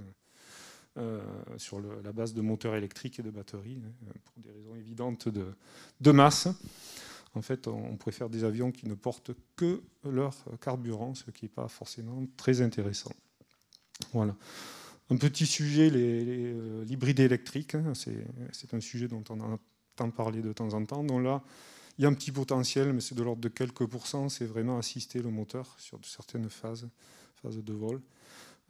euh, sur la base de moteurs électriques et de batteries, hein, pour des raisons évidentes de, masse. En fait, on préfère des avions qui ne portent que leur carburant, ce qui n'est pas forcément très intéressant. Voilà. Un petit sujet, euh, l'hybride électrique, électriques. Hein, c'est un sujet dont on entend parler de temps en temps. Donc là, il y a un petit potentiel, mais c'est de l'ordre de quelques pourcents. C'est vraiment assister le moteur sur certaines phases de vol.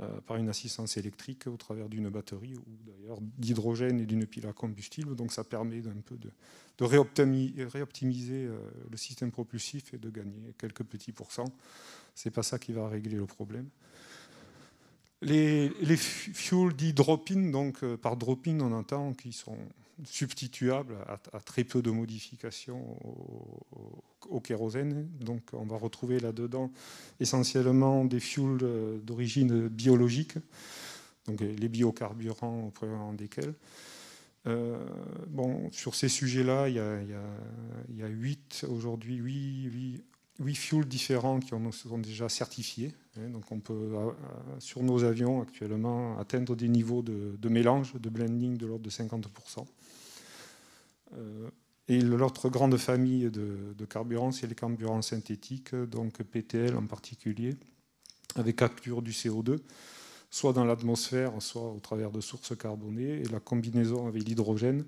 Euh, par une assistance électrique au travers d'une batterie ou d'ailleurs d'hydrogène et d'une pile à combustible. Donc ça permet d'un peu de, de réoptimiser, euh, le système propulsif et de gagner quelques petits pourcents. Ce n'est pas ça qui va régler le problème. Les, les fuels dits drop-in, donc euh, par drop-in on entend qu'ils sont substituable à, très peu de modifications au, kérosène. Donc on va retrouver là-dedans essentiellement des fuels euh, d'origine biologique, donc les biocarburants au premier desquels. Euh, bon, sur ces sujets-là, il y a, huit aujourd'hui, huit, fuels différents qui sont déjà certifiés. Hein, donc on peut, euh, sur nos avions actuellement, atteindre des niveaux de mélange, de blending de l'ordre de 50%. Euh, et l'autre grande famille de, carburants, c'est les carburants synthétiques, donc PTL en particulier, avec capture du CO2, soit dans l'atmosphère, soit au travers de sources carbonées, et la combinaison avec l'hydrogène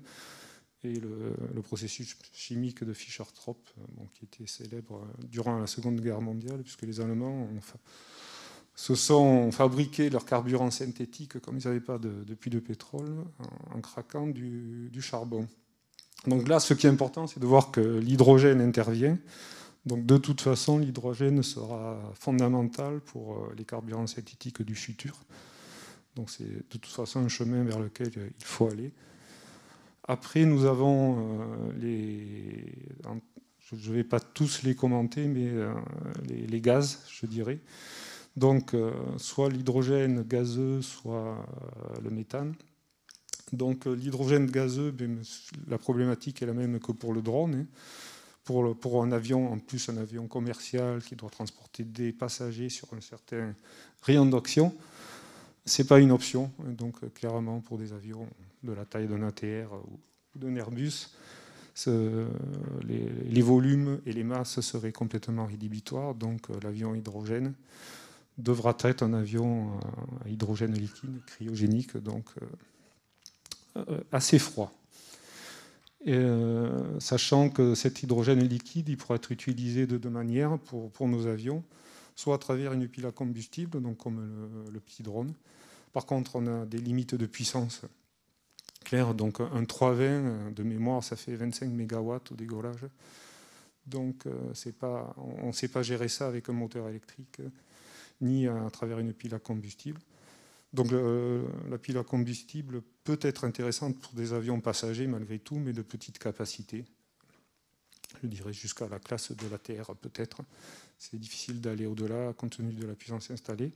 et le, processus chimique de Fischer-Tropsch, qui était célèbre durant la Seconde Guerre mondiale, puisque les Allemands se sont fabriqués leurs carburants synthétiques, comme ils n'avaient pas de, puits de pétrole, en, craquant du charbon. Donc là, ce qui est important, c'est de voir que l'hydrogène intervient. Donc de toute façon, l'hydrogène sera fondamental pour euh, les carburants synthétiques du futur. Donc c'est de toute façon un chemin vers lequel euh, il faut aller. Après, nous avons euh, les... Je ne vais pas tous les commenter, mais les, gaz, je dirais. Donc soit l'hydrogène gazeux, soit le méthane. Donc l'hydrogène gazeux, ben, la problématique est la même que pour le drone. Hein. Pour, un avion, en plus un avion commercial qui doit transporter des passagers sur un certain rayon d'action, n'est pas une option. Donc clairement pour des avions de la taille d'un ATR ou d'un Airbus, les, les, volumes et les masses seraient complètement rédhibitoires. Donc l'avion hydrogène devra être un avion euh, à hydrogène liquide, cryogénique, donc euh, euh, assez froid. Euh, sachant que cet hydrogène liquide, il pourrait être utilisé de deux manières pour, nos avions, soit à travers une pile à combustible, donc comme le, petit drone. Par contre, on a des limites de puissance claires, donc un 320 de mémoire, ça fait 25 MW au décollage. Donc euh, pas, on ne sait pas gérer ça avec un moteur électrique, ni à travers une pile à combustible. Donc euh, la pile à combustible peut être intéressante pour des avions passagers malgré tout, mais de petite capacité. Je dirais jusqu'à la classe de la Terre peut-être. C'est difficile d'aller au-delà compte tenu de la puissance installée.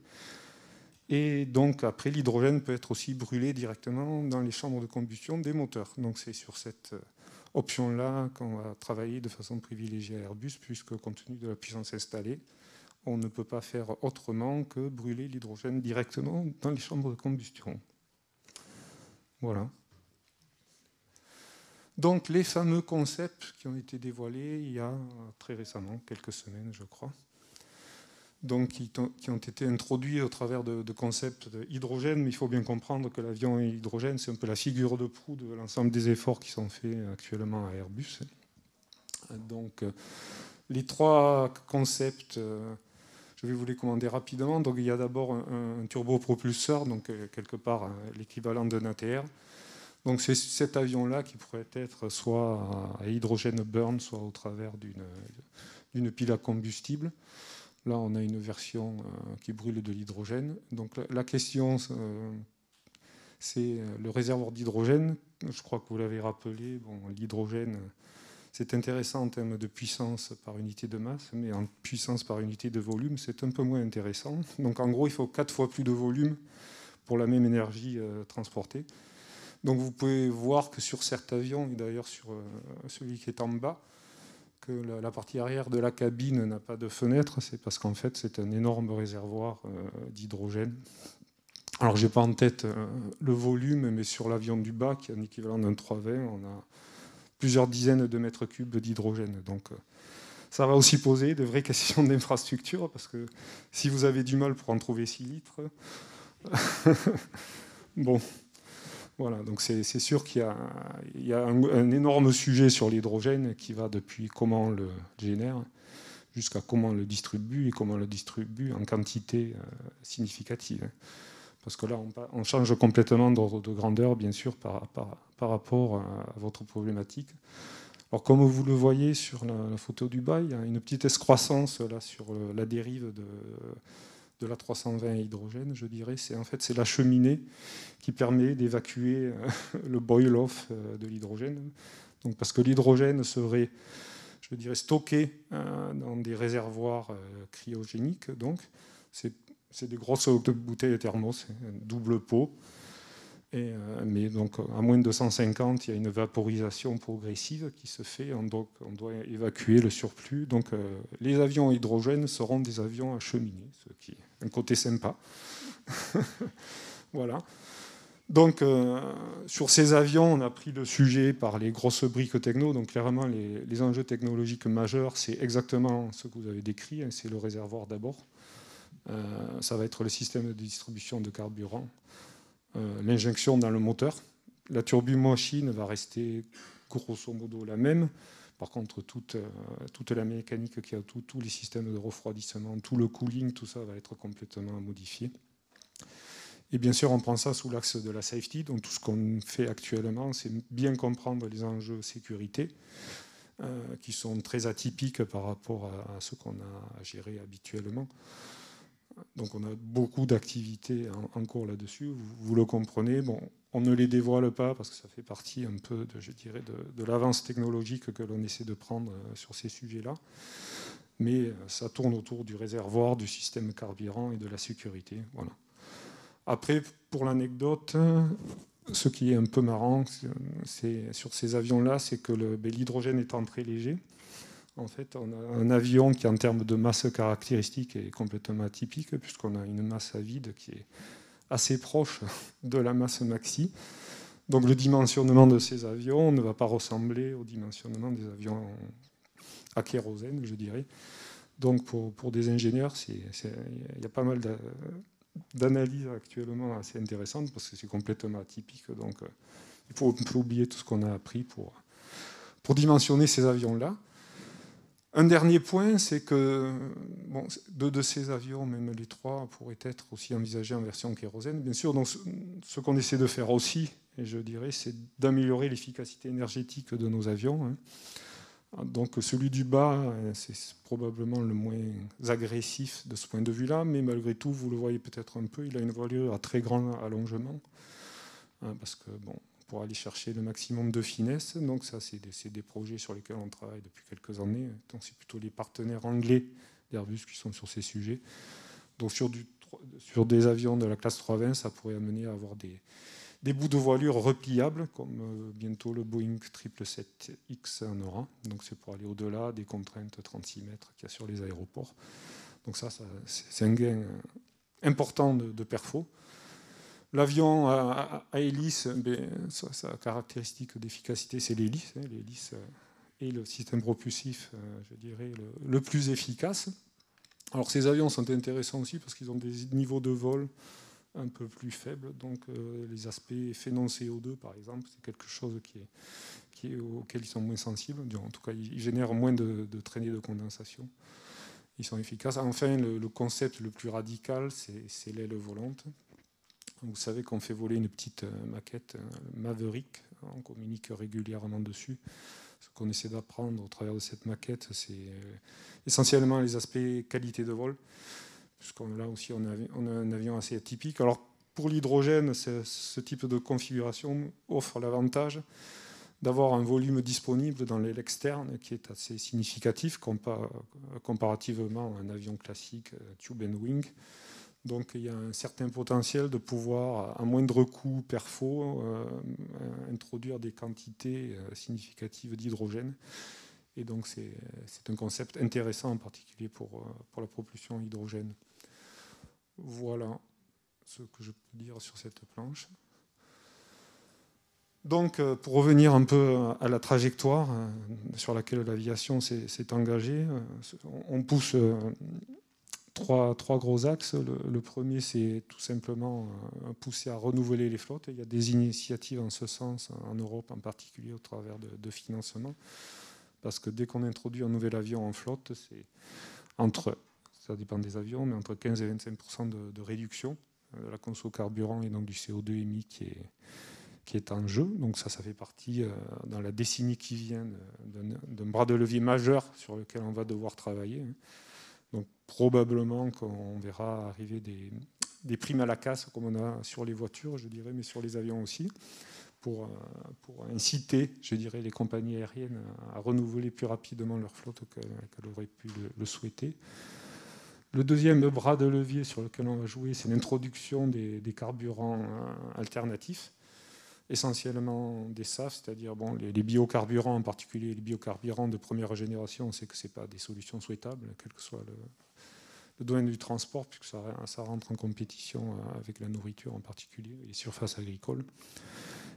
Et donc après, l'hydrogène peut être aussi brûlé directement dans les chambres de combustion des moteurs. Donc c'est sur cette euh, option-là qu'on va travailler de façon privilégiée à Airbus, puisque compte tenu de la puissance installée, on ne peut pas faire autrement que brûler l'hydrogène directement dans les chambres de combustion. Voilà. Donc les fameux concepts qui ont été dévoilés il y a euh, très récemment, quelques semaines je crois, donc qui, ont été introduits au travers de, concepts d'hydrogène, mais il faut bien comprendre que l'avion et l'hydrogène, c'est un peu la figure de proue de l'ensemble des efforts qui sont faits euh, actuellement à Airbus. Donc euh, les trois concepts je vais vous les commander rapidement. Donc, il y a d'abord un, turbopropulseur, donc euh, quelque part euh, l'équivalent d'un ATR. Donc c'est cet avion-là qui pourrait être soit à hydrogène burn, soit au travers d'une pile à combustible. Là, on a une version euh, qui brûle de l'hydrogène. Donc la question, c'est le réservoir d'hydrogène. Je crois que vous l'avez rappelé, bon, l'hydrogène c'est intéressant en termes de puissance par unité de masse, mais en puissance par unité de volume, c'est un peu moins intéressant. Donc en gros, il faut quatre fois plus de volume pour la même énergie euh, transportée. Donc vous pouvez voir que sur certains avions, et d'ailleurs sur euh, celui qui est en bas, que la, partie arrière de la cabine n'a pas de fenêtre, c'est parce qu'en fait c'est un énorme réservoir euh, d'hydrogène. Alors je n'ai pas en tête le volume, mais sur l'avion du bas, qui est un équivalent d'un 320, on a plusieurs dizaines de mètres cubes d'hydrogène. Donc euh, ça va aussi poser de vraies questions d'infrastructure, parce que si vous avez du mal pour en trouver 6 litres, bon, voilà, donc c'est sûr qu'il y, a, un, un énorme sujet sur l'hydrogène qui va depuis comment on le génère jusqu'à comment on le distribue et comment on le distribue en quantité euh, significative. Parce que là, on, change complètement d'ordre de grandeur, bien sûr, par, rapport à, votre problématique. Alors, comme vous le voyez sur la, photo du bail, il y a une petite escroissance là, sur la dérive de, la 320 à hydrogène, je dirais. C'est en fait c'est la cheminée qui permet d'évacuer euh, le boil-off euh, de l'hydrogène. Donc, parce que l'hydrogène serait, je dirais, stocké hein, dans des réservoirs euh, cryogéniques. Donc, c'est c'est des grosses bouteilles thermos, double pot. Euh, mais donc, à moins de 250, il y a une vaporisation progressive qui se fait. On doit, on doit évacuer le surplus. Donc, euh, les avions à hydrogène seront des avions à cheminée, ce qui est un côté sympa. voilà. Donc, euh, sur ces avions, on a pris le sujet par les grosses briques techno. Donc, clairement, les, enjeux technologiques majeurs, c'est exactement ce que vous avez décrit. Hein. c'est le réservoir d'abord. Euh, ça va être le système de distribution de carburant, euh, l'injection dans le moteur. La turbomachine va rester grosso modo la même. Par contre, toute, euh, la mécanique qui a tous les systèmes de refroidissement, tout le cooling, tout ça va être complètement modifié. Et bien sûr, on prend ça sous l'axe de la safety. Donc tout ce qu'on fait actuellement, c'est bien comprendre les enjeux sécurité, qui sont très atypiques par rapport à, à ce qu'on a à gérer habituellement. Donc on a beaucoup d'activités en, cours là-dessus, vous, le comprenez. on ne les dévoile pas parce que ça fait partie un peu, de, je de, l'avance technologique que l'on essaie de prendre euh, sur ces sujets-là. Mais euh, ça tourne autour du réservoir, du système carburant et de la sécurité. Voilà. Après, pour l'anecdote, ce qui est un peu marrant sur ces avions-là, c'est que ben, l'hydrogène étant très léger, en fait, on a un avion qui, en termes de masse caractéristique, est complètement atypique, puisqu'on a une masse à vide qui est assez proche de la masse maxi. Donc le dimensionnement de ces avions ne va pas ressembler au dimensionnement des avions à kérosène, je dirais. Donc pour, pour des ingénieurs, il y a pas mal d'analyses actuellement assez intéressantes parce que c'est complètement atypique. Donc euh, il faut, oublier tout ce qu'on a appris pour, pour dimensionner ces avions-là. Un dernier point, c'est que deux de ces avions, même les trois, pourraient être aussi envisagés en version kérosène, bien sûr. Donc, ce qu'on essaie de faire aussi, et je dirais, c'est d'améliorer l'efficacité énergétique de nos avions. Hein. Ah, donc, celui du bas, euh, c'est probablement le moins agressif de ce point de vue-là, mais malgré tout, vous le voyez peut-être un peu, il a une voilure à très grand allongement, hein, parce que bon, pour aller chercher le maximum de finesse. Donc ça, c'est des, des, projets sur lesquels on travaille depuis quelques années. Donc c'est plutôt les partenaires anglais d'Airbus qui sont sur ces sujets. Donc sur, du, sur des avions de la classe 320, ça pourrait amener à avoir des, des bouts de voilure repliables, comme euh, bientôt le Boeing 777X en aura. Donc c'est pour aller au-delà des contraintes 36 mètres qu'il y a sur les aéroports. Donc ça, c'est un gain euh, important de, de L'avion à, hélice, sa, caractéristique d'efficacité, c'est l'hélice. Hein, l'hélice euh, est le système propulsif, euh, je dirais, le, plus efficace. Alors ces avions sont intéressants aussi parce qu'ils ont des niveaux de vol un peu plus faibles. Donc euh, les aspects phénomène CO2, par exemple, c'est quelque chose qui auquel ils sont moins sensibles. En tout cas, ils génèrent moins de, traînées de condensation. Ils sont efficaces. Enfin, le concept le plus radical, c'est l'aile volante. Vous savez qu'on fait voler une petite euh, maquette euh, Maverick, on communique régulièrement dessus. Ce qu'on essaie d'apprendre au travers de cette maquette, c'est euh, essentiellement les aspects qualité de vol, puisqu'on là aussi on a, un avion assez atypique. Alors pour l'hydrogène, ce type de configuration offre l'avantage d'avoir un volume disponible dans l'aile externe qui est assez significatif comparativement à un avion classique tube and wing. Donc il y a un certain potentiel de pouvoir, à moindre coût perfo, euh, introduire des quantités euh, significatives d'hydrogène. Et donc c'est un concept intéressant en particulier pour, euh, pour la propulsion hydrogène. Voilà ce que je peux dire sur cette planche. Donc, pour revenir un peu à la trajectoire sur laquelle l'aviation s'est engagée, on pousse trois, gros axes. Le, premier, c'est tout simplement euh, pousser à renouveler les flottes. Il y a des initiatives en ce sens, en Europe en particulier, au travers de, financement. Parce que dès qu'on introduit un nouvel avion en flotte, c'est entre, ça dépend des avions, mais entre 15 et 25 de, réduction euh, de la conso carburant et donc du CO2 émis qui est, en jeu. Donc ça, ça fait partie, euh, dans la décennie qui vient, d'un bras de levier majeur sur lequel on va devoir travailler. Hein. Donc probablement qu'on verra arriver des, primes à la casse comme on a sur les voitures, je dirais, mais sur les avions aussi, pour, euh, inciter, je dirais, les compagnies aériennes à renouveler plus rapidement leur flotte qu'elles auraient pu le, souhaiter. Le deuxième bras de levier sur lequel on va jouer, c'est l'introduction des, carburants euh, alternatifs essentiellement des SAF, c'est-à-dire bon, les, biocarburants, en particulier les biocarburants de première génération, on sait que ce n'est pas des solutions souhaitables, quel que soit le, domaine du transport, puisque ça, ça, rentre en compétition euh, avec la nourriture en particulier, les surfaces agricoles.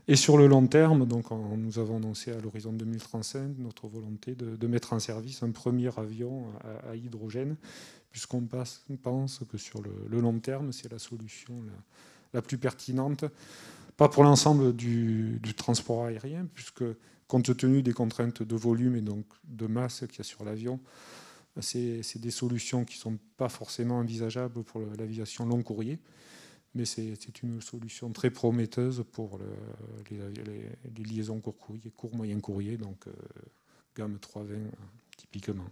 Et sur le long terme, donc, nous avons annoncé à l'horizon 2035 notre volonté de, mettre en service un premier avion à, hydrogène, puisqu'on pense que sur le, long terme, c'est la solution la plus pertinente pas pour l'ensemble du, transport aérien, puisque compte tenu des contraintes de volume et donc de masse qu'il y a sur l'avion, c'est des solutions qui ne sont pas forcément envisageables pour l'aviation long courrier, mais c'est une solution très prometteuse pour les, liaisons court courrier, court moyen courrier, donc euh, gamme 320 typiquement.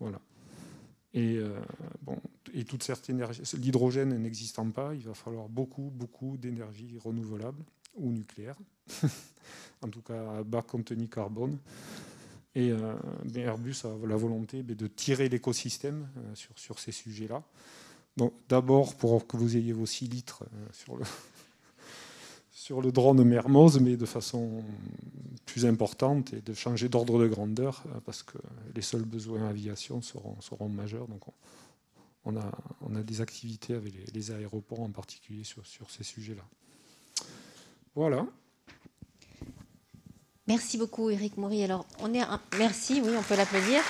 Voilà. Et, euh, bon, et toute cette énergie, l'hydrogène n'existant pas, il va falloir beaucoup, beaucoup d'énergie renouvelable ou nucléaire, en tout cas à bas contenu carbone. Et euh, Airbus a la volonté de tirer l'écosystème euh, sur, sur ces sujets-là. Donc d'abord pour que vous ayez vos 6 litres sur le, sur le drone Mermoz, mais de façon plus importante et de changer d'ordre de grandeur, euh, parce que les seuls besoins en aviation seront, seront majeurs. Donc on, a, on, a, des activités avec les, aéroports en particulier sur, ces sujets-là. Voilà. Merci beaucoup, Eric Maury. Alors, on est. Merci, oui, on peut l'applaudir.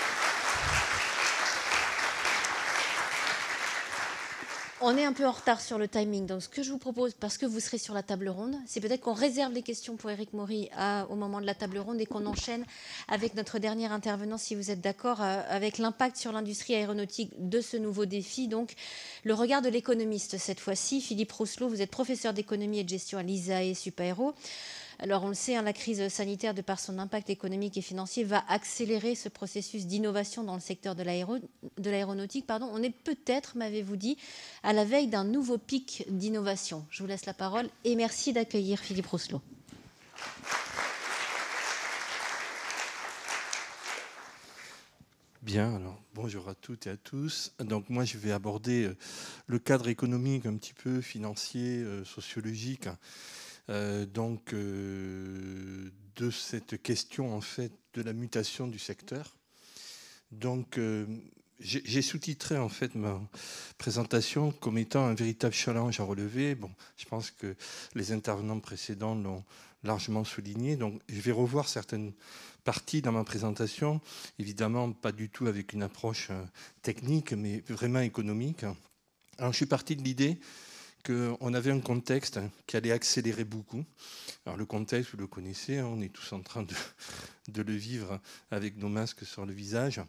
On est un peu en retard sur le timing, donc ce que je vous propose, parce que vous serez sur la table ronde, c'est peut-être qu'on réserve les questions pour Éric Maury euh, au moment de la table ronde et qu'on enchaîne avec notre dernier intervenant, si vous êtes d'accord, euh, avec l'impact sur l'industrie aéronautique de ce nouveau défi. Donc, le regard de l'économiste cette fois-ci, Philippe Rousselot, vous êtes professeur d'économie et de gestion à l'ISAE Supaéro. Alors on le sait, hein, la crise sanitaire, de par son impact économique et financier, va accélérer ce processus d'innovation dans le secteur de l'aéronautique. Pardon, on est peut-être, m'avez-vous dit, à la veille d'un nouveau pic d'innovation. Je vous laisse la parole et merci d'accueillir Philippe Rousselot. Bien, alors bonjour à toutes et à tous. Donc moi je vais aborder euh, le cadre économique un petit peu financier, euh, sociologique hein, euh, donc, euh, de cette question, en fait, de la mutation du secteur. Donc, euh, j'ai sous-titré en fait ma présentation comme étant un véritable challenge à relever. Bon, je pense que les intervenants précédents l'ont largement souligné. Donc, je vais revoir certaines parties dans ma présentation. Évidemment, pas du tout avec une approche technique, mais vraiment économique. Alors, je suis parti de l'idée on avait un contexte qui allait accélérer beaucoup. Alors le contexte, vous le connaissez, hein, on est tous en train de, le vivre avec nos masques sur le visage.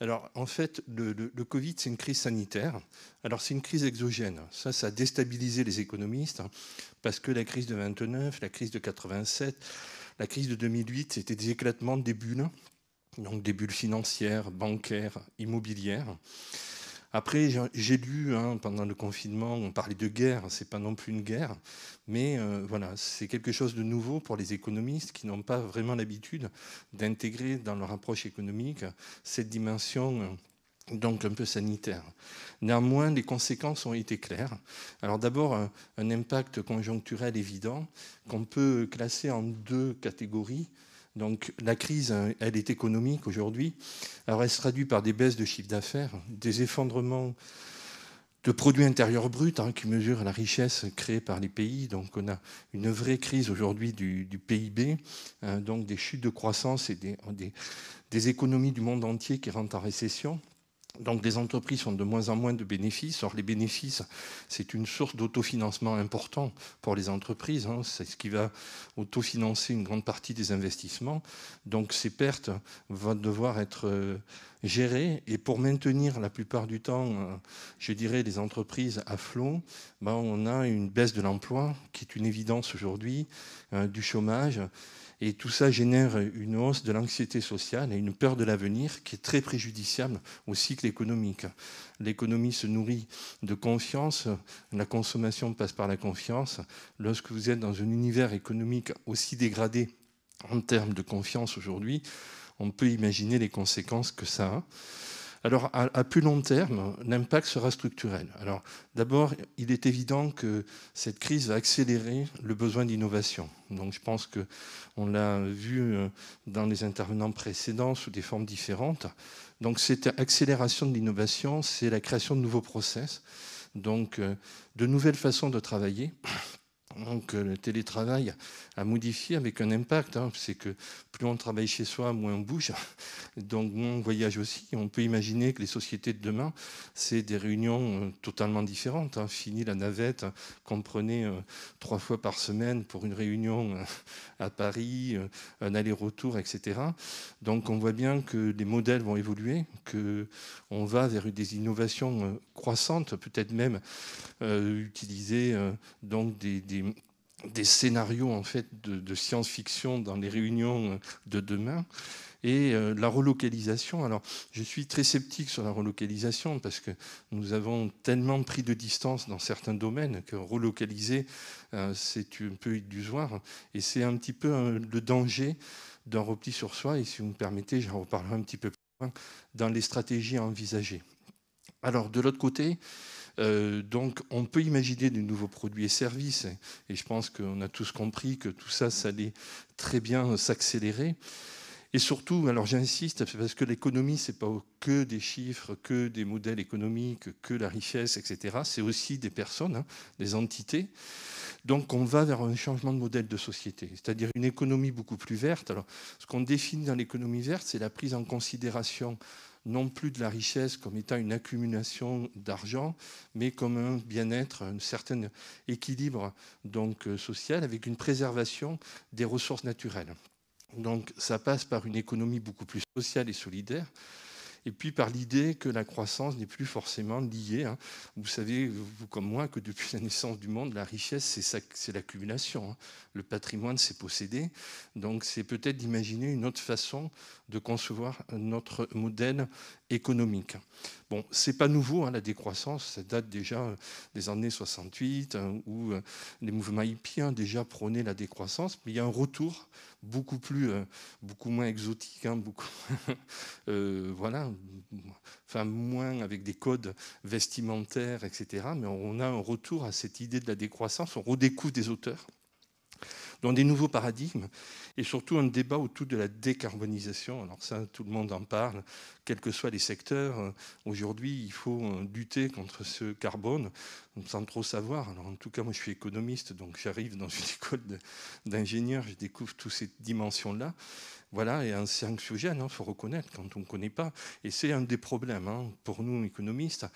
Alors en fait, le, Covid, c'est une crise sanitaire. Alors c'est une crise exogène. Ça, ça a déstabilisé les économistes hein, parce que la crise de 29, la crise de 87, la crise de 2008, c'était des éclatements des bulles, donc des bulles financières, bancaires, immobilières. Après, j'ai lu hein, pendant le confinement, on parlait de guerre, ce n'est pas non plus une guerre, mais euh, voilà, c'est quelque chose de nouveau pour les économistes qui n'ont pas vraiment l'habitude d'intégrer dans leur approche économique cette dimension euh, donc un peu sanitaire. Néanmoins, les conséquences ont été claires. Alors d'abord, euh, un impact conjoncturel évident qu'on peut classer en deux catégories. Donc la crise, hein, elle est économique aujourd'hui. Alors elle se traduit par des baisses de chiffre d'affaires, des effondrements de produits intérieurs bruts hein, qui mesurent la richesse créée par les pays. Donc on a une vraie crise aujourd'hui du, PIB, hein, donc des chutes de croissance et des économies du monde entier qui rentrent en récession. Donc les entreprises font de moins en moins de bénéfices. Or les bénéfices, c'est une source d'autofinancement important pour les entreprises. Hein. C'est ce qui va autofinancer une grande partie des investissements. Donc ces pertes vont devoir être euh, gérées. Et pour maintenir la plupart du temps, euh, je dirais, les entreprises à flot, ben, on a une baisse de l'emploi qui est une évidence aujourd'hui, euh, du chômage. Et tout ça génère une hausse de l'anxiété sociale et une peur de l'avenir qui est très préjudiciable au cycle économique. L'économie se nourrit de confiance, la consommation passe par la confiance. Lorsque vous êtes dans un univers économique aussi dégradé en termes de confiance aujourd'hui, on peut imaginer les conséquences que ça a. Alors, à, plus long terme, l'impact sera structurel. Alors, d'abord, il est évident que cette crise va accélérer le besoin d'innovation. Donc, je pense que on l'a vu euh, dans les intervenants précédents sous des formes différentes. Donc, cette accélération de l'innovation, c'est la création de nouveaux process, donc euh, de nouvelles façons de travailler donc le télétravail a modifié avec un impact, hein. c'est que plus on travaille chez soi, moins on bouge, donc moins on voyage aussi. On peut imaginer que les sociétés de demain, c'est des réunions euh, totalement différentes. Hein. Fini la navette qu'on prenait euh, trois fois par semaine pour une réunion euh, à Paris, un aller-retour, etc. Donc on voit bien que les modèles vont évoluer, qu'on va vers des innovations croissantes, peut-être même utiliser donc des des scénarios en fait de, science-fiction dans les réunions euh, de demain et euh, la relocalisation. Alors, je suis très sceptique sur la relocalisation parce que nous avons tellement pris de distance dans certains domaines que relocaliser, euh, c'est un peu illusoire et c'est un petit peu le danger d'un repli sur soi. Et si vous me permettez, j'en reparlerai un petit peu plus loin dans les stratégies à envisager. Alors, de l'autre côté, euh, donc on peut imaginer de nouveaux produits et services, hein. et je pense qu'on a tous compris que tout ça, ça allait très bien s'accélérer. Et surtout, alors j'insiste, parce que l'économie, ce n'est pas que des chiffres, que des modèles économiques, que la richesse, etc. C'est aussi des personnes, hein, des entités. Donc on va vers un changement de modèle de société, c'est-à-dire une économie beaucoup plus verte. Alors ce qu'on définit dans l'économie verte, c'est la prise en considération non plus de la richesse comme étant une accumulation d'argent, mais comme un bien-être, un certain équilibre donc, euh, social avec une préservation des ressources naturelles. Donc ça passe par une économie beaucoup plus sociale et solidaire, et puis par l'idée que la croissance n'est plus forcément liée. Hein. Vous savez, vous comme moi, que depuis la naissance du monde, la richesse, c'est l'accumulation. Hein. Le patrimoine, c'est posséder. Donc c'est peut-être d'imaginer une autre façon de concevoir notre modèle économique. Bon, c'est pas nouveau, hein, la décroissance, ça date déjà des années 68, hein, où euh, les mouvements hippies hein, déjà prônaient la décroissance, mais il y a un retour beaucoup plus, euh, beaucoup moins exotique, beaucoup, euh, voilà, enfin moins avec des codes vestimentaires, etc. Mais on a un retour à cette idée de la décroissance, on redécouvre des auteurs dans des nouveaux paradigmes, et surtout un débat autour de la décarbonisation. Alors ça, tout le monde en parle, quels que soient les secteurs. Euh, aujourd'hui, il faut euh, lutter contre ce carbone sans trop savoir. Alors en tout cas, moi je suis économiste, donc j'arrive dans une école d'ingénieurs, je découvre toutes ces dimensions-là. Voilà, et un anxiogène, il faut reconnaître quand on ne connaît pas. Et c'est un des problèmes hein, pour nous économistes,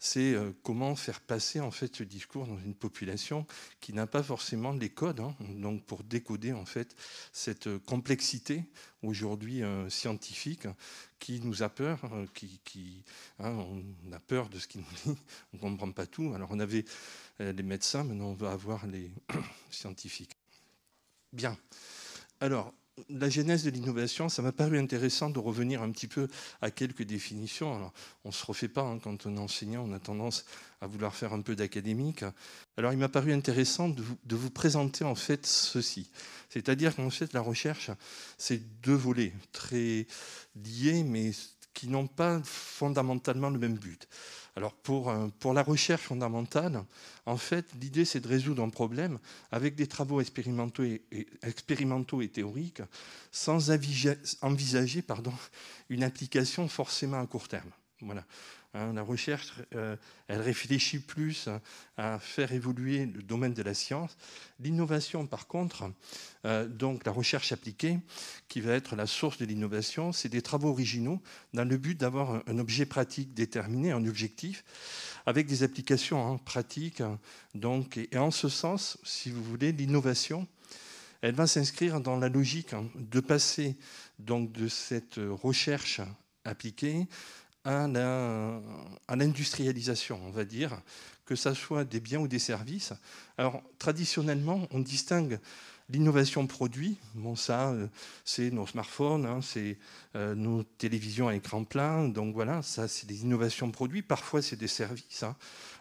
c'est euh, comment faire passer en fait ce discours dans une population qui n'a pas forcément les codes, hein. donc pour décoder en fait cette euh, complexité aujourd'hui euh, scientifique qui nous a peur, qui, hein, on a peur de ce qu'il nous dit, on ne comprend pas tout. Alors on avait les médecins, maintenant on va avoir les scientifiques. Bien. Alors, la genèse de l'innovation, ça m'a paru intéressant de revenir un petit peu à quelques définitions. Alors, on ne se refait pas hein, quand on est enseignant, on a tendance à vouloir faire un peu d'académique. Alors, il m'a paru intéressant de vous, de vous, présenter en fait ceci. C'est-à-dire qu'en fait, la recherche, c'est deux volets très liés, mais qui n'ont pas fondamentalement le même but. Alors pour, euh, pour la recherche fondamentale, en fait, l'idée c'est de résoudre un problème avec des travaux expérimentaux et, théoriques sans envisager pardon, une application forcément à court terme. Voilà. Hein, la recherche, euh, elle réfléchit plus à faire évoluer le domaine de la science. L'innovation, par contre, euh, donc la recherche appliquée, qui va être la source de l'innovation, c'est des travaux originaux dans le but d'avoir un objet pratique déterminé, un objectif, avec des applications hein, pratiques. Donc, et en ce sens, si vous voulez, l'innovation, elle va s'inscrire dans la logique hein, de passer donc de cette recherche appliquée à l'industrialisation, on va dire, que ça soit des biens ou des services. Alors, traditionnellement, on distingue l'innovation produit. Bon, ça, euh, c'est nos smartphones, hein, c'est euh, nos télévisions à écran plein. Donc voilà, ça, c'est des innovations produits. Parfois, c'est des services. Hein.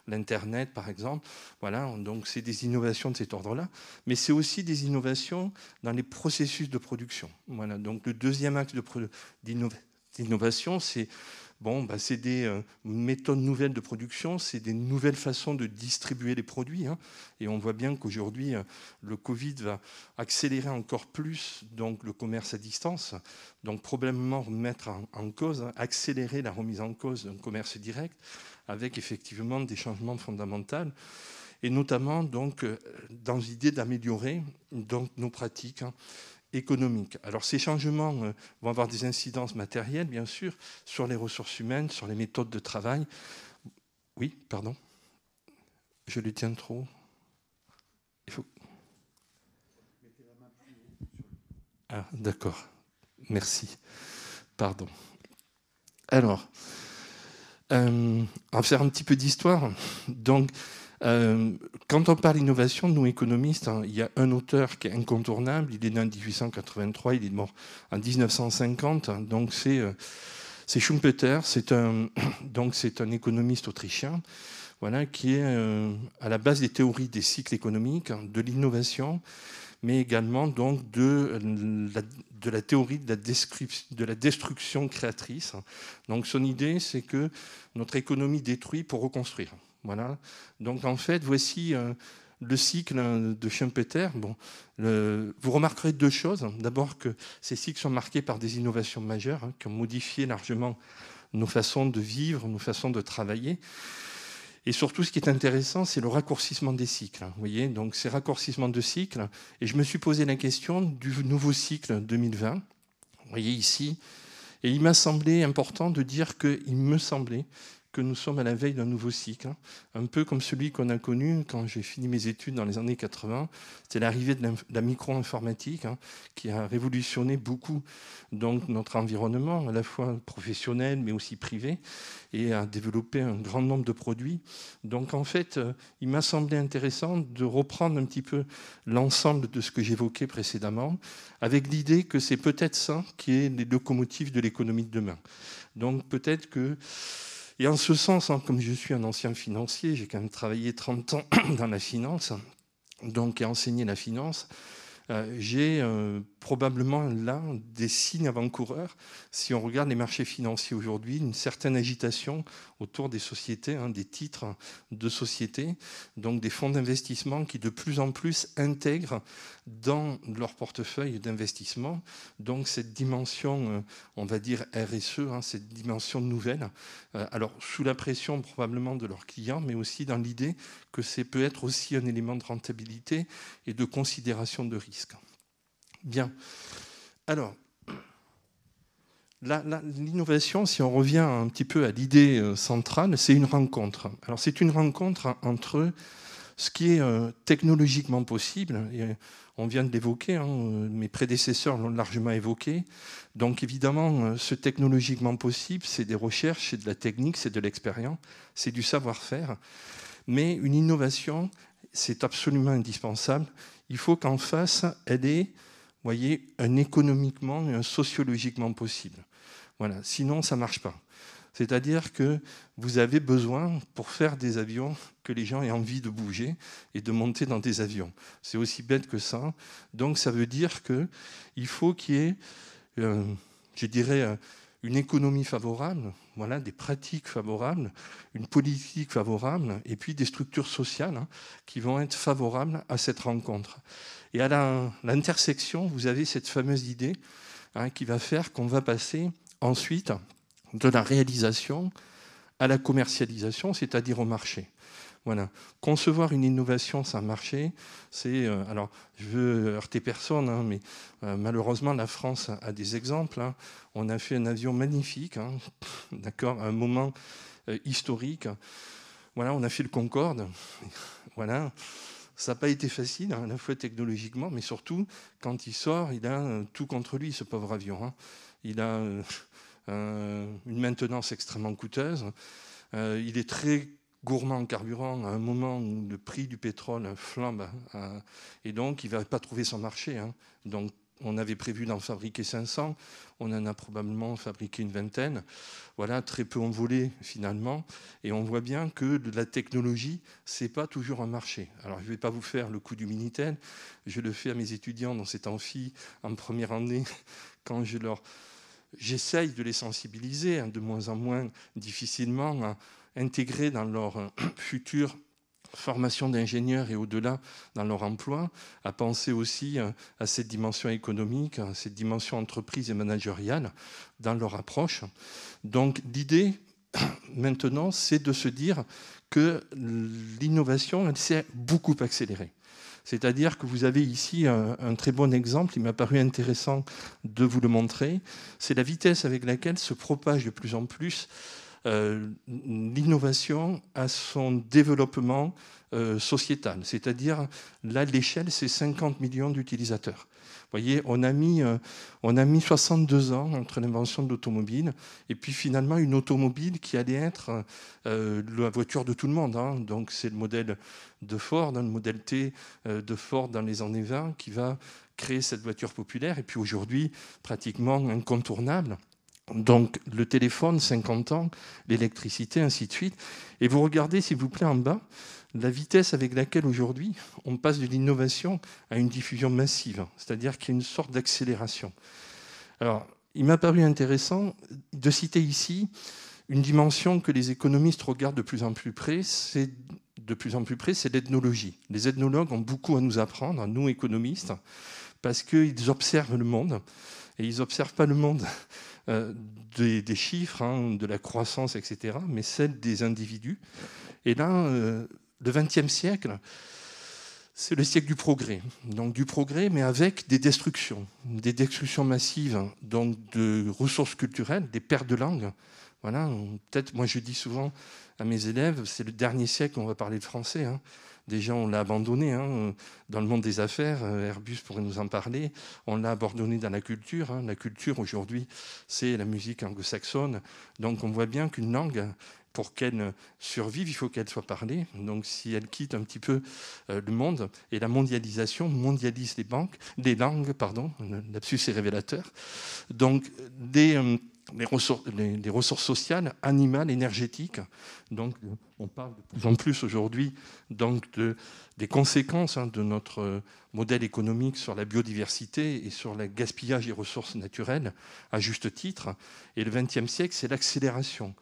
l'Internet par exemple. Voilà, donc c'est des innovations de cet ordre-là, mais c'est aussi des innovations dans les processus de production. Voilà, donc le deuxième axe d'innovation, c'est Bon, bah, c'est des euh, méthodes nouvelles de production, c'est des nouvelles façons de distribuer les produits. Hein. Et on voit bien qu'aujourd'hui, euh, le Covid va accélérer encore plus donc, le commerce à distance. Donc, probablement remettre en, cause, hein, accélérer la remise en cause d'un commerce direct avec effectivement des changements fondamentaux et notamment donc euh, dans l'idée d'améliorer donc nos pratiques. Hein économique. Alors ces changements euh, vont avoir des incidences matérielles, bien sûr, sur les ressources humaines, sur les méthodes de travail. Oui, pardon Je le tiens trop. Il faut... Ah, d'accord. Merci. Pardon. Alors, euh, on va faire un petit peu d'histoire. Donc, euh, quand on parle d'innovation, nous économistes, hein, il y a un auteur qui est incontournable, il est né en 1883, il est mort en 1950, hein, donc c'est euh, Schumpeter, c'est un, économiste autrichien voilà, qui est euh, à la base des théories des cycles économiques, hein, de l'innovation, mais également donc de euh, la, théorie de la, de la, destruction créatrice. Donc son idée, c'est que notre économie détruit pour reconstruire. Voilà. Donc en fait, voici euh, le cycle euh, de Schumpeter. Bon, vous remarquerez deux choses. D'abord que ces cycles sont marqués par des innovations majeures hein, qui ont modifié largement nos façons de vivre, nos façons de travailler. Et surtout, ce qui est intéressant, c'est le raccourcissement des cycles. Vous voyez, donc ces raccourcissements de cycles. Et je me suis posé la question du nouveau cycle 2020. Vous voyez ici. Et il m'a semblé important de dire qu'il me semblait que nous sommes à la veille d'un nouveau cycle, hein. un peu comme celui qu'on a connu quand j'ai fini mes études dans les années 80. C'est l'arrivée de la, micro-informatique hein, qui a révolutionné beaucoup donc, notre environnement, à la fois professionnel mais aussi privé, et a développé un grand nombre de produits. Donc en fait, euh, il m'a semblé intéressant de reprendre un petit peu l'ensemble de ce que j'évoquais précédemment, avec l'idée que c'est peut-être ça qui est les locomotives de l'économie de demain. Donc peut-être que et en ce sens, hein, comme je suis un ancien financier, j'ai quand même travaillé 30 ans dans la finance, donc et enseigné la finance, euh, j'ai euh, probablement là des signes avant-coureurs, si on regarde les marchés financiers aujourd'hui, une certaine agitation autour des sociétés, hein, des titres de sociétés, donc des fonds d'investissement qui de plus en plus intègrent dans leur portefeuille d'investissement, donc cette dimension, euh, on va dire RSE, hein, cette dimension nouvelle, alors sous la pression probablement de leurs clients, mais aussi dans l'idée que c'est peut-être aussi un élément de rentabilité et de considération de risque. Bien. Alors, l'innovation, si on revient un petit peu à l'idée euh, centrale, c'est une rencontre. Alors, c'est une rencontre entre ce qui est euh, technologiquement possible, euh, on vient de l'évoquer, hein, mes prédécesseurs l'ont largement évoqué. Donc évidemment, ce technologiquement possible, c'est des recherches, c'est de la technique, c'est de l'expérience, c'est du savoir-faire. Mais une innovation, c'est absolument indispensable, il faut qu'en face, elle ait voyez, un économiquement et un sociologiquement possible. Voilà. Sinon, ça ne marche pas. C'est-à-dire que vous avez besoin, pour faire des avions, que les gens aient envie de bouger et de monter dans des avions. C'est aussi bête que ça. Donc ça veut dire qu'il faut qu'il y ait, euh, je dirais, euh, une économie favorable, voilà, des pratiques favorables, une politique favorable, et puis des structures sociales hein, qui vont être favorables à cette rencontre. Et à l'intersection, vous avez cette fameuse idée hein, qui va faire qu'on va passer ensuite de la réalisation à la commercialisation, c'est-à-dire au marché. Voilà. Concevoir une innovation ça marché, c'est. Euh, alors, je veux heurter personne, hein, mais euh, malheureusement, la France a des exemples. Hein. On a fait un avion magnifique, hein, d'accord, à un moment euh, historique. Voilà, on a fait le Concorde. voilà. Ça n'a pas été facile, à la fois technologiquement, mais surtout, quand il sort, il a tout contre lui, ce pauvre avion. Il a une maintenance extrêmement coûteuse. il est très gourmand en carburant à un moment où le prix du pétrole flambe. Euh, et donc, il ne va pas trouver son marché. Hein. Donc, on avait prévu d'en fabriquer 500, on en a probablement fabriqué une vingtaine. Voilà, très peu ont volé finalement. Et on voit bien que de la technologie, ce n'est pas toujours un marché. Alors je ne vais pas vous faire le coup du Minitel, je le fais à mes étudiants dans cet amphi en première année, quand je leur... J'essaye de les sensibiliser, hein, de moins en moins difficilement, hein, intégrer dans leur euh, future formation d'ingénieurs et au-delà dans leur emploi, à penser aussi euh, à cette dimension économique, à cette dimension entreprise et managériale dans leur approche. Donc l'idée maintenant, c'est de se dire que l'innovation, elle s'est beaucoup accélérée. C'est-à-dire que vous avez ici un, euh, un, très bon exemple, il m'a paru intéressant de vous le montrer, c'est la vitesse avec laquelle se propage de plus en plus euh, l'innovation à son développement euh, sociétal. C'est-à-dire, là, l'échelle, c'est 50 millions d'utilisateurs. Vous voyez, on a, mis, euh, on a mis 62 ans entre l'invention de l'automobile et puis finalement une automobile qui allait être la voiture de tout le monde. Hein. Donc c'est le modèle de Ford, hein, le modèle T de Ford dans les années 20 qui va créer cette voiture populaire et puis aujourd'hui pratiquement incontournable. Donc le téléphone, 50 ans, l'électricité, ainsi de suite. Et vous regardez, s'il vous plaît, en bas, la vitesse avec laquelle aujourd'hui on passe de l'innovation à une diffusion massive, c'est-à-dire qu'il y a une sorte d'accélération. Alors, il m'a paru intéressant de citer ici une dimension que les économistes regardent de plus en plus près, c'est de plus en plus près, c'est l'ethnologie. Les ethnologues ont beaucoup à nous apprendre, nous économistes, parce qu'ils observent le monde, et ils n'observent pas le monde euh, des, chiffres, hein, de la croissance, etc., mais celle des individus. Et là, euh, le XXe siècle, c'est le siècle du progrès. Donc du progrès, mais avec des destructions, des destructions massives, donc de ressources culturelles, des pertes de langues. Voilà, peut-être, moi je dis souvent à mes élèves, c'est le dernier siècle on va parler de français. Hein. Déjà, on l'a abandonné hein, dans le monde des affaires, euh, Airbus pourrait nous en parler, on l'a abandonné dans la culture. Hein. La culture, aujourd'hui, c'est la musique anglo-saxonne. Donc on voit bien qu'une langue, pour qu'elle survive, il faut qu'elle soit parlée. Donc si elle quitte un petit peu euh, le monde, et la mondialisation mondialise les banques, les langues, pardon, l'absus est révélateur. Donc des... Euh, les ressources, sociales, animales, énergétiques. Donc, on parle de plus en plus aujourd'hui donc de, des conséquences hein, de notre modèle économique sur la biodiversité et sur le gaspillage des ressources naturelles, à juste titre. Et le XXe siècle, c'est l'accélération.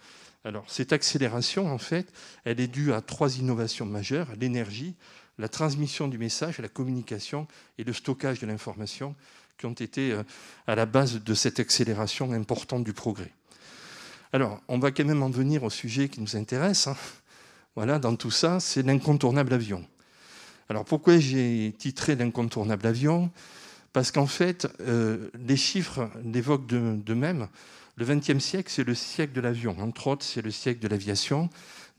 Alors, cette accélération, en fait, elle est due à trois innovations majeures l'énergie, la transmission du message, la communication et le stockage de l'information qui ont été euh, à la base de cette accélération importante du progrès. Alors, on va quand même en venir au sujet qui nous intéresse. Hein. Voilà, dans tout ça, c'est l'incontournable avion. Alors, pourquoi j'ai titré l'incontournable avion Parce qu'en fait, euh, les chiffres l'évoquent de même. le XXe siècle, c'est le siècle de l'avion. Entre autres, c'est le siècle de l'aviation.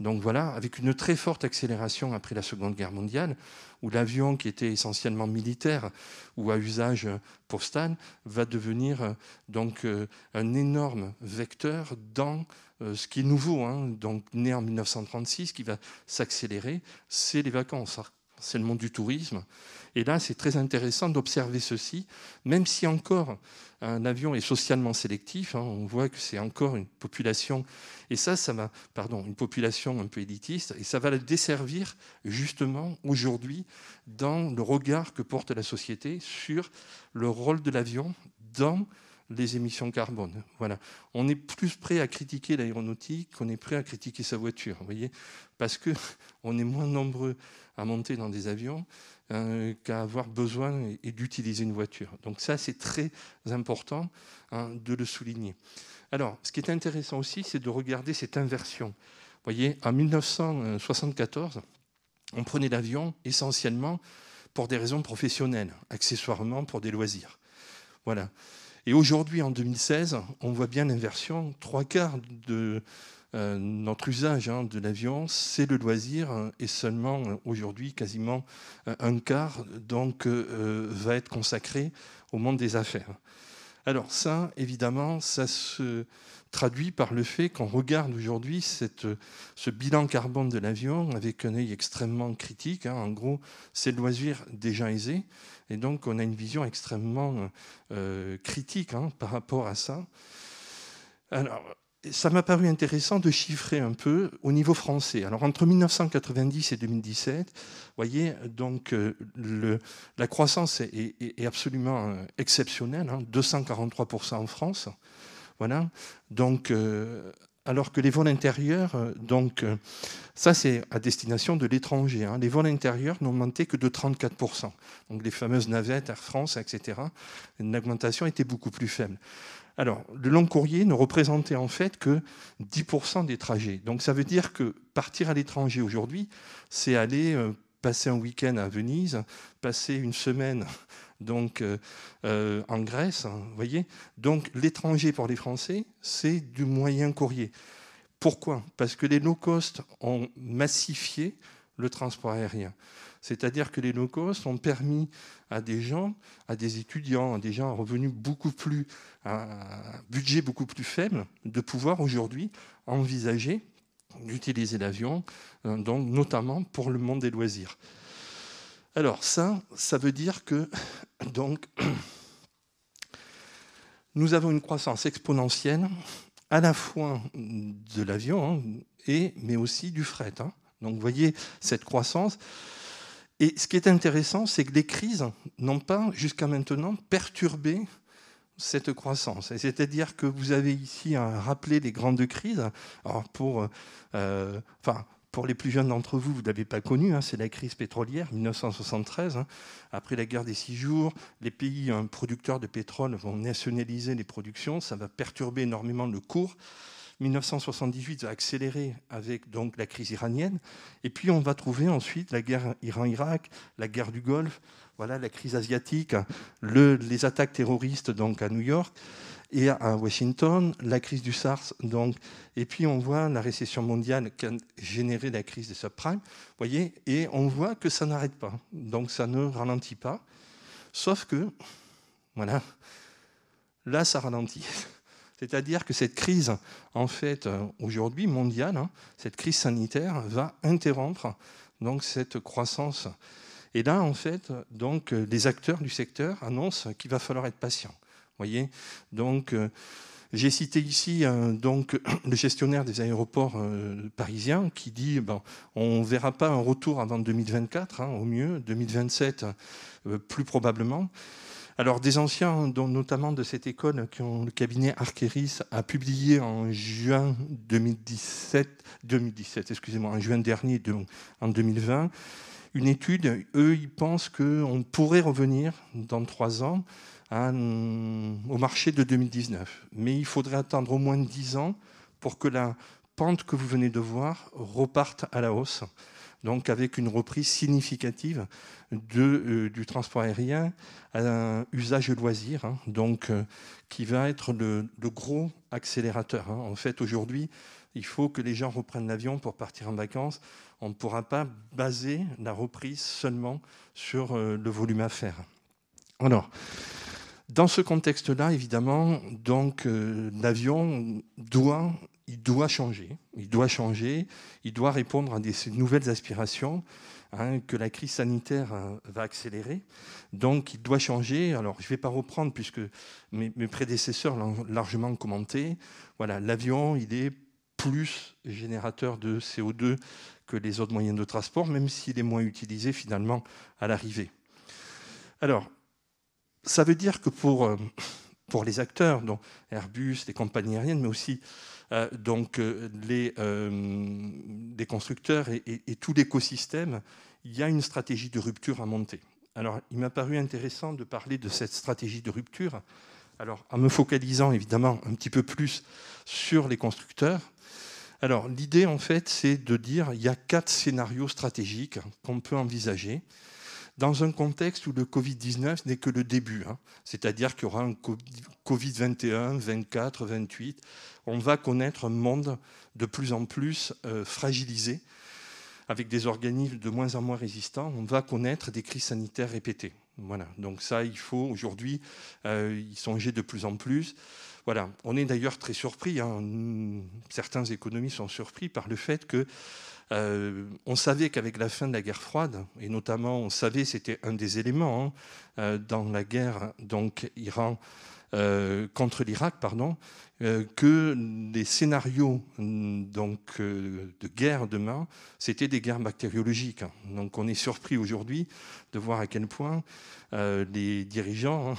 Donc voilà, avec une très forte accélération après la Seconde Guerre mondiale, où l'avion, qui était essentiellement militaire ou à usage postal va devenir euh, donc euh, un énorme vecteur dans euh, ce qui est nouveau, hein. donc né en 1936, qui va s'accélérer, c'est les vacances c'est le monde du tourisme. Et là, c'est très intéressant d'observer ceci, même si encore un avion est socialement sélectif, hein, on voit que c'est encore une population, et ça, ça va, pardon, une population un peu élitiste, et ça va la desservir justement aujourd'hui dans le regard que porte la société sur le rôle de l'avion dans les émissions carbone. Voilà. On est plus prêt à critiquer l'aéronautique qu'on est prêt à critiquer sa voiture, voyez, parce qu'on est moins nombreux à monter dans des avions euh, qu'à avoir besoin et, d'utiliser une voiture. Donc ça, c'est très important hein, de le souligner. Alors, ce qui est intéressant aussi, c'est de regarder cette inversion. Vous voyez, en 1974, on prenait l'avion essentiellement pour des raisons professionnelles, accessoirement pour des loisirs. Voilà. Et aujourd'hui, en 2016, on voit bien l'inversion. Trois quarts de, euh, notre usage hein, de l'avion, c'est le loisir, et seulement euh, aujourd'hui, quasiment euh, un quart donc, va être consacré au monde des affaires. Alors ça, évidemment, ça se traduit par le fait qu'on regarde aujourd'hui ce bilan carbone de l'avion avec un œil extrêmement critique. Hein. En gros, c'est le loisir déjà aisé. Et donc, on a une vision extrêmement critique hein, par rapport à ça. Alors, ça m'a paru intéressant de chiffrer un peu au niveau français. Alors entre 1990 et 2017, voyez, donc euh, la croissance est, absolument euh, exceptionnelle, 243% hein, en France. Voilà. Donc euh, alors que les vols intérieurs, donc ça c'est à destination de l'étranger, hein. les vols intérieurs n'ont monté que de 34%. Donc les fameuses navettes Air France, etc., l'augmentation était beaucoup plus faible. Alors, le long courrier ne représentait en fait que 10% des trajets. Donc ça veut dire que partir à l'étranger aujourd'hui, c'est aller euh, passer un week-end à Venise, passer une semaine euh, euh, en Grèce. Hein, voyez donc l'étranger pour les Français, c'est du moyen courrier. Pourquoi Parce que les low cost ont massifié le transport aérien. C'est-à-dire que les low cost ont permis à des gens, à des étudiants, à des gens à revenus beaucoup plus, à un budget beaucoup plus faible, de pouvoir aujourd'hui envisager d'utiliser l'avion, euh, donc notamment pour le monde des loisirs. Alors ça, ça veut dire que donc nous avons une croissance exponentielle à la fois de l'avion hein, et mais aussi du fret. Hein. Donc vous voyez cette croissance. Et ce qui est intéressant, c'est que les crises n'ont pas, jusqu'à maintenant, perturbé cette croissance. C'est-à-dire que vous avez ici rappelé les grandes crises. pour, euh, enfin, pour les plus jeunes d'entre vous, vous ne l'avez pas connu, hein, c'est la crise pétrolière 1973. Hein. après la guerre des six jours, les pays hein, producteurs de pétrole vont nationaliser les productions, ça va perturber énormément le cours. 1978 a accélérer avec donc la crise iranienne, et puis on va trouver ensuite la guerre Iran-Irak, la guerre du Golfe, voilà la crise asiatique, le, les attaques terroristes donc à New York et à Washington, la crise du SARS donc, et puis on voit la récession mondiale qui a généré la crise des subprimes, voyez, et on voit que ça n'arrête pas, donc ça ne ralentit pas, sauf que voilà, là ça ralentit. C'est-à-dire que cette crise, en fait, euh, aujourd'hui mondiale, hein, cette crise sanitaire va interrompre donc cette croissance. Et là, en fait, donc euh, les acteurs du secteur annoncent qu'il va falloir être patient. Voyez, donc euh, j'ai cité ici donc le gestionnaire des aéroports parisiens qui dit bon, on ne verra pas un retour avant 2024, hein, au mieux 2027 plus probablement. Alors, des anciens, dont notamment de cette école, qui ont le cabinet Archeris, a publié en juin 2017, excusez-moi, en juin dernier, en 2020, une étude. Eux, ils pensent qu'on pourrait revenir dans trois ans au marché de 2019. Mais il faudrait attendre au moins dix ans pour que la pente que vous venez de voir reparte à la hausse donc avec une reprise significative euh, du transport aérien à un usage loisir, hein, donc, euh, qui va être le, gros accélérateur. Hein. En fait, aujourd'hui, il faut que les gens reprennent l'avion pour partir en vacances. On ne pourra pas baser la reprise seulement sur euh, le volume à faire. Alors, dans ce contexte-là, évidemment, donc l'avion doit il doit changer. Il doit changer. Il doit répondre à des nouvelles aspirations hein, que la crise sanitaire euh, va accélérer. Donc, il doit changer. Alors, je ne vais pas reprendre puisque mes, prédécesseurs l'ont largement commenté. Voilà, l'avion, il est plus générateur de CO2 que les autres moyens de transport, même s'il est moins utilisé finalement à l'arrivée. Alors, ça veut dire que pour, euh, pour les acteurs, donc Airbus, les compagnies aériennes, mais aussi euh, donc euh, euh, les, constructeurs et, tout l'écosystème, il y a une stratégie de rupture à monter. Alors, il m'a paru intéressant de parler de cette stratégie de rupture. Alors, en me focalisant évidemment un petit peu plus sur les constructeurs. Alors, l'idée en fait, c'est de dire il y a quatre scénarios stratégiques qu'on peut envisager dans un contexte où le Covid-19 n'est que le début. Hein. C'est-à-dire qu'il y aura un Covid-21, 24, 28, on va connaître un monde de plus en plus euh, fragilisé, avec des organismes de moins en moins résistants, on va connaître des crises sanitaires répétées. Voilà, donc ça, il faut aujourd'hui y euh, songer de plus en plus. Voilà, on est d'ailleurs très surpris, hein. certains économistes sont surpris par le fait que euh, on savait qu'avec la fin de la guerre froide, et notamment on savait, c'était un des éléments hein, dans la guerre donc Iran contre l'Irak, pardon, euh, que les scénarios mm, donc, euh, de guerre demain, c'était des guerres bactériologiques. Hein. Donc on est surpris aujourd'hui de voir à quel point euh, les dirigeants hein,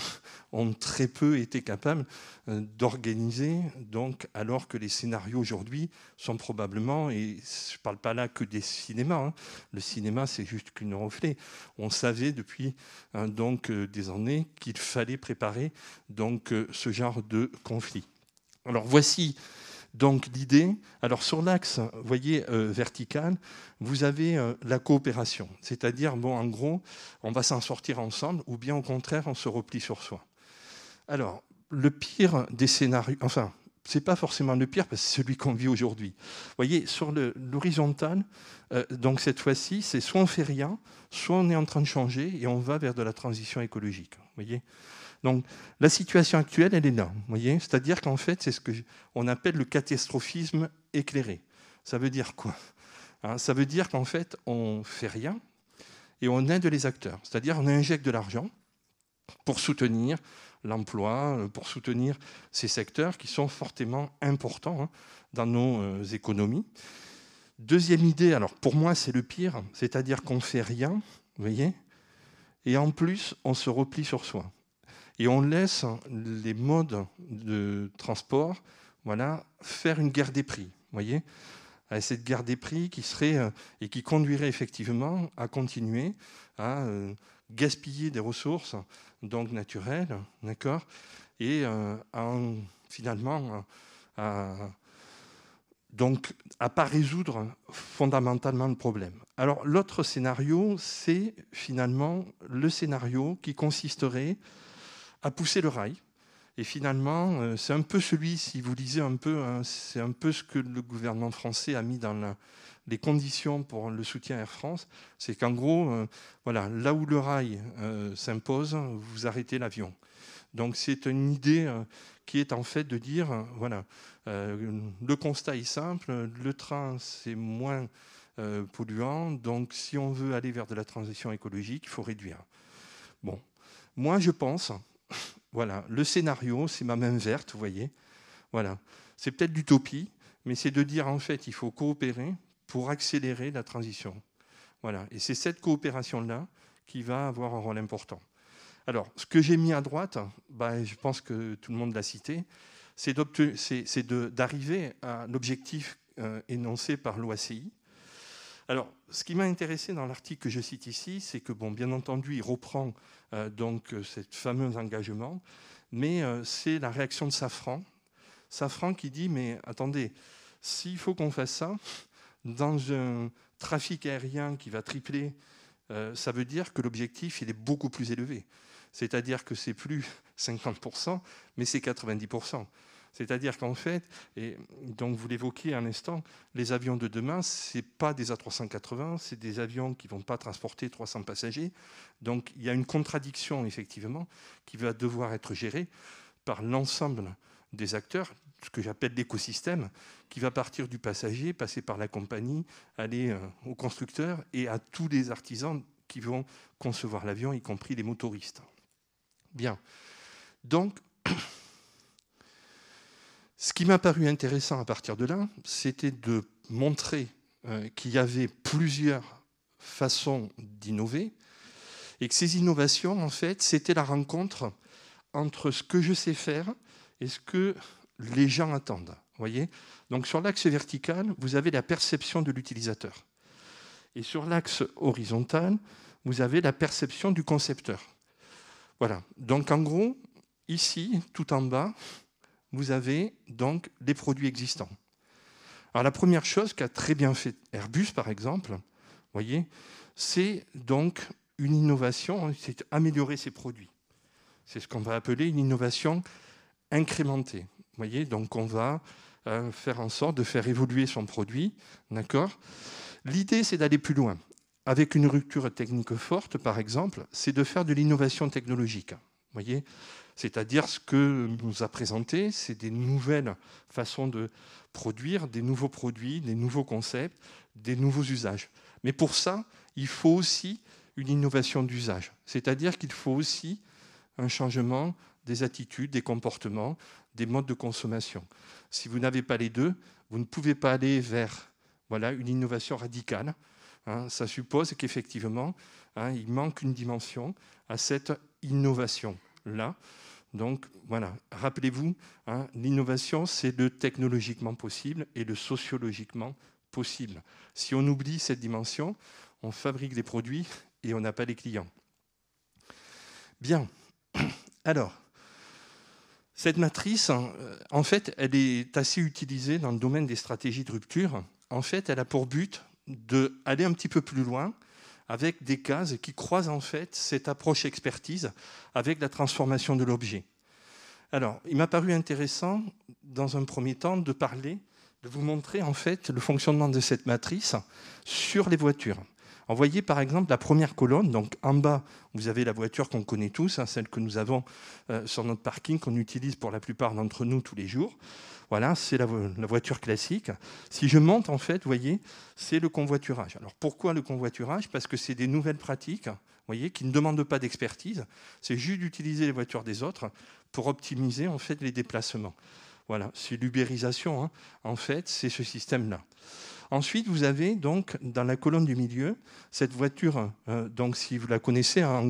ont très peu été capables d'organiser, donc, alors que les scénarios aujourd'hui sont probablement, et je ne parle pas là que des cinémas, hein. le cinéma c'est juste qu'une reflet, on savait depuis donc, des années qu'il fallait préparer donc, ce genre de conflit. Alors voici donc l'idée. Alors sur l'axe, voyez, euh, vertical, vous avez euh, la coopération. C'est-à-dire, bon, en gros, on va s'en sortir ensemble ou bien au contraire, on se replie sur soi. Alors, le pire des scénarios, enfin, n'est pas forcément le pire parce que c'est celui qu'on vit aujourd'hui. Vous voyez, sur l'horizontal, euh, donc cette fois-ci, c'est soit on fait rien, soit on est en train de changer et on va vers de la transition écologique. voyez donc la situation actuelle, elle est là. Voyez C'est-à-dire qu'en fait, c'est ce qu'on appelle le catastrophisme éclairé. Ça veut dire quoi hein, Ça veut dire qu'en fait, on fait rien et on aide les acteurs. C'est-à-dire on injecte de l'argent pour soutenir l'emploi, euh, pour soutenir ces secteurs qui sont fortement importants hein, dans nos euh, économies. Deuxième idée, alors pour moi c'est le pire, c'est-à-dire qu'on ne fait rien, vous voyez, et en plus on se replie sur soi. Et on laisse les modes de transport voilà, faire une guerre des prix. Voyez à cette guerre des prix qui serait euh, et qui conduirait effectivement à continuer à euh, gaspiller des ressources donc naturelles, d'accord, et euh, à, finalement à, donc à pas résoudre fondamentalement le problème. Alors l'autre scénario, c'est finalement le scénario qui consisterait a poussé le rail. Et finalement, euh, c'est un peu celui, si vous lisez un peu, hein, c'est un peu ce que le gouvernement français a mis dans les conditions pour le soutien Air France. C'est qu'en gros, euh, voilà, là où le rail euh, s'impose, vous arrêtez l'avion. Donc c'est une idée qui est en fait de dire, voilà, le constat est simple, le train c'est moins polluant, donc si on veut aller vers de la transition écologique, il faut réduire. Bon, moi je pense, voilà, le scénario, c'est ma main verte, vous voyez. Voilà, c'est peut-être l'utopie, mais c'est de dire en fait, il faut coopérer pour accélérer la transition. Voilà, et c'est cette coopération-là qui va avoir un rôle important. Alors, ce que j'ai mis à droite, bah, je pense que tout le monde l'a cité, c'est d'arriver à l'objectif euh, énoncé par l'OACI. Alors, ce qui m'a intéressé dans l'article que je cite ici, c'est que, bon, bien entendu, il reprend euh, donc euh, ce fameux engagement. Mais euh, c'est la réaction de Safran. Safran qui dit, mais attendez, s'il faut qu'on fasse ça, dans un trafic aérien qui va tripler, ça veut dire que l'objectif, il est beaucoup plus élevé. C'est-à-dire que c'est plus 50%, mais c'est 90%. C'est-à-dire qu'en fait, et donc vous l'évoquez un instant, les avions de demain, ce pas des A380, c'est des avions qui ne vont pas transporter 300 passagers. Donc il y a une contradiction, effectivement, qui va devoir être gérée par l'ensemble des acteurs, ce que j'appelle l'écosystème, qui va partir du passager, passer par la compagnie, aller euh, au constructeur et à tous les artisans qui vont concevoir l'avion, y compris les motoristes. Bien. Donc, ce qui m'a paru intéressant à partir de là, c'était de montrer euh, qu'il y avait plusieurs façons d'innover et que ces innovations, en fait, c'était la rencontre entre ce que je sais faire et ce que les gens attendent. Voyez Donc sur l'axe vertical, vous avez la perception de l'utilisateur. Et sur l'axe horizontal, vous avez la perception du concepteur. Voilà. Donc en gros, ici, tout en bas, vous avez donc des produits existants. Alors la première chose qu'a très bien fait Airbus, par exemple, voyez, c'est donc une innovation, hein, c'est améliorer ses produits. C'est ce qu'on va appeler une innovation incrémentée. Voyez, donc on va euh, faire en sorte de faire évoluer son produit, d'accord. L'idée, c'est d'aller plus loin. Avec une rupture technique forte, par exemple, c'est de faire de l'innovation technologique. Voyez, c'est-à-dire ce que nous a présenté, c'est des nouvelles façons de produire, des nouveaux produits, des nouveaux concepts, des nouveaux usages. Mais pour ça, il faut aussi une innovation d'usage. C'est-à-dire qu'il faut aussi un changement des attitudes, des comportements, des modes de consommation. Si vous n'avez pas les deux, vous ne pouvez pas aller vers voilà, une innovation radicale. Hein. ça suppose qu'effectivement, hein, il manque une dimension à cette innovation là. Donc voilà, rappelez-vous, hein, l'innovation, c'est le technologiquement possible et le sociologiquement possible. Si on oublie cette dimension, on fabrique des produits et on n'a pas les clients. Bien. Alors, cette matrice, hein, euh, en fait, elle est assez utilisée dans le domaine des stratégies de rupture. En fait, elle a pour but d'aller un petit peu plus loin avec des cases qui croisent en fait cette approche expertise avec la transformation de l'objet. Alors, il m'a paru intéressant, dans un premier temps, de parler, de vous montrer en fait le fonctionnement de cette matrice sur les voitures. Alors voyez par exemple la première colonne, donc en bas, vous avez la voiture qu'on connaît tous, hein, celle que nous avons euh, sur notre parking, qu'on utilise pour la plupart d'entre nous tous les jours. Voilà, c'est la, voiture classique. Si je monte, en fait, voyez, c'est le convoiturage. Alors pourquoi le convoiturage Parce que c'est des nouvelles pratiques, voyez, qui ne demandent pas d'expertise. C'est juste d'utiliser les voitures des autres pour optimiser en fait les déplacements. Voilà, c'est l'ubérisation, hein. en fait, c'est ce système-là. Ensuite, vous avez donc dans la colonne du milieu cette voiture, euh, donc si vous la connaissez, hein,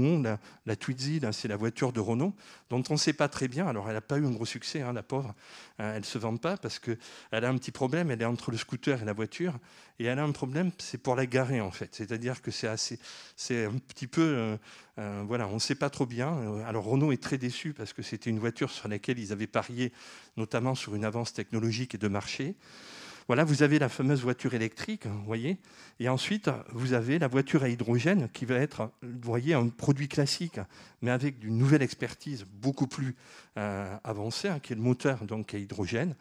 la, Twizy, c'est la voiture de Renault, dont on ne sait pas très bien. Alors, elle n'a pas eu un gros succès, hein, la pauvre. Euh, elle ne se vend pas parce qu'elle a un petit problème. Elle est entre le scooter et la voiture. Et elle a un problème, c'est pour la garer, en fait. C'est-à-dire que c'est assez. C'est un petit peu. Euh, voilà, on ne sait pas trop bien. Alors, Renault est très déçu parce que c'était une voiture sur laquelle ils avaient parié, notamment sur une avance technologique et de marché. Voilà, vous avez la fameuse voiture électrique, hein, vous voyez, et ensuite vous avez la voiture à hydrogène qui va être, vous voyez, un produit classique, mais avec une nouvelle expertise beaucoup plus euh, avancée, hein, qui est le moteur donc à hydrogène.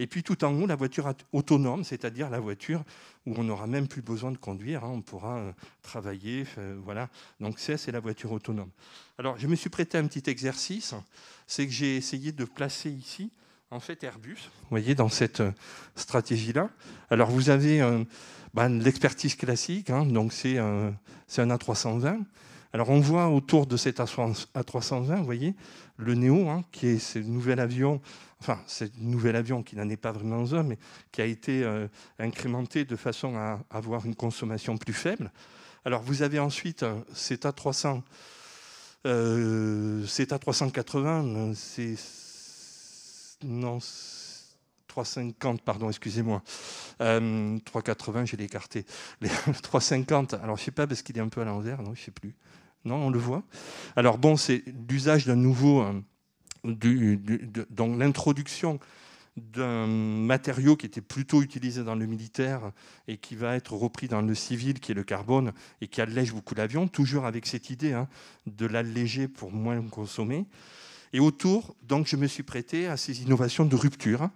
Et puis tout en haut, la voiture autonome, c'est-à-dire la voiture où on n'aura même plus besoin de conduire, hein, on pourra euh, travailler, euh, voilà. Donc ça, c'est la voiture autonome. Alors je me suis prêté un petit exercice, c'est que j'ai essayé de placer ici en fait Airbus, vous voyez, dans cette euh, stratégie-là. Alors vous avez euh, ben, l'expertise classique, hein, donc c'est euh, un A320. Alors on voit autour de cet A320, vous voyez, le Neo, hein, qui est ce nouvel avion, enfin ce nouvel avion qui n'en est pas vraiment un, mais qui a été incrémenté de façon à avoir une consommation plus faible. Alors vous avez ensuite cet A300, cet A380, c'est non, 350, pardon, excusez-moi. 380, j'ai l'écarté. 350, alors je ne sais pas parce qu'il est un peu à l'envers, non, je ne sais plus. Non, on le voit. Alors bon, c'est l'usage d'un nouveau, hein, Donc l'introduction d'un matériau qui était plutôt utilisé dans le militaire et qui va être repris dans le civil, qui est le carbone, et qui allège beaucoup l'avion, toujours avec cette idée hein, de l'alléger pour moins consommer. Et autour, donc, je me suis prêté à ces innovations de rupture.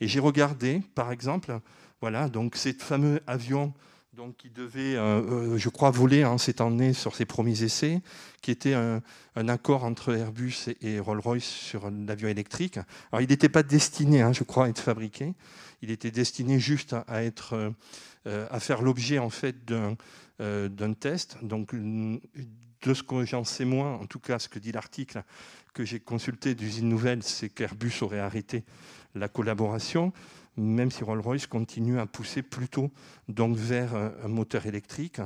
Et j'ai regardé, par exemple, voilà, donc, fameux avion donc, qui devait, euh, euh, je crois, voler en cette année sur ses premiers essais, qui était un, accord entre Airbus et, Rolls-Royce sur l'avion électrique. Alors, il n'était pas destiné, hein, je crois, à être fabriqué. Il était destiné juste à, être, euh, à faire l'objet en fait d'un test, donc de ce que j'en sais moins, en tout cas ce que dit l'article que j'ai consulté d'usine nouvelle, c'est qu'Airbus aurait arrêté la collaboration, même si Rolls-Royce continue à pousser plutôt donc vers un moteur électrique.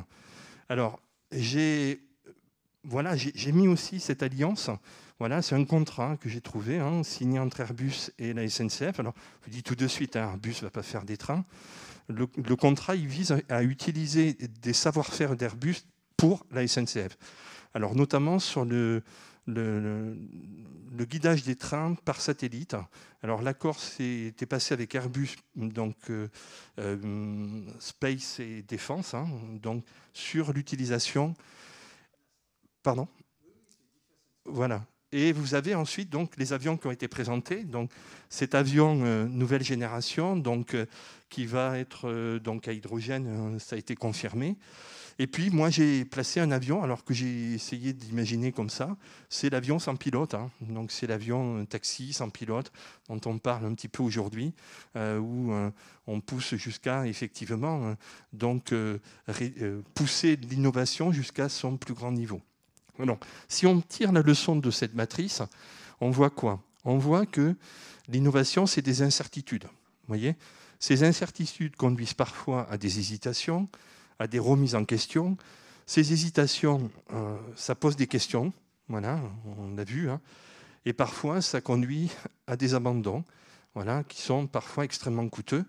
Alors j'ai voilà, j'ai mis aussi cette alliance. Voilà, c'est un contrat que j'ai trouvé, hein, signé entre Airbus et la SNCF. Alors, je dis tout de suite, hein, Airbus ne va pas faire des trains. Le, contrat, il vise à utiliser des savoir-faire d'Airbus pour la SNCF. Alors notamment sur le, le, guidage des trains par satellite. Alors l'accord s'est passé avec Airbus, donc euh, euh, Space et Défense, hein, donc sur l'utilisation. Pardon. Voilà. Et vous avez ensuite donc les avions qui ont été présentés. Donc cet avion euh, nouvelle génération, donc qui va être donc à hydrogène, hein, ça a été confirmé. Et puis, moi, j'ai placé un avion, alors que j'ai essayé d'imaginer comme ça. C'est l'avion sans pilote. Hein. Donc, c'est l'avion taxi sans pilote dont on parle un petit peu aujourd'hui, euh, où euh, on pousse jusqu'à, effectivement, euh, donc, pousser l'innovation jusqu'à son plus grand niveau. si on tire la leçon de cette matrice, on voit quoi On voit que l'innovation, c'est des incertitudes. Vous voyez Ces incertitudes conduisent parfois à des hésitations, à des remises en question. Ces hésitations, euh, ça pose des questions, voilà, on l'a vu, hein. et parfois ça conduit à des abandons, voilà, qui sont parfois extrêmement coûteux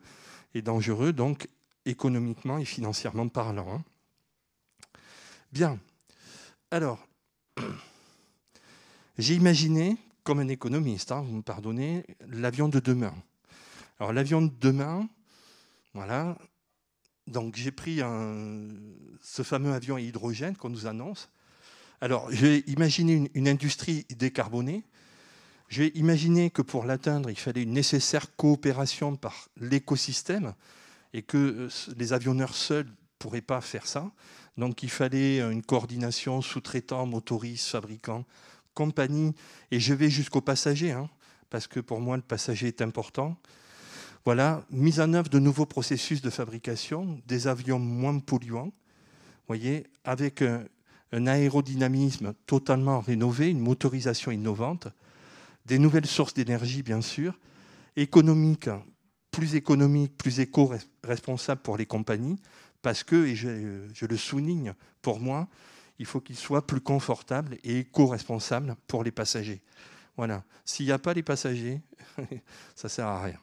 et dangereux, donc économiquement et financièrement parlant. Hein. Bien, alors, j'ai imaginé, comme un économiste, hein, vous me pardonnez, l'avion de demain. Alors l'avion de demain, voilà, donc j'ai pris ce fameux avion à hydrogène qu'on nous annonce. Alors j'ai imaginé une, industrie décarbonée. J'ai imaginé que pour l'atteindre, il fallait une nécessaire coopération par l'écosystème et que euh, les avionneurs seuls ne pourraient pas faire ça. Donc il fallait une coordination sous traitant motoristes, fabricants, compagnie. Et je vais jusqu'au passager, hein, parce que pour moi le passager est important. Voilà, mise en œuvre de nouveaux processus de fabrication, des avions moins polluants, voyez, avec un, aérodynamisme totalement rénové, une motorisation innovante, des nouvelles sources d'énergie, bien sûr, économiques, plus économiques, plus éco-responsables pour les compagnies, parce que, et je, je le souligne pour moi, il faut qu'ils soient plus confortables et éco-responsables pour les passagers. Voilà. S'il n'y a pas les passagers, ça ne sert à rien.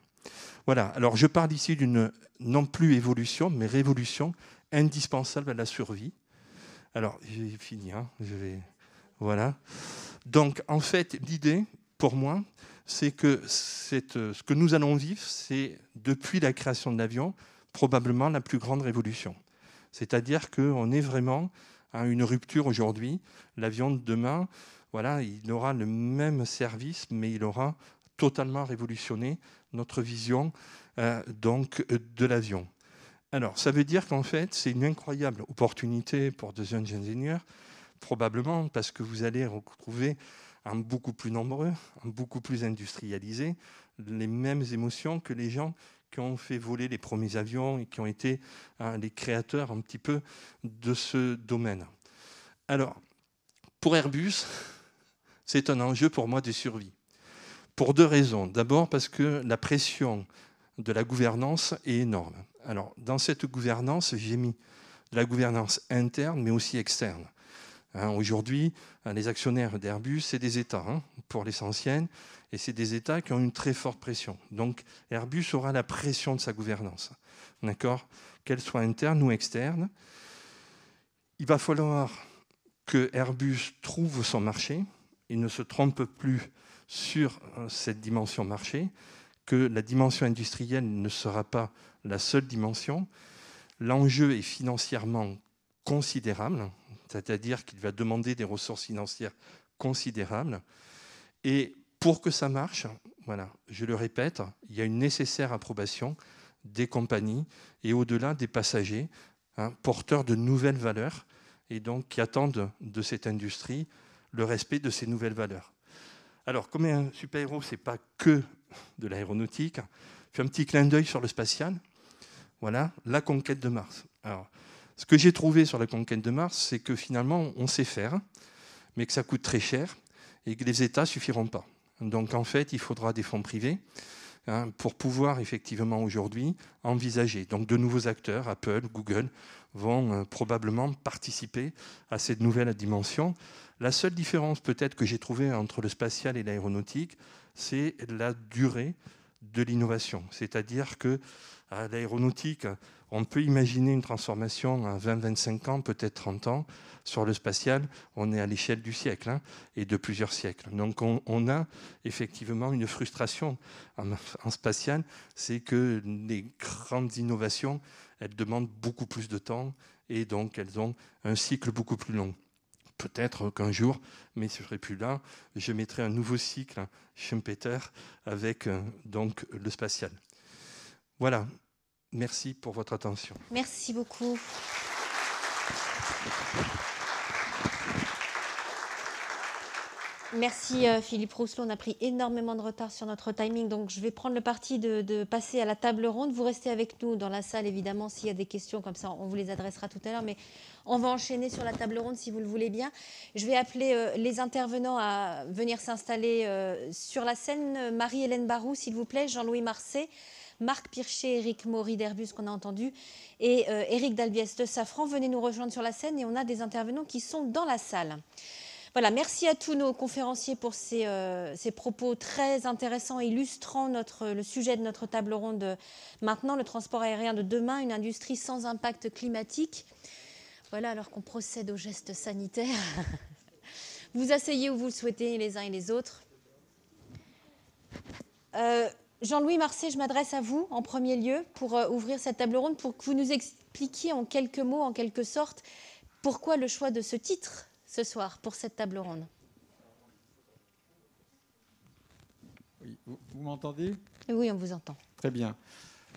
Voilà, alors je parle ici d'une non plus évolution, mais révolution indispensable à la survie. Alors, j'ai fini, hein. je vais... Voilà. Donc, en fait, l'idée, pour moi, c'est que ce que nous allons vivre, c'est, depuis la création de l'avion, probablement la plus grande révolution. C'est-à-dire qu'on est vraiment à une rupture aujourd'hui. L'avion de demain, voilà, il aura le même service, mais il aura totalement révolutionné notre vision euh, donc, de l'avion. Alors, ça veut dire qu'en fait, c'est une incroyable opportunité pour de jeunes ingénieurs, probablement parce que vous allez retrouver en beaucoup plus nombreux, en beaucoup plus industrialisés, les mêmes émotions que les gens qui ont fait voler les premiers avions et qui ont été hein, les créateurs un petit peu de ce domaine. Alors, pour Airbus, c'est un enjeu pour moi de survie. Pour deux raisons. D'abord parce que la pression de la gouvernance est énorme. Alors, dans cette gouvernance, j'ai mis de la gouvernance interne, mais aussi externe. Hein, aujourd'hui, les actionnaires d'Airbus, c'est des États, hein, pour l'essentiel, et c'est des États qui ont une très forte pression. Donc, Airbus aura la pression de sa gouvernance, d'accord, qu'elle soit interne ou externe. Il va falloir que Airbus trouve son marché, il ne se trompe plus sur euh, cette dimension marché, que la dimension industrielle ne sera pas la seule dimension. L'enjeu est financièrement considérable, c'est-à-dire qu'il va demander des ressources financières considérables. Et pour que ça marche, voilà, je le répète, il y a une nécessaire approbation des compagnies et au-delà des passagers, hein, porteurs de nouvelles valeurs et donc qui attendent de cette industrie le respect de ces nouvelles valeurs. Alors, comme un super-héros, c'est pas que de l'aéronautique, je fais un petit clin d'œil sur le spatial. Voilà, la conquête de Mars. Alors, ce que j'ai trouvé sur la conquête de Mars, c'est que finalement, on sait faire, mais que ça coûte très cher et que les États ne suffiront pas. Donc, en fait, il faudra des fonds privés. Hein, pour pouvoir effectivement aujourd'hui envisager. Donc de nouveaux acteurs, Apple, Google, vont euh, probablement participer à cette nouvelle dimension. La seule différence peut-être que j'ai trouvée entre le spatial et l'aéronautique, c'est la durée de l'innovation. C'est-à-dire que euh, l'aéronautique, on peut imaginer une transformation à 20-25 ans, peut-être 30 ans. Sur le spatial, on est à l'échelle du siècle hein, et de plusieurs siècles. Donc on, a effectivement une frustration en, spatial, c'est que les grandes innovations, elles demandent beaucoup plus de temps et donc elles ont un cycle beaucoup plus long peut-être qu'un jour, mais ce serait ne plus là, je mettrai un nouveau cycle hein, Schumpeter avec euh, donc le spatial. Voilà, Merci pour votre attention. Merci beaucoup. Merci euh, Philippe Rousselot, on a pris énormément de retard sur notre timing, donc je vais prendre le parti de, passer à la table ronde. Vous restez avec nous dans la salle, évidemment, s'il y a des questions comme ça, on vous les adressera tout à l'heure, mais on va enchaîner sur la table ronde si vous le voulez bien. Je vais appeler euh, les intervenants à venir s'installer euh, sur la scène. Marie-Hélène Barou, s'il vous plaît, Jean-Louis Marcet. Marc Pircher, Eric Maury d'Airbus qu'on a entendu et Eric euh, Dalbiès de Safran. Venez nous rejoindre sur la scène et on a des intervenants qui sont dans la salle. Voilà, merci à tous nos conférenciers pour ces, euh, propos très intéressants, illustrant euh, le sujet de notre table ronde maintenant, le transport aérien de demain, une industrie sans impact climatique. Voilà, alors qu'on procède aux gestes sanitaires. Vous asseyez où vous le souhaitez, les uns et les autres. Jean-Louis Marseille, je m'adresse à vous en premier lieu pour euh, ouvrir cette table ronde, pour que vous nous expliquiez en quelques mots, en quelque sorte, pourquoi le choix de ce titre ce soir pour cette table ronde. vous, m'entendez Oui, on vous entend. Très bien.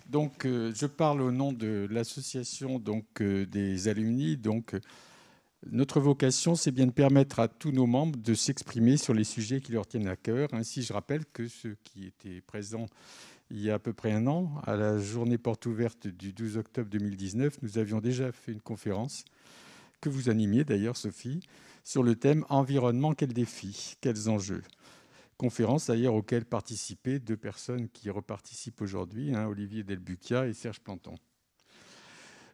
Donc, euh, je parle au nom de l'association donc euh, des alumni, donc notre vocation, c'est bien de permettre à tous nos membres de s'exprimer sur les sujets qui leur tiennent à cœur. Ainsi, je rappelle que ceux qui étaient présents il y a à peu près un an, à la journée porte ouverte du 12 octobre 2019, nous avions déjà fait une conférence que vous animiez d'ailleurs, Sophie, sur le thème Environnement, quels défis, quels enjeux Conférence d'ailleurs auxquelles participaient deux personnes qui reparticipent aujourd'hui, hein, Olivier Delbucia et Serge Planton.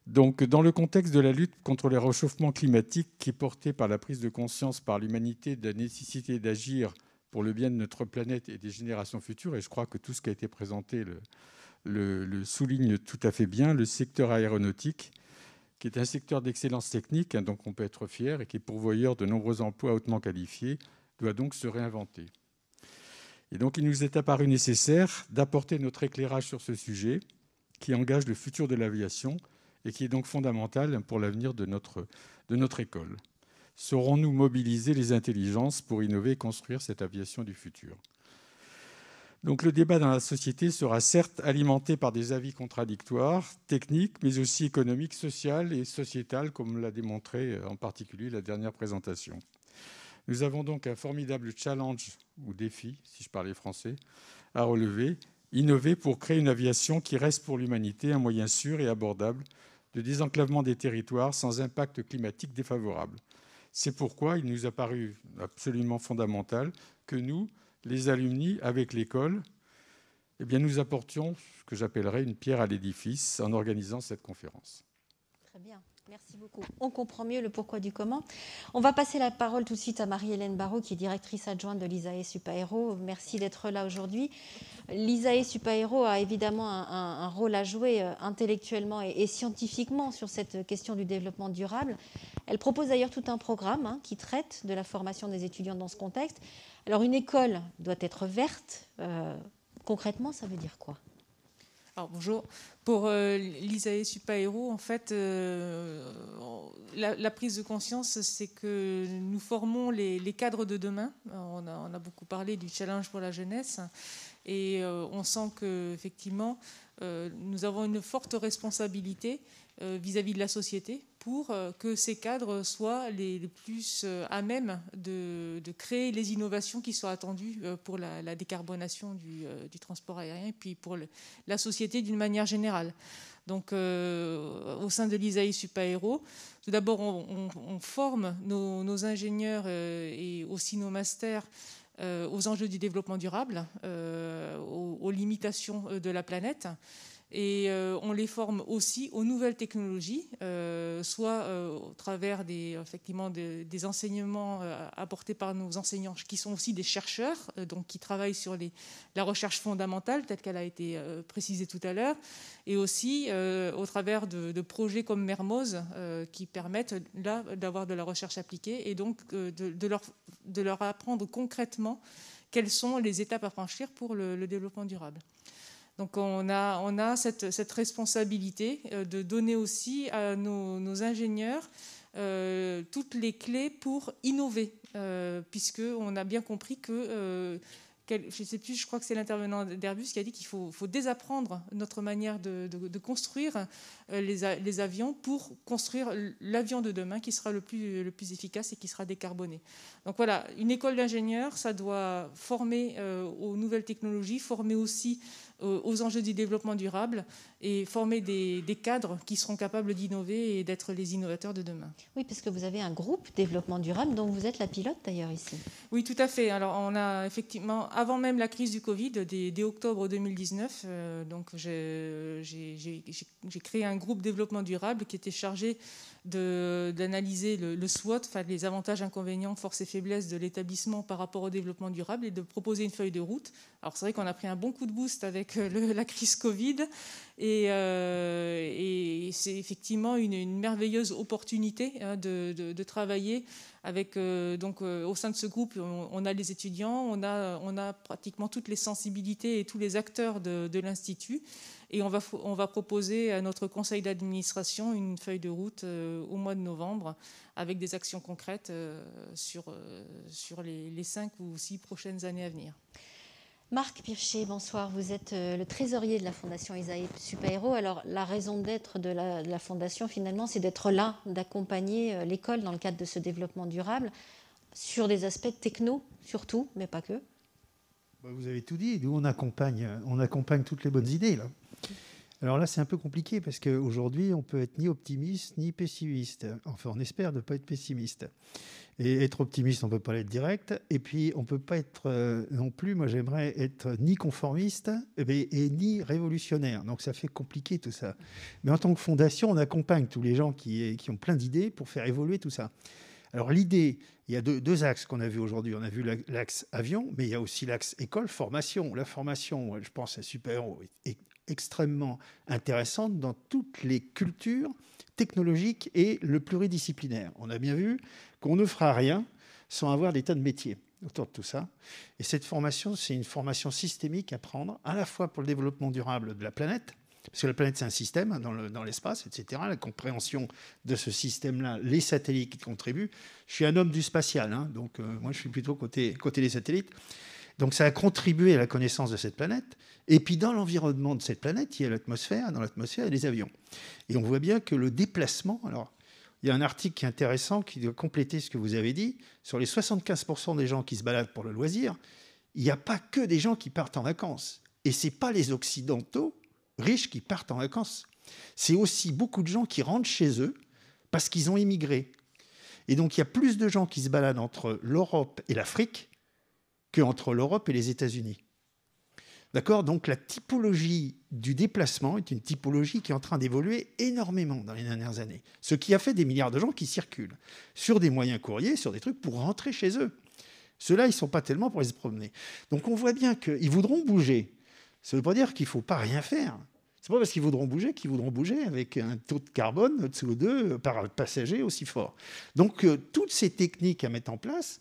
Donc, dans le contexte de la lutte contre les réchauffements climatiques, qui est portée par la prise de conscience par l'humanité de la nécessité d'agir pour le bien de notre planète et des générations futures, et je crois que tout ce qui a été présenté le, souligne tout à fait bien, le secteur aéronautique, qui est un secteur d'excellence technique, hein, donc on peut être fier, et qui est pourvoyeur de nombreux emplois hautement qualifiés, doit donc se réinventer. Et donc, il nous est apparu nécessaire d'apporter notre éclairage sur ce sujet qui engage le futur de l'aviation et qui est donc fondamentale pour l'avenir de notre, école. Saurons-nous mobiliser les intelligences pour innover et construire cette aviation du futur donc le débat dans la société sera certes alimenté par des avis contradictoires, techniques, mais aussi économiques, sociales et sociétales, comme l'a démontré euh, en particulier la dernière présentation. Nous avons donc un formidable challenge ou défi, si je parlais français, à relever, innover pour créer une aviation qui reste pour l'humanité un moyen sûr et abordable de désenclavement des territoires sans impact climatique défavorable. C'est pourquoi il nous a paru absolument fondamental que nous, les alumni, avec l'école, eh bien, nous apportions ce que j'appellerais une pierre à l'édifice en organisant cette conférence. Très bien. Merci beaucoup. On comprend mieux le pourquoi du comment. On va passer la parole tout de suite à Marie-Hélène Barrault, qui est directrice adjointe de l'ISAE Supaéro. Merci d'être là aujourd'hui. L'ISAE Supaéro a évidemment un, rôle à jouer euh, intellectuellement et, scientifiquement sur cette question du développement durable. Elle propose d'ailleurs tout un programme hein, qui traite de la formation des étudiants dans ce contexte. Alors une école doit être verte. Euh, concrètement, ça veut dire quoi alors bonjour. Pour euh, l'ISAE super en fait, euh, la, prise de conscience, c'est que nous formons les, cadres de demain. On a, beaucoup parlé du challenge pour la jeunesse. Et euh, on sent qu'effectivement, nous avons une forte responsabilité vis à -vis de la société, pour euh, que ces cadres soient les, plus euh, à même de, créer les innovations qui sont attendues euh, pour la, décarbonation du, transport aérien et puis pour la société d'une manière générale. Donc, au sein de l'ISAI Supaéro, tout d'abord, on, forme nos, ingénieurs et aussi nos masters aux enjeux du développement durable, aux, limitations de la planète. Et euh, on les forme aussi aux nouvelles technologies, euh, soit euh, au travers des, effectivement, des, enseignements apportés par nos enseignants, qui sont aussi des chercheurs, donc qui travaillent sur la recherche fondamentale, telle qu'elle a été précisée tout à l'heure, et aussi au travers de, projets comme Mermoz, qui permettent d'avoir de la recherche appliquée et donc de, leur, apprendre concrètement quelles sont les étapes à franchir pour le développement durable. Donc on a, on a cette, responsabilité euh, de donner aussi à nos, ingénieurs euh, toutes les clés pour innover, euh, puisqu'on a bien compris que, euh, sais plus, je crois que c'est l'intervenant d'Airbus qui a dit qu'il faut, désapprendre notre manière de, construire euh, les, avions pour construire l'avion de demain qui sera le plus, le plus efficace et qui sera décarboné. Donc voilà, une école d'ingénieurs, ça doit former aux nouvelles technologies, former aussi euh, aux enjeux du développement durable et former des, cadres qui seront capables d'innover et d'être les innovateurs de demain. Oui, parce que vous avez un groupe développement durable dont vous êtes la pilote d'ailleurs ici. Oui, tout à fait. Alors on a effectivement, avant même la crise du Covid, dès, octobre 2019, euh, j'ai créé un groupe développement durable qui était chargé d'analyser le, SWOT, enfin, les avantages, inconvénients, forces et faiblesses de l'établissement par rapport au développement durable et de proposer une feuille de route. Alors c'est vrai qu'on a pris un bon coup de boost avec euh, la crise Covid et, euh, et c'est effectivement une, merveilleuse opportunité hein, de, travailler avec euh, donc au sein de ce groupe on, a les étudiants, on a, on a pratiquement toutes les sensibilités et tous les acteurs de, de l'institut. Et on va, proposer à notre conseil d'administration une feuille de route euh, au mois de novembre avec des actions concrètes euh, sur, euh, les, cinq ou six prochaines années à venir. Marc Pircher, bonsoir. Vous êtes le trésorier de la Fondation Isaïe héros Alors, la raison d'être de, la Fondation, finalement, c'est d'être là, d'accompagner l'école dans le cadre de ce développement durable sur des aspects techno, surtout, mais pas que. Bah, vous avez tout dit. Nous, on accompagne, on accompagne toutes les bonnes idées, là. Alors là, c'est un peu compliqué parce qu'aujourd'hui, on peut être ni optimiste ni pessimiste. Enfin, on espère ne pas être pessimiste. Et être optimiste, on ne peut pas l'être direct. Et puis, on ne peut pas être euh, non plus, moi j'aimerais être ni conformiste eh ben, et, ni révolutionnaire. Donc ça fait compliqué tout ça. Mais en tant que fondation, on accompagne tous les gens qui, qui ont plein d'idées pour faire évoluer tout ça. Alors l'idée, il y a deux, axes qu'on a vu aujourd'hui. On a vu l'axe avion, mais il y a aussi l'axe école, formation. La formation, je pense, est super extrêmement intéressante dans toutes les cultures technologiques et le pluridisciplinaire. On a bien vu qu'on ne fera rien sans avoir des tas de métiers autour de tout ça. Et cette formation, c'est une formation systémique à prendre, à la fois pour le développement durable de la planète, parce que la planète, c'est un système dans l'espace, etc. La compréhension de ce système-là, les satellites qui contribuent. Je suis un homme du spatial, hein, donc euh, moi, je suis plutôt côté, côté des satellites. Donc ça a contribué à la connaissance de cette planète. Et puis dans l'environnement de cette planète, il y a l'atmosphère, dans l'atmosphère, il y a les avions. Et on voit bien que le déplacement, alors il y a un article qui est intéressant, qui doit compléter ce que vous avez dit, sur les 75% des gens qui se baladent pour le loisir, il n'y a pas que des gens qui partent en vacances. Et ce n'est pas les Occidentaux riches qui partent en vacances. C'est aussi beaucoup de gens qui rentrent chez eux parce qu'ils ont immigré. Et donc il y a plus de gens qui se baladent entre l'Europe et l'Afrique qu'entre l'Europe et les États-Unis. D'accord Donc la typologie du déplacement est une typologie qui est en train d'évoluer énormément dans les dernières années, ce qui a fait des milliards de gens qui circulent sur des moyens courriers, sur des trucs pour rentrer chez eux. Ceux-là, ils ne sont pas tellement pour aller se promener. Donc on voit bien qu'ils voudront bouger. Ça ne veut pas dire qu'il ne faut pas rien faire. C'est pas parce qu'ils voudront bouger qu'ils voudront bouger avec un taux de carbone, de CO2 par passager aussi fort. Donc euh, toutes ces techniques à mettre en place,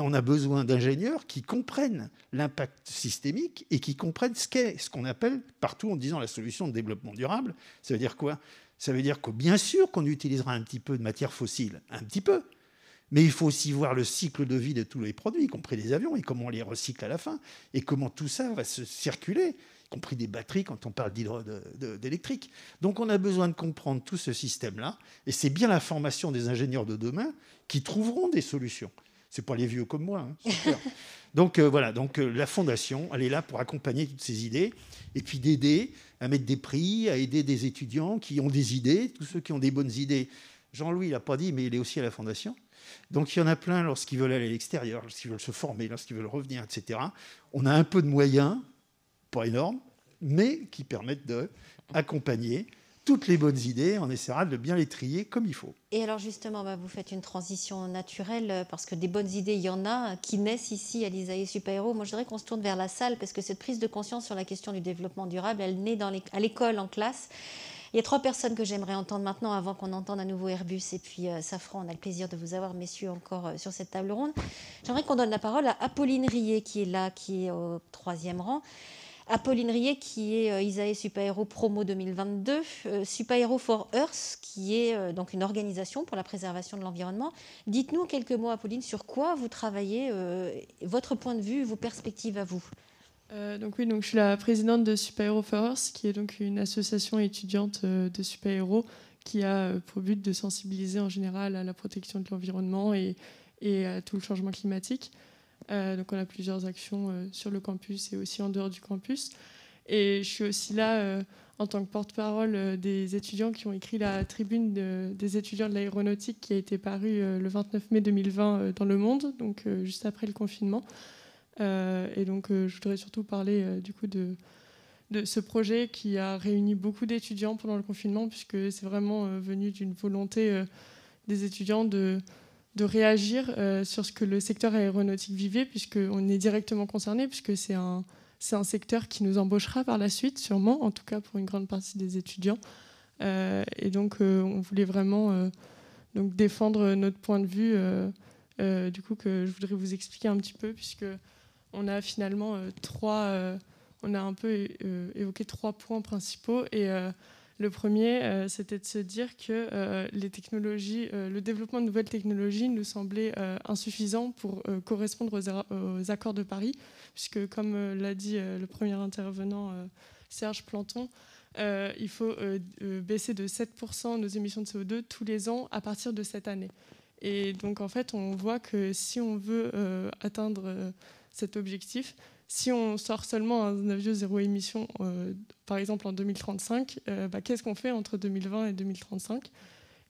on a besoin d'ingénieurs qui comprennent l'impact systémique et qui comprennent ce qu'est ce qu'on appelle partout en disant la solution de développement durable. Ça veut dire quoi Ça veut dire que bien sûr qu'on utilisera un petit peu de matière fossile, un petit peu, mais il faut aussi voir le cycle de vie de tous les produits, y compris les avions, et comment on les recycle à la fin, et comment tout ça va se circuler, y compris des batteries quand on parle d'électrique. Donc on a besoin de comprendre tout ce système-là, et c'est bien la formation des ingénieurs de demain qui trouveront des solutions. C'est pas les vieux comme moi. Hein, donc euh, voilà, donc euh, la fondation, elle est là pour accompagner toutes ces idées et puis d'aider à mettre des prix, à aider des étudiants qui ont des idées, tous ceux qui ont des bonnes idées. Jean-Louis il n'a pas dit, mais il est aussi à la fondation. Donc il y en a plein lorsqu'ils veulent aller à l'extérieur, lorsqu'ils veulent se former, lorsqu'ils veulent revenir, etc. On a un peu de moyens, pas énormes, mais qui permettent d'accompagner toutes les bonnes idées, on essaiera de bien les trier comme il faut. Et alors justement, bah, vous faites une transition naturelle euh, parce que des bonnes idées, il y en a hein, qui naissent ici à l'Isaïe Super-Héros. Moi, je dirais qu'on se tourne vers la salle parce que cette prise de conscience sur la question du développement durable, elle naît dans à l'école, en classe. Il y a trois personnes que j'aimerais entendre maintenant avant qu'on entende à nouveau Airbus et puis euh, Safran. On a le plaisir de vous avoir, messieurs, encore euh, sur cette table ronde. J'aimerais qu'on donne la parole à Apolline Rier qui est là, qui est au troisième rang. Apolline Rier qui est euh, Isae Superhero Promo 2022, euh, Superhero for Earth qui est euh, donc une organisation pour la préservation de l'environnement. Dites-nous quelques mots, Apolline, sur quoi vous travaillez, votre point de vue, vos perspectives à vous. donc oui, donc je suis la présidente de Superhero for Earth, qui est donc une association étudiante de super qui a pour but de sensibiliser en général à la protection de l'environnement et à tout le changement climatique. Euh, donc on a plusieurs actions euh, sur le campus et aussi en dehors du campus. Et je suis aussi là euh, en tant que porte-parole des étudiants qui ont écrit la tribune des étudiants de l'aéronautique qui a été parue le 29 mai 2020 dans Le Monde, donc juste après le confinement. et donc je voudrais surtout parler du coup de ce projet qui a réuni beaucoup d'étudiants pendant le confinement puisque c'est vraiment venu d'une volonté des étudiants de de réagir euh, sur ce que le secteur aéronautique vivait, puisqu'on est directement concerné, puisque c'est un, c'est un secteur qui nous embauchera par la suite, sûrement, en tout cas pour une grande partie des étudiants. Euh, et donc, euh, on voulait vraiment donc défendre notre point de vue, du coup, que je voudrais vous expliquer un petit peu, puisque on a finalement trois, on a un peu évoqué trois points principaux. Et le premier, euh, c'était de se dire que euh, les technologies, euh, le développement de nouvelles technologies nous semblait insuffisant pour correspondre aux, aux, accords de Paris, puisque comme l'a dit le premier intervenant Serge Planton, il faut baisser de 7% nos émissions de CO2 tous les ans à partir de cette année. Et donc en fait, on voit que si on veut atteindre cet objectif, si on sort seulement un avion zéro émission, euh, par exemple en 2035, euh, bah, qu'est-ce qu'on fait entre 2020 et 2035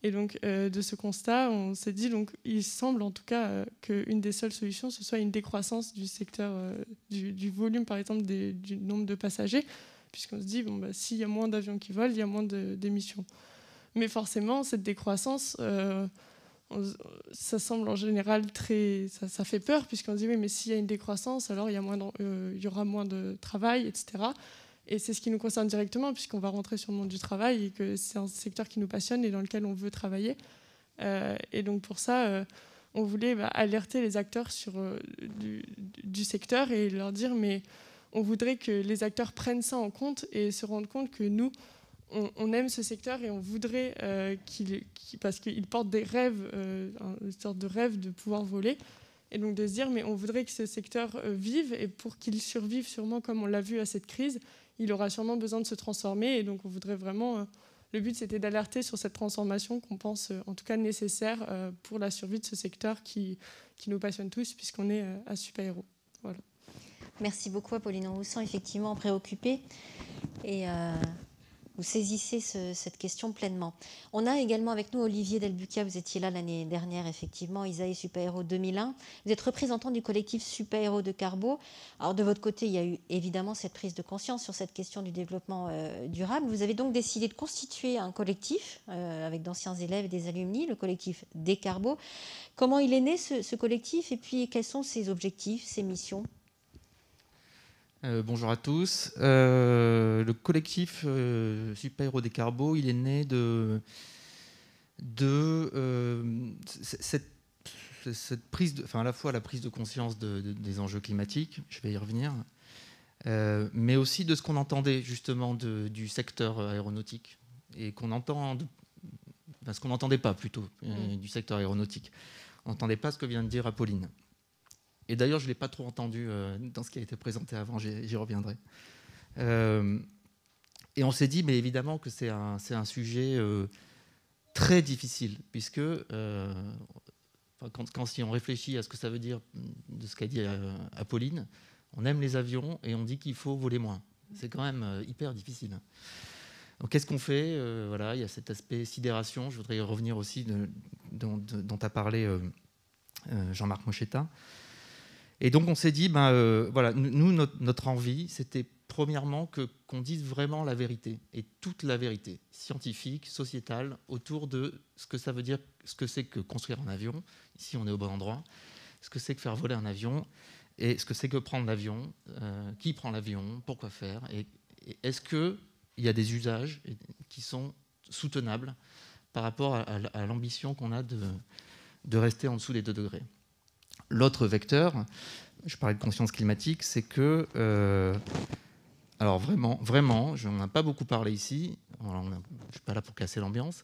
Et donc euh, de ce constat, on s'est dit, donc, il semble en tout cas qu'une des seules solutions, ce soit une décroissance du secteur, du, volume par exemple du nombre de passagers, puisqu'on se dit, bon, bah, s'il y a moins d'avions qui volent, il y a moins d'émissions. Mais forcément, cette décroissance ça semble en général très. Ça, fait peur, puisqu'on dit oui, mais s'il y a une décroissance, alors il y, moins euh, il y aura moins de travail, etc. Et c'est ce qui nous concerne directement, puisqu'on va rentrer sur le monde du travail et que c'est un secteur qui nous passionne et dans lequel on veut travailler. Euh, et donc pour ça, euh, on voulait bah, alerter les acteurs sur, du, du, secteur et leur dire mais on voudrait que les acteurs prennent ça en compte et se rendent compte que nous, on, aime ce secteur et on voudrait euh, qu'il, parce qu'il porte des rêves, euh, une sorte de rêve de pouvoir voler. Et donc de se dire, mais on voudrait que ce secteur euh, vive et pour qu'il survive sûrement comme on l'a vu à cette crise, il aura sûrement besoin de se transformer. Et donc on voudrait vraiment... le but, c'était d'alerter sur cette transformation qu'on pense en tout cas nécessaire pour la survie de ce secteur qui, qui nous passionne tous puisqu'on est à Super-Héros. Voilà. Merci beaucoup, Apolline sent effectivement préoccupée. Et vous saisissez cette question pleinement. On a également avec nous Olivier Delbuca, vous étiez là l'année dernière, effectivement, Isaïe Superhéros 2001. Vous êtes représentant du collectif Superhéros de Carbo. Alors, de votre côté, il y a eu évidemment cette prise de conscience sur cette question du développement euh, durable. Vous avez donc décidé de constituer un collectif euh, avec d'anciens élèves et des alumni, le collectif Décarbo. Comment il est né ce, ce collectif et puis quels sont ses objectifs, ses missions euh, bonjour à tous. Euh, le collectif euh, Super Héros des Carbos, il est né de, cette, prise, de, enfin à la fois la prise de conscience des enjeux climatiques, je vais y revenir, mais aussi de ce qu'on entendait justement du secteur aéronautique et qu'on entend, parce qu'on n'entendait pas plutôt mm. du secteur aéronautique. On n'entendait pas ce que vient de dire Apolline. Et d'ailleurs, je ne l'ai pas trop entendu euh, dans ce qui a été présenté avant, j'y reviendrai. Euh, et on s'est dit, mais évidemment que c'est un, sujet euh, très difficile, puisque quand, si on réfléchit à ce que ça veut dire de ce qu'a dit Apolline, on aime les avions et on dit qu'il faut voler moins. C'est quand même hyper difficile. Donc qu'est-ce qu'on fait Voilà, il y a cet aspect sidération. Je voudrais y revenir aussi dont a parlé Jean-Marc Mochetta. Et donc on s'est dit, ben, euh, voilà, nous, notre, envie, c'était premièrement que qu'on dise vraiment la vérité, et toute la vérité, scientifique, sociétale, autour de ce que ça veut dire, ce que c'est que construire un avion, ici on est au bon endroit, ce que c'est que faire voler un avion, et ce que c'est que prendre l'avion, euh, qui prend l'avion, pourquoi faire, et, est-ce qu'il y a des usages qui sont soutenables par rapport à, l'ambition qu'on a de, de rester en dessous des 2 degrés. L'autre vecteur, je parlais de conscience climatique, c'est que, euh, alors vraiment, vraiment, on n'en a pas beaucoup parlé ici, je ne suis pas là pour casser l'ambiance,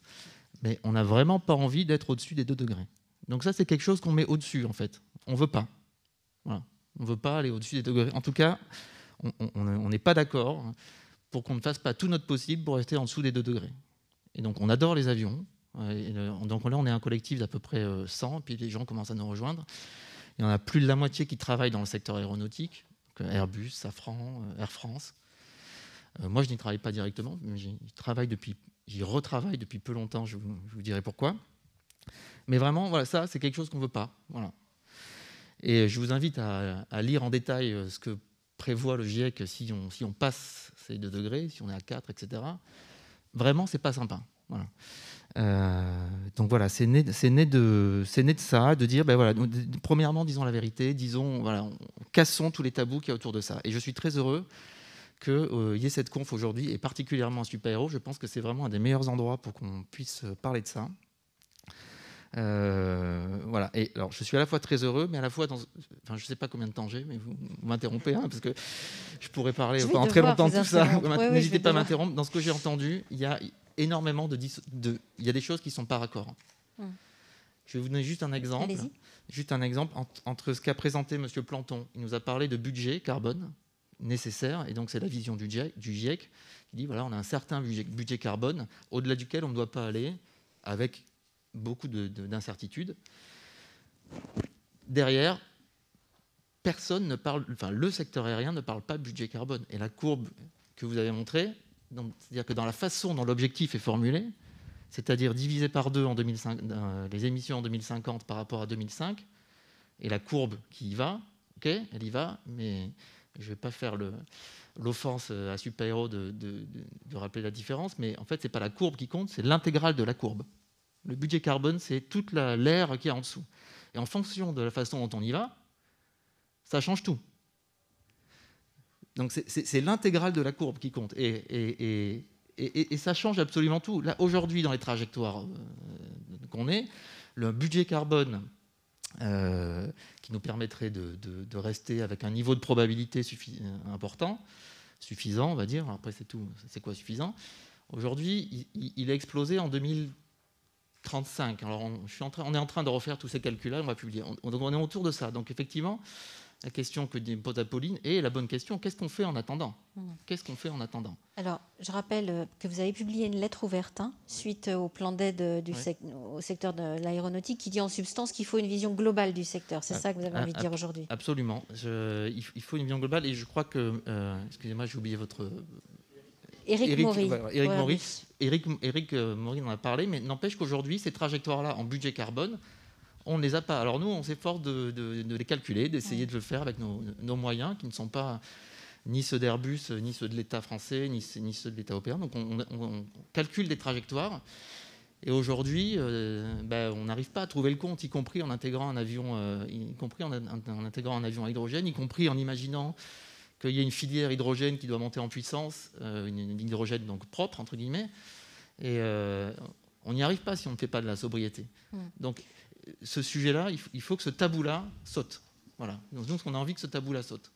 mais on n'a vraiment pas envie d'être au-dessus des 2 degrés. Donc ça, c'est quelque chose qu'on met au-dessus, en fait. On ne veut pas. On ne veut pas aller au-dessus des 2 degrés. En tout cas, on n'est pas d'accord pour qu'on ne fasse pas tout notre possible pour rester en dessous des 2 degrés. Et donc, on adore les avions. Et euh, donc là, on est un collectif d'à peu près 100, euh, puis les gens commencent à nous rejoindre. Il y en a plus de la moitié qui travaillent dans le secteur aéronautique, euh, Airbus, Safran, euh, Air France. Euh, moi, je n'y travaille pas directement, mais j'y travaille depuis, j'y retravaille depuis peu longtemps. Je vous, dirai pourquoi. Mais vraiment, voilà, ça, c'est quelque chose qu'on ne veut pas. Et je vous invite à, lire en détail ce que prévoit le GIEC si on, passe ces 2 degrés, si on est à 4, etc. Vraiment, ce n'est pas sympa. Voilà. Euh, donc voilà, c'est né, né, de, né de ça, de dire, ben voilà, premièrement, disons la vérité, disons, voilà, on, cassons tous les tabous qu'il y a autour de ça. Et je suis très heureux qu'il euh, y ait cette conf aujourd'hui, et particulièrement à Super-Héros. Je pense que c'est vraiment un des meilleurs endroits pour qu'on puisse euh, parler de ça. voilà. Et alors, je suis à la fois très heureux, mais à la fois dans. Enfin, je ne sais pas combien de temps j'ai, mais vous, m'interrompez, hein, parce que je pourrais parler pendant très longtemps de tout ça. N'hésitez pas à m'interrompre. Dans ce que j'ai entendu, il y a énormément de... il y a des choses qui sont pas accord hmm. Je vais vous donner juste un exemple. Juste un exemple entre, ce qu'a présenté M. Planton. Il nous a parlé de budget carbone nécessaire, et donc c'est la vision du GIEC, du e qui dit voilà, on a un certain budget carbone au-delà duquel on ne doit pas aller avec beaucoup d'incertitudes. Derrière, personne ne parle, enfin le secteur aérien ne parle pas budget carbone. Et la courbe que vous avez montrée, c'est-à-dire que dans la façon dont l'objectif est formulé, c'est-à-dire diviser par deux en 2005, euh, les émissions en 2050 par rapport à 2005, et la courbe qui y va, ok, elle y va, mais je ne vais pas faire l'offense à super de, de, rappeler la différence, mais en fait, ce n'est pas la courbe qui compte, c'est l'intégrale de la courbe. Le budget carbone, c'est toute l'air la, qu'il y en dessous. Et en fonction de la façon dont on y va, ça change tout. Donc c'est l'intégrale de la courbe qui compte. Et, ça change absolument tout. Là, aujourd'hui, dans les trajectoires euh, qu'on est, le budget carbone euh, qui nous permettrait de, rester avec un niveau de probabilité euh, important, suffisant, on va dire. Après, c'est tout. C'est quoi suffisant Aujourd'hui, il, a explosé en 2035. Alors, on, est en train de refaire tous ces calculs-là. On va publier. On, on est autour de ça. Donc, effectivement, la question que pose Apolline et la bonne question qu'est-ce qu'on fait en attendant hmm. Qu'est-ce qu'on fait en attendant Alors, je rappelle euh, que vous avez publié une lettre ouverte hein, suite euh, au plan d'aide euh, au secteur de l'aéronautique qui dit en substance qu'il faut une vision globale du secteur. C'est ah, ça que vous avez envie de ah, dire aujourd'hui Absolument. il faut une vision globale et je crois que. excusez-moi, j'ai oublié votre. Éric, Éric Éric, en a parlé, mais n'empêche qu'aujourd'hui, ces trajectoires-là en budget carbone, on ne les a pas. Alors nous, on s'efforce de, les calculer, d'essayer de le faire avec nos, moyens qui ne sont pas ni ceux d'Airbus, ni ceux de l'État français, ni, ceux de l'État européen. Donc on, calcule des trajectoires. Et aujourd'hui, euh, ben, on n'arrive pas à trouver le compte, y compris en intégrant un avion, euh, y compris en, intégrant un avion à hydrogène, y compris en imaginant qu'il y a une filière hydrogène qui doit monter en puissance, euh, une, hydrogène donc propre entre guillemets. Et on n'y arrive pas si on ne fait pas de la sobriété. Donc ce sujet-là, il faut que ce tabou-là saute. Voilà. Donc, nous, on a envie que ce tabou-là saute.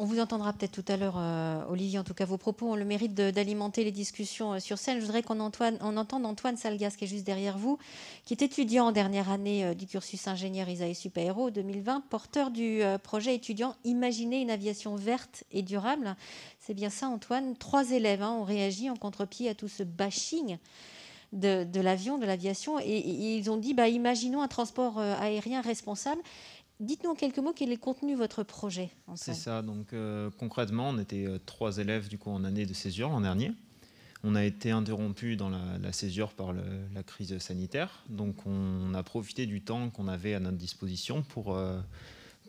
On vous entendra peut-être tout à l'heure, euh, Olivier. En tout cas, vos propos ont le mérite d'alimenter les discussions euh, sur scène. Je voudrais qu'on entende Antoine Salgas, qui est juste derrière vous, qui est étudiant en dernière année euh, du cursus ingénieur ISA et super 2020, porteur du projet étudiant "Imaginez une aviation verte et durable. C'est bien ça, Antoine. Trois élèves hein, ont réagi en contre-pied à tout ce bashing de, l'avion, de l'aviation. Et, ils ont dit, bah, imaginons un transport euh, aérien responsable. Dites-nous en quelques mots quel est le contenu votre projet. C'est ça, donc euh, concrètement, on était euh, trois élèves du coup, en année de césure l'an dernier. On a été interrompu dans la, césure par la crise sanitaire, donc on a profité du temps qu'on avait à notre disposition pour,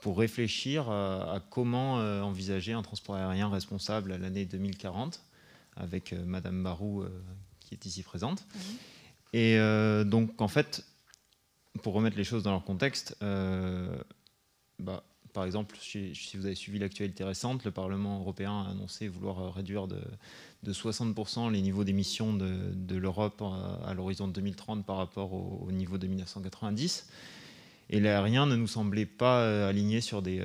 pour réfléchir à, comment envisager un transport aérien responsable à l'année 2040 avec Madame Barou qui est ici présente. Mhm. Et euh, donc, en fait, pour remettre les choses dans leur contexte, euh, bah, par exemple, si, vous avez suivi l'actualité récente, le Parlement européen a annoncé vouloir euh, réduire de, 60% les niveaux d'émissions de, l'Europe à, l'horizon 2030 par rapport au, niveau de 1990. Et l'aérien ne nous semblait pas aligné sur des,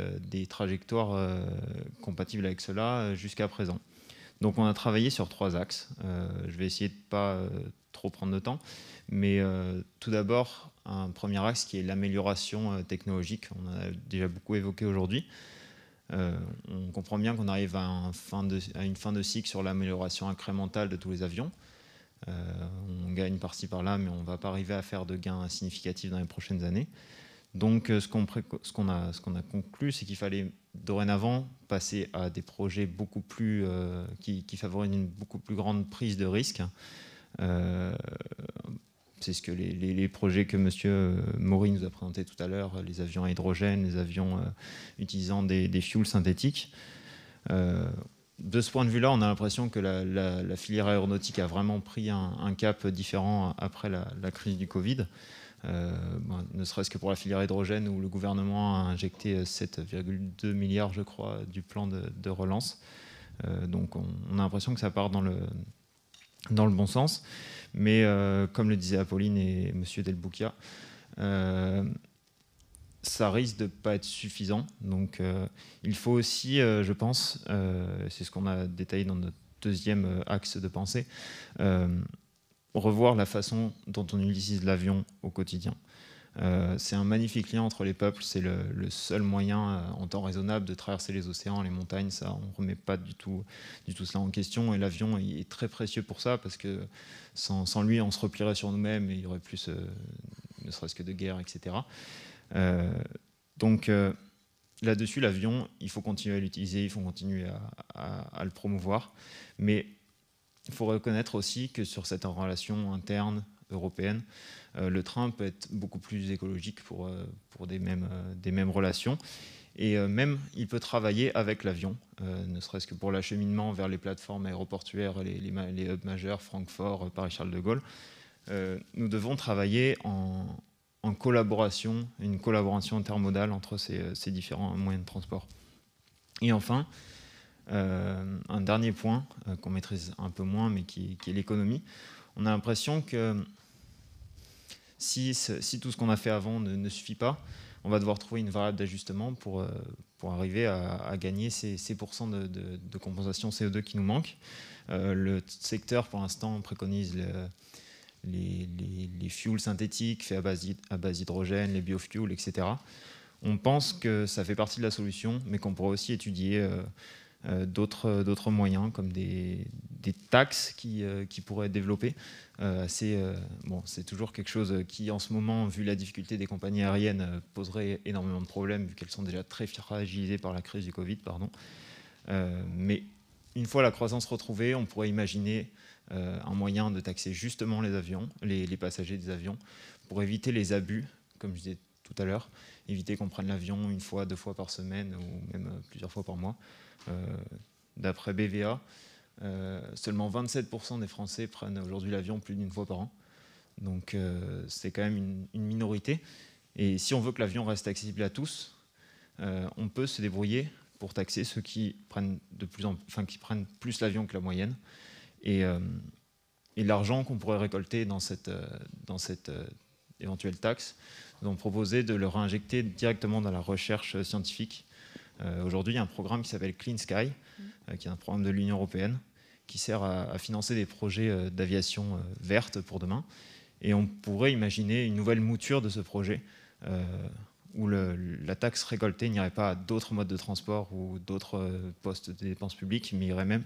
trajectoires compatibles avec cela jusqu'à présent. Donc on a travaillé sur trois axes. Euh, je vais essayer de ne pas euh, trop prendre de temps. Mais euh, tout d'abord, un premier axe qui est l'amélioration technologique. On a déjà beaucoup évoqué aujourd'hui. on comprend bien qu'on arrive à, une fin de cycle sur l'amélioration incrémentale de tous les avions. on gagne par-ci par-là, mais on ne va pas arriver à faire de gains significatifs dans les prochaines années. Donc, ce qu'on a, conclu, c'est qu'il fallait dorénavant passer à des projets beaucoup plus euh, qui, favorisent une beaucoup plus grande prise de risque. Euh, c'est ce que les, projets que M. Euh, Maury nous a présentés tout à l'heure, les avions à hydrogène, les avions utilisant des, fuels synthétiques. de ce point de vue-là, on a l'impression que la, filière aéronautique a vraiment pris un, cap différent après la, la crise du Covid. Euh, ne serait-ce que pour la filière hydrogène où le gouvernement a injecté 7,2 euh, milliards, je crois, du plan de, relance. Euh, donc on, a l'impression que ça part dans le, dans le bon sens. Mais comme le disaient Apolline et M. Delboukia, ça risque de ne pas être suffisant. Donc il faut aussi, je pense, c'est ce qu'on a détaillé dans notre deuxième axe de pensée, revoir la façon dont on utilise l'avion au quotidien. Euh, c'est un magnifique lien entre les peuples, c'est le, seul moyen euh, en temps raisonnable de traverser les océans, les montagnes, ça on ne remet pas du tout, du tout cela en question et l'avion est très précieux pour ça parce que sans, lui on se replierait sur nous-mêmes et il y aurait plus euh, ne serait-ce que de guerre, etc. donc là-dessus l'avion, il faut continuer à l'utiliser, il faut continuer à, à le promouvoir, mais il faut reconnaître aussi que sur cette relation interne européenne, euh, le train peut être beaucoup plus écologique pour, euh, pour des, mêmes, euh, des mêmes relations. Et même, il peut travailler avec l'avion, ne serait-ce que pour l'acheminement vers les plateformes aéroportuaires, les, hubs majeurs, Francfort, Paris-Charles de Gaulle. nous devons travailler en, collaboration, une collaboration intermodale entre ces, différents moyens de transport. Et enfin, euh, un dernier point euh, qu'on maîtrise un peu moins, mais qui, est l'économie. On a l'impression que si, si tout ce qu'on a fait avant ne, suffit pas, on va devoir trouver une variable d'ajustement pour, euh, pour arriver à, gagner ces, pourcents de, compensation CO2 qui nous manquent. le secteur, pour l'instant, préconise le, les, les, fuels synthétiques faits à base, à base d'hydrogène, les biofuels, etc. On pense que ça fait partie de la solution, mais qu'on pourrait aussi étudier euh, d'autres moyens comme des, des taxes qui, euh, qui, pourraient être développées. Euh, c'est bon, toujours quelque chose qui, en ce moment, vu la difficulté des compagnies aériennes, poserait énormément de problèmes, vu qu'elles sont déjà très fragilisées par la crise du Covid. Pardon. mais une fois la croissance retrouvée, on pourrait imaginer un moyen de taxer justement les avions, les, passagers des avions, pour éviter les abus, comme je disais tout à l'heure, éviter qu'on prenne l'avion une fois, deux fois par semaine ou même plusieurs fois par mois. Euh, d'après BVA, euh, seulement 27% des Français prennent aujourd'hui l'avion plus d'une fois par an. Donc euh, c'est quand même une, minorité. Et si on veut que l'avion reste accessible à tous, on peut se débrouiller pour taxer ceux qui prennent, de plus, enfin, qui prennent plus l'avion que la moyenne. Et, l'argent qu'on pourrait récolter dans cette, dans cette éventuelle taxe, nous avons proposé de le réinjecter directement dans la recherche scientifique euh, aujourd'hui, il y a un programme qui s'appelle Clean Sky, mm. euh, qui est un programme de l'Union européenne, qui sert à, financer des projets euh, d'aviation verte pour demain. Et on pourrait imaginer une nouvelle mouture de ce projet où la taxe récoltée n'irait pas à d'autres modes de transport ou d'autres postes de dépenses publiques, mais irait même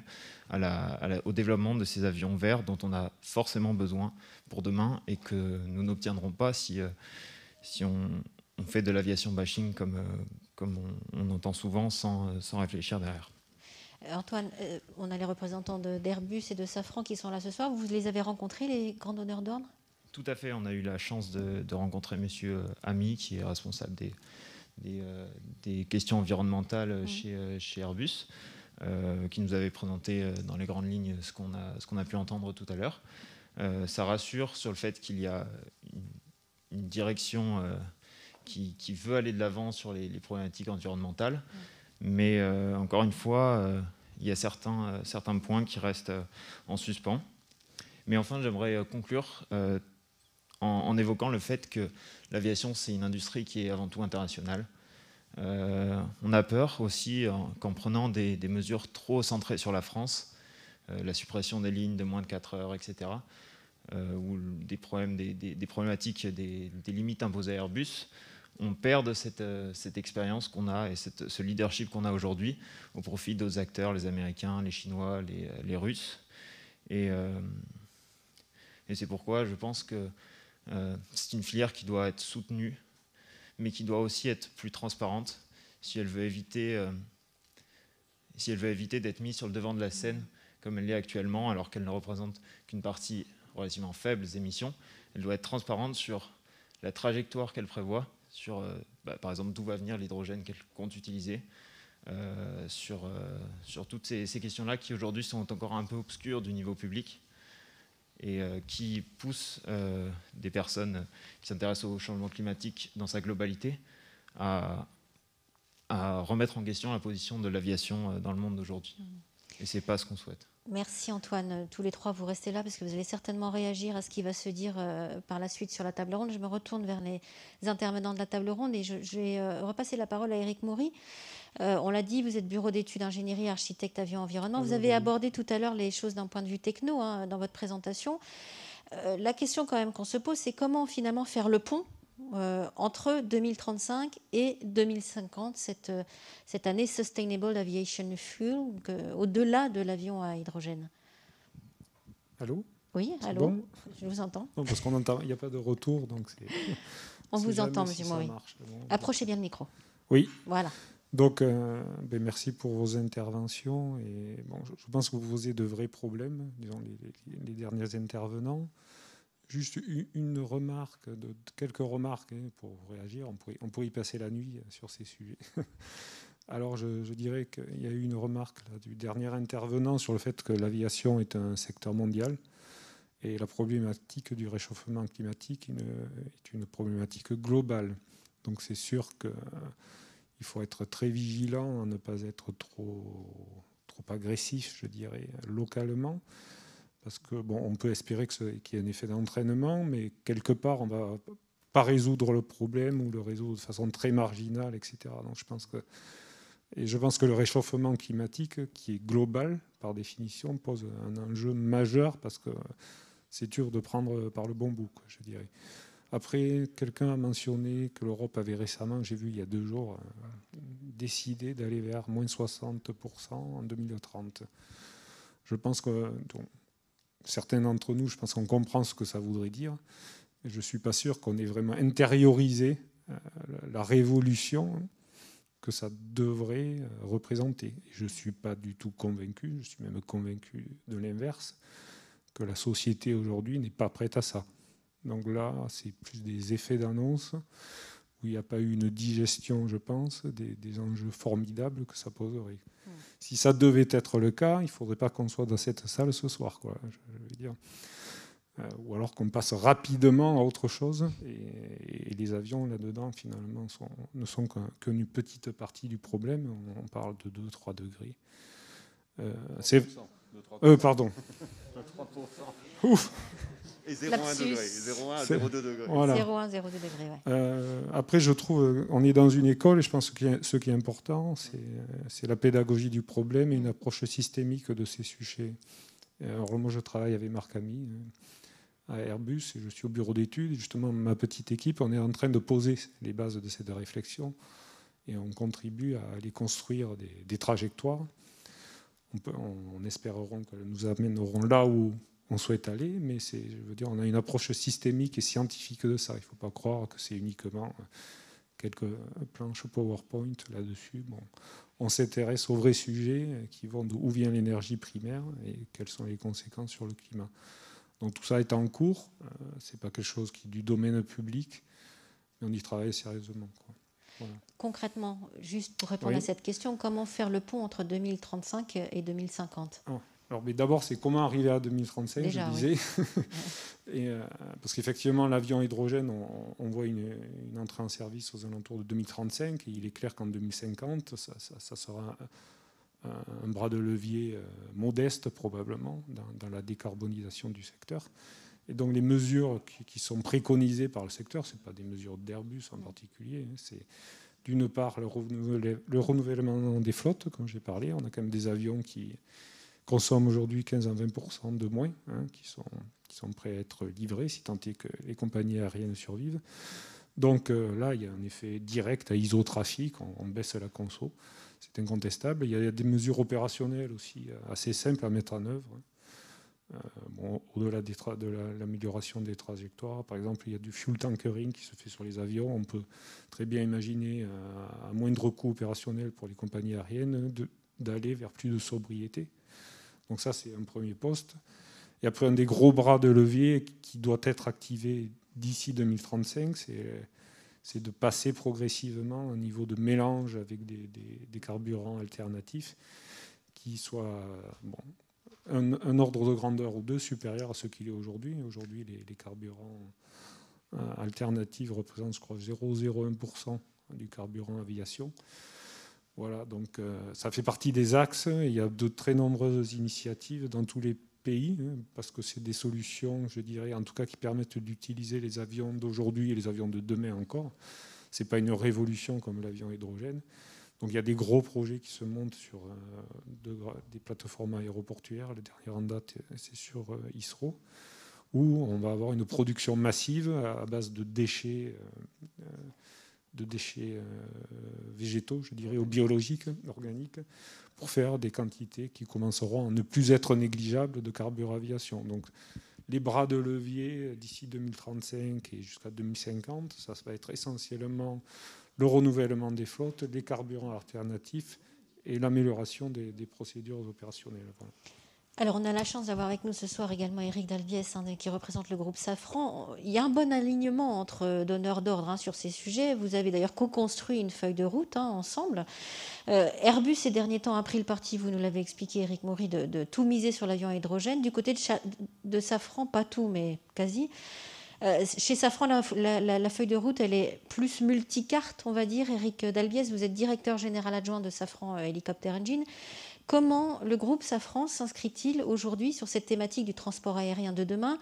à la, au développement de ces avions verts dont on a forcément besoin pour demain et que nous n'obtiendrons pas si, si on, on, fait de l'aviation bashing comme, comme on, entend souvent, sans, réfléchir derrière. Antoine, euh, on a les représentants d'Airbus et de Safran qui sont là ce soir. Vous les avez rencontrés, les grands donneurs d'ordre Tout à fait. On a eu la chance de, rencontrer Monsieur Ami, qui est responsable des, des, euh, questions environnementales mmh. chez, euh, chez, Airbus. qui nous avait présenté dans les grandes lignes ce qu'on a, a, pu entendre tout à l'heure. ça rassure sur le fait qu'il y a une direction qui, veut aller de l'avant sur les, problématiques environnementales. Mais euh, encore une fois, euh, il y a certains, euh, certains points qui restent en suspens. Mais enfin, j'aimerais conclure en, évoquant le fait que l'aviation, c'est une industrie qui est avant tout internationale. on a peur aussi qu'en prenant des, mesures trop centrées sur la France, la suppression des lignes de moins de 4 heures, etc., ou des, problèmes, des, des problématiques des, limites imposées à Airbus, on perd de euh, cette, expérience qu'on a et ce leadership qu'on a aujourd'hui au profit d'autres acteurs, les Américains, les Chinois, les, euh, Russes. Et, euh, et c'est pourquoi je pense que c'est une filière qui doit être soutenue, mais qui doit aussi être plus transparente si elle veut éviter, si elle veut éviter d'être mise sur le devant de la scène comme elle l'est actuellement, alors qu'elle ne représente qu'une partie relativement faible des émissions. Elle doit être transparente sur la trajectoire qu'elle prévoit sur, euh, bah, par exemple, d'où va venir l'hydrogène, qu'elle compte utiliser, euh, sur, euh, sur toutes ces, questions-là qui aujourd'hui sont encore un peu obscures du niveau public et qui poussent des personnes qui s'intéressent au changement climatique dans sa globalité à, à remettre en question la position de l'aviation dans le monde d'aujourd'hui. Et ce n'est pas ce qu'on souhaite. Merci Antoine. Tous les trois, vous restez là parce que vous allez certainement réagir à ce qui va se dire euh, par la suite sur la table ronde. Je me retourne vers les intervenants de la table ronde et je, vais euh, repasser la parole à Eric Maury. Euh, on l'a dit, vous êtes bureau d'études ingénierie, architecte, avion, environnement. Vous avez abordé tout à l'heure les choses d'un point de vue techno hein, dans votre présentation. la question quand même qu'on se pose, c'est comment finalement faire le pont euh, entre 2035 et 2050, cette, euh, cette année Sustainable Aviation Fuel, euh, au-delà de l'avion à hydrogène. Allô Oui, allô bon Je vous entends. Non, parce qu'on il n'y a pas de retour, donc On vous entend, monsieur Approchez bien le micro. Oui. Voilà. Donc, ben, merci pour vos interventions. Et bon, je pense que vous posez de vrais problèmes, disons, les derniers intervenants. Juste une remarque, de, quelques remarques hein, pour réagir. On pourrait, on pourrait, y passer la nuit sur ces sujets. Alors je, dirais qu'il y a eu une remarque du dernier intervenant sur le fait que l'aviation est un secteur mondial et la problématique du réchauffement climatique est une problématique globale. Donc c'est sûr qu'il faut être très vigilant à ne pas être trop, trop agressif, je dirais, localement. Parce que bon, on peut espérer qu'il y ait un effet d'entraînement, mais quelque part, on ne va pas résoudre le problème ou le résoudre de façon très marginale, etc. Donc je pense que, et je pense que le réchauffement climatique, qui est global par définition, pose un enjeu majeur parce que c'est dur de prendre par le bon bout, je dirais. Après, quelqu'un a mentionné que l'Europe avait récemment, j'ai vu il y a deux jours, décidé d'aller vers moins 60% en 2030. Je pense que certains d'entre nous, je pense qu'on comprend ce que ça voudrait dire. Je ne suis pas sûr qu'on ait vraiment intériorisé euh, la révolution que ça devrait euh, représenter. Je ne suis pas du tout convaincu, je suis même convaincu de l'inverse, que la société aujourd'hui n'est pas prête à ça. Donc là, c'est plus des effets d'annonce où il n'y a pas eu une digestion, je pense, des, enjeux formidables que ça poserait. Mm. Si ça devait être le cas, il ne faudrait pas qu'on soit dans cette salle ce soir, quoi, je, veux dire. Euh, ou alors qu'on passe rapidement à autre chose, et, les avions là-dedans, finalement, sont, ne sont qu'une petite partie du problème. On, parle de 2-3 degrés. Euh, c'est... euh, pardon. 2 3%. Ouf 0,1 à 0,2 degrés. 0,2 euh, après, je trouve, euh, on est dans une école et je pense que ce qui est important, euh, c'est la pédagogie du problème et une mm. approche systémique de ces sujets. Alors, moi, je travaille avec Marc Ami à Airbus et je suis au bureau d'études. Justement, ma petite équipe, on est en train de poser les bases de cette réflexion et on contribue à aller construire des, trajectoires. On, peut, on, nous amènerons là où on souhaite aller, mais c'est, je veux dire, on a une approche systémique et scientifique de ça. Il ne faut pas croire que c'est uniquement euh, quelques planches PowerPoint là-dessus. Bon, on s'intéresse aux vrais sujets euh, qui vont d'où vient l'énergie primaire et quelles sont les conséquences sur le climat. Donc tout ça est en cours. Euh, Ce n'est pas quelque chose qui est du domaine public, mais on y travaille sérieusement. Concrètement, juste pour répondre à cette question, comment faire le pont entre 2035 et 2050 alors, mais d'abord, c'est comment arriver à 2035, je disais. Et, euh, parce qu'effectivement, l'avion hydrogène, on, voit une, entrée en service aux alentours de 2035. Et il est clair qu'en 2050, ça, sera un, bras de levier euh, modeste, probablement, dans, la décarbonisation du secteur. Et donc, les mesures qui, sont préconisées par le secteur, ce pas des mesures d'Airbus en particulier, hein, c'est d'une part le, renouvellement des flottes, comme j'ai parlé. On a quand même des avions qui consomment aujourd'hui 15 à 20 de moins, hein, qui, sont, prêts à être livrés, si tant est que les compagnies aériennes survivent. Donc euh, là, il y a un effet direct à isotrafic, on, baisse la conso, c'est incontestable. Il y a des mesures opérationnelles aussi euh, assez simples à mettre en œuvre. Hein. Euh, au-delà de l'amélioration des trajectoires, par exemple, il y a du fuel tankering qui se fait sur les avions. On peut très bien imaginer, à moindre coût opérationnel pour les compagnies aériennes, d'aller vers plus de sobriété donc ça, c'est un premier poste. Et après, un des gros bras de levier qui doit être activé d'ici 2035, c'est de passer progressivement au niveau de mélange avec des, carburants alternatifs qui soient un, ordre de grandeur ou deux supérieur à ce qu'il est aujourd'hui. Aujourd'hui, les, les, carburants euh, alternatifs représentent, je crois, 0,01% du carburant aviation. Voilà, donc euh, ça fait partie des axes. Il y a de très nombreuses initiatives dans tous les pays, hein, parce que c'est des solutions, je dirais, en tout cas qui permettent d'utiliser les avions d'aujourd'hui et les avions de demain encore. Ce n'est pas une révolution comme l'avion hydrogène. Donc il y a des gros projets qui se montent sur euh, des plateformes aéroportuaires. La dernière en date, c'est sur euh, ISRO, où on va avoir une production massive à base de déchets de déchets euh, végétaux, je dirais, ou biologiques, organiques, pour faire des quantités qui commenceront à ne plus être négligeables de carburant Donc les bras de levier d'ici 2035 et jusqu'à 2050, ça, va être essentiellement le renouvellement des flottes, les carburants alternatifs et l'amélioration des, procédures opérationnelles. Alors, on a la chance d'avoir avec nous ce soir également Eric Dalbiès, hein, qui représente le groupe Safran. Il y a un bon alignement entre euh, donneurs d'ordre hein, sur ces sujets. Vous avez d'ailleurs co-construit une feuille de route hein, ensemble. Euh, Airbus, ces derniers temps, a pris le parti, vous nous l'avez expliqué, Eric Maury, de, tout miser sur l'avion à hydrogène. Du côté de, Safran, pas tout, mais quasi. Euh, chez Safran, la, feuille de route, elle est plus multicarte, on va dire. Eric Dalbiès, vous êtes directeur général adjoint de Safran Helicopter Engine. Comment le groupe Safran s'inscrit-il aujourd'hui sur cette thématique du transport aérien de demain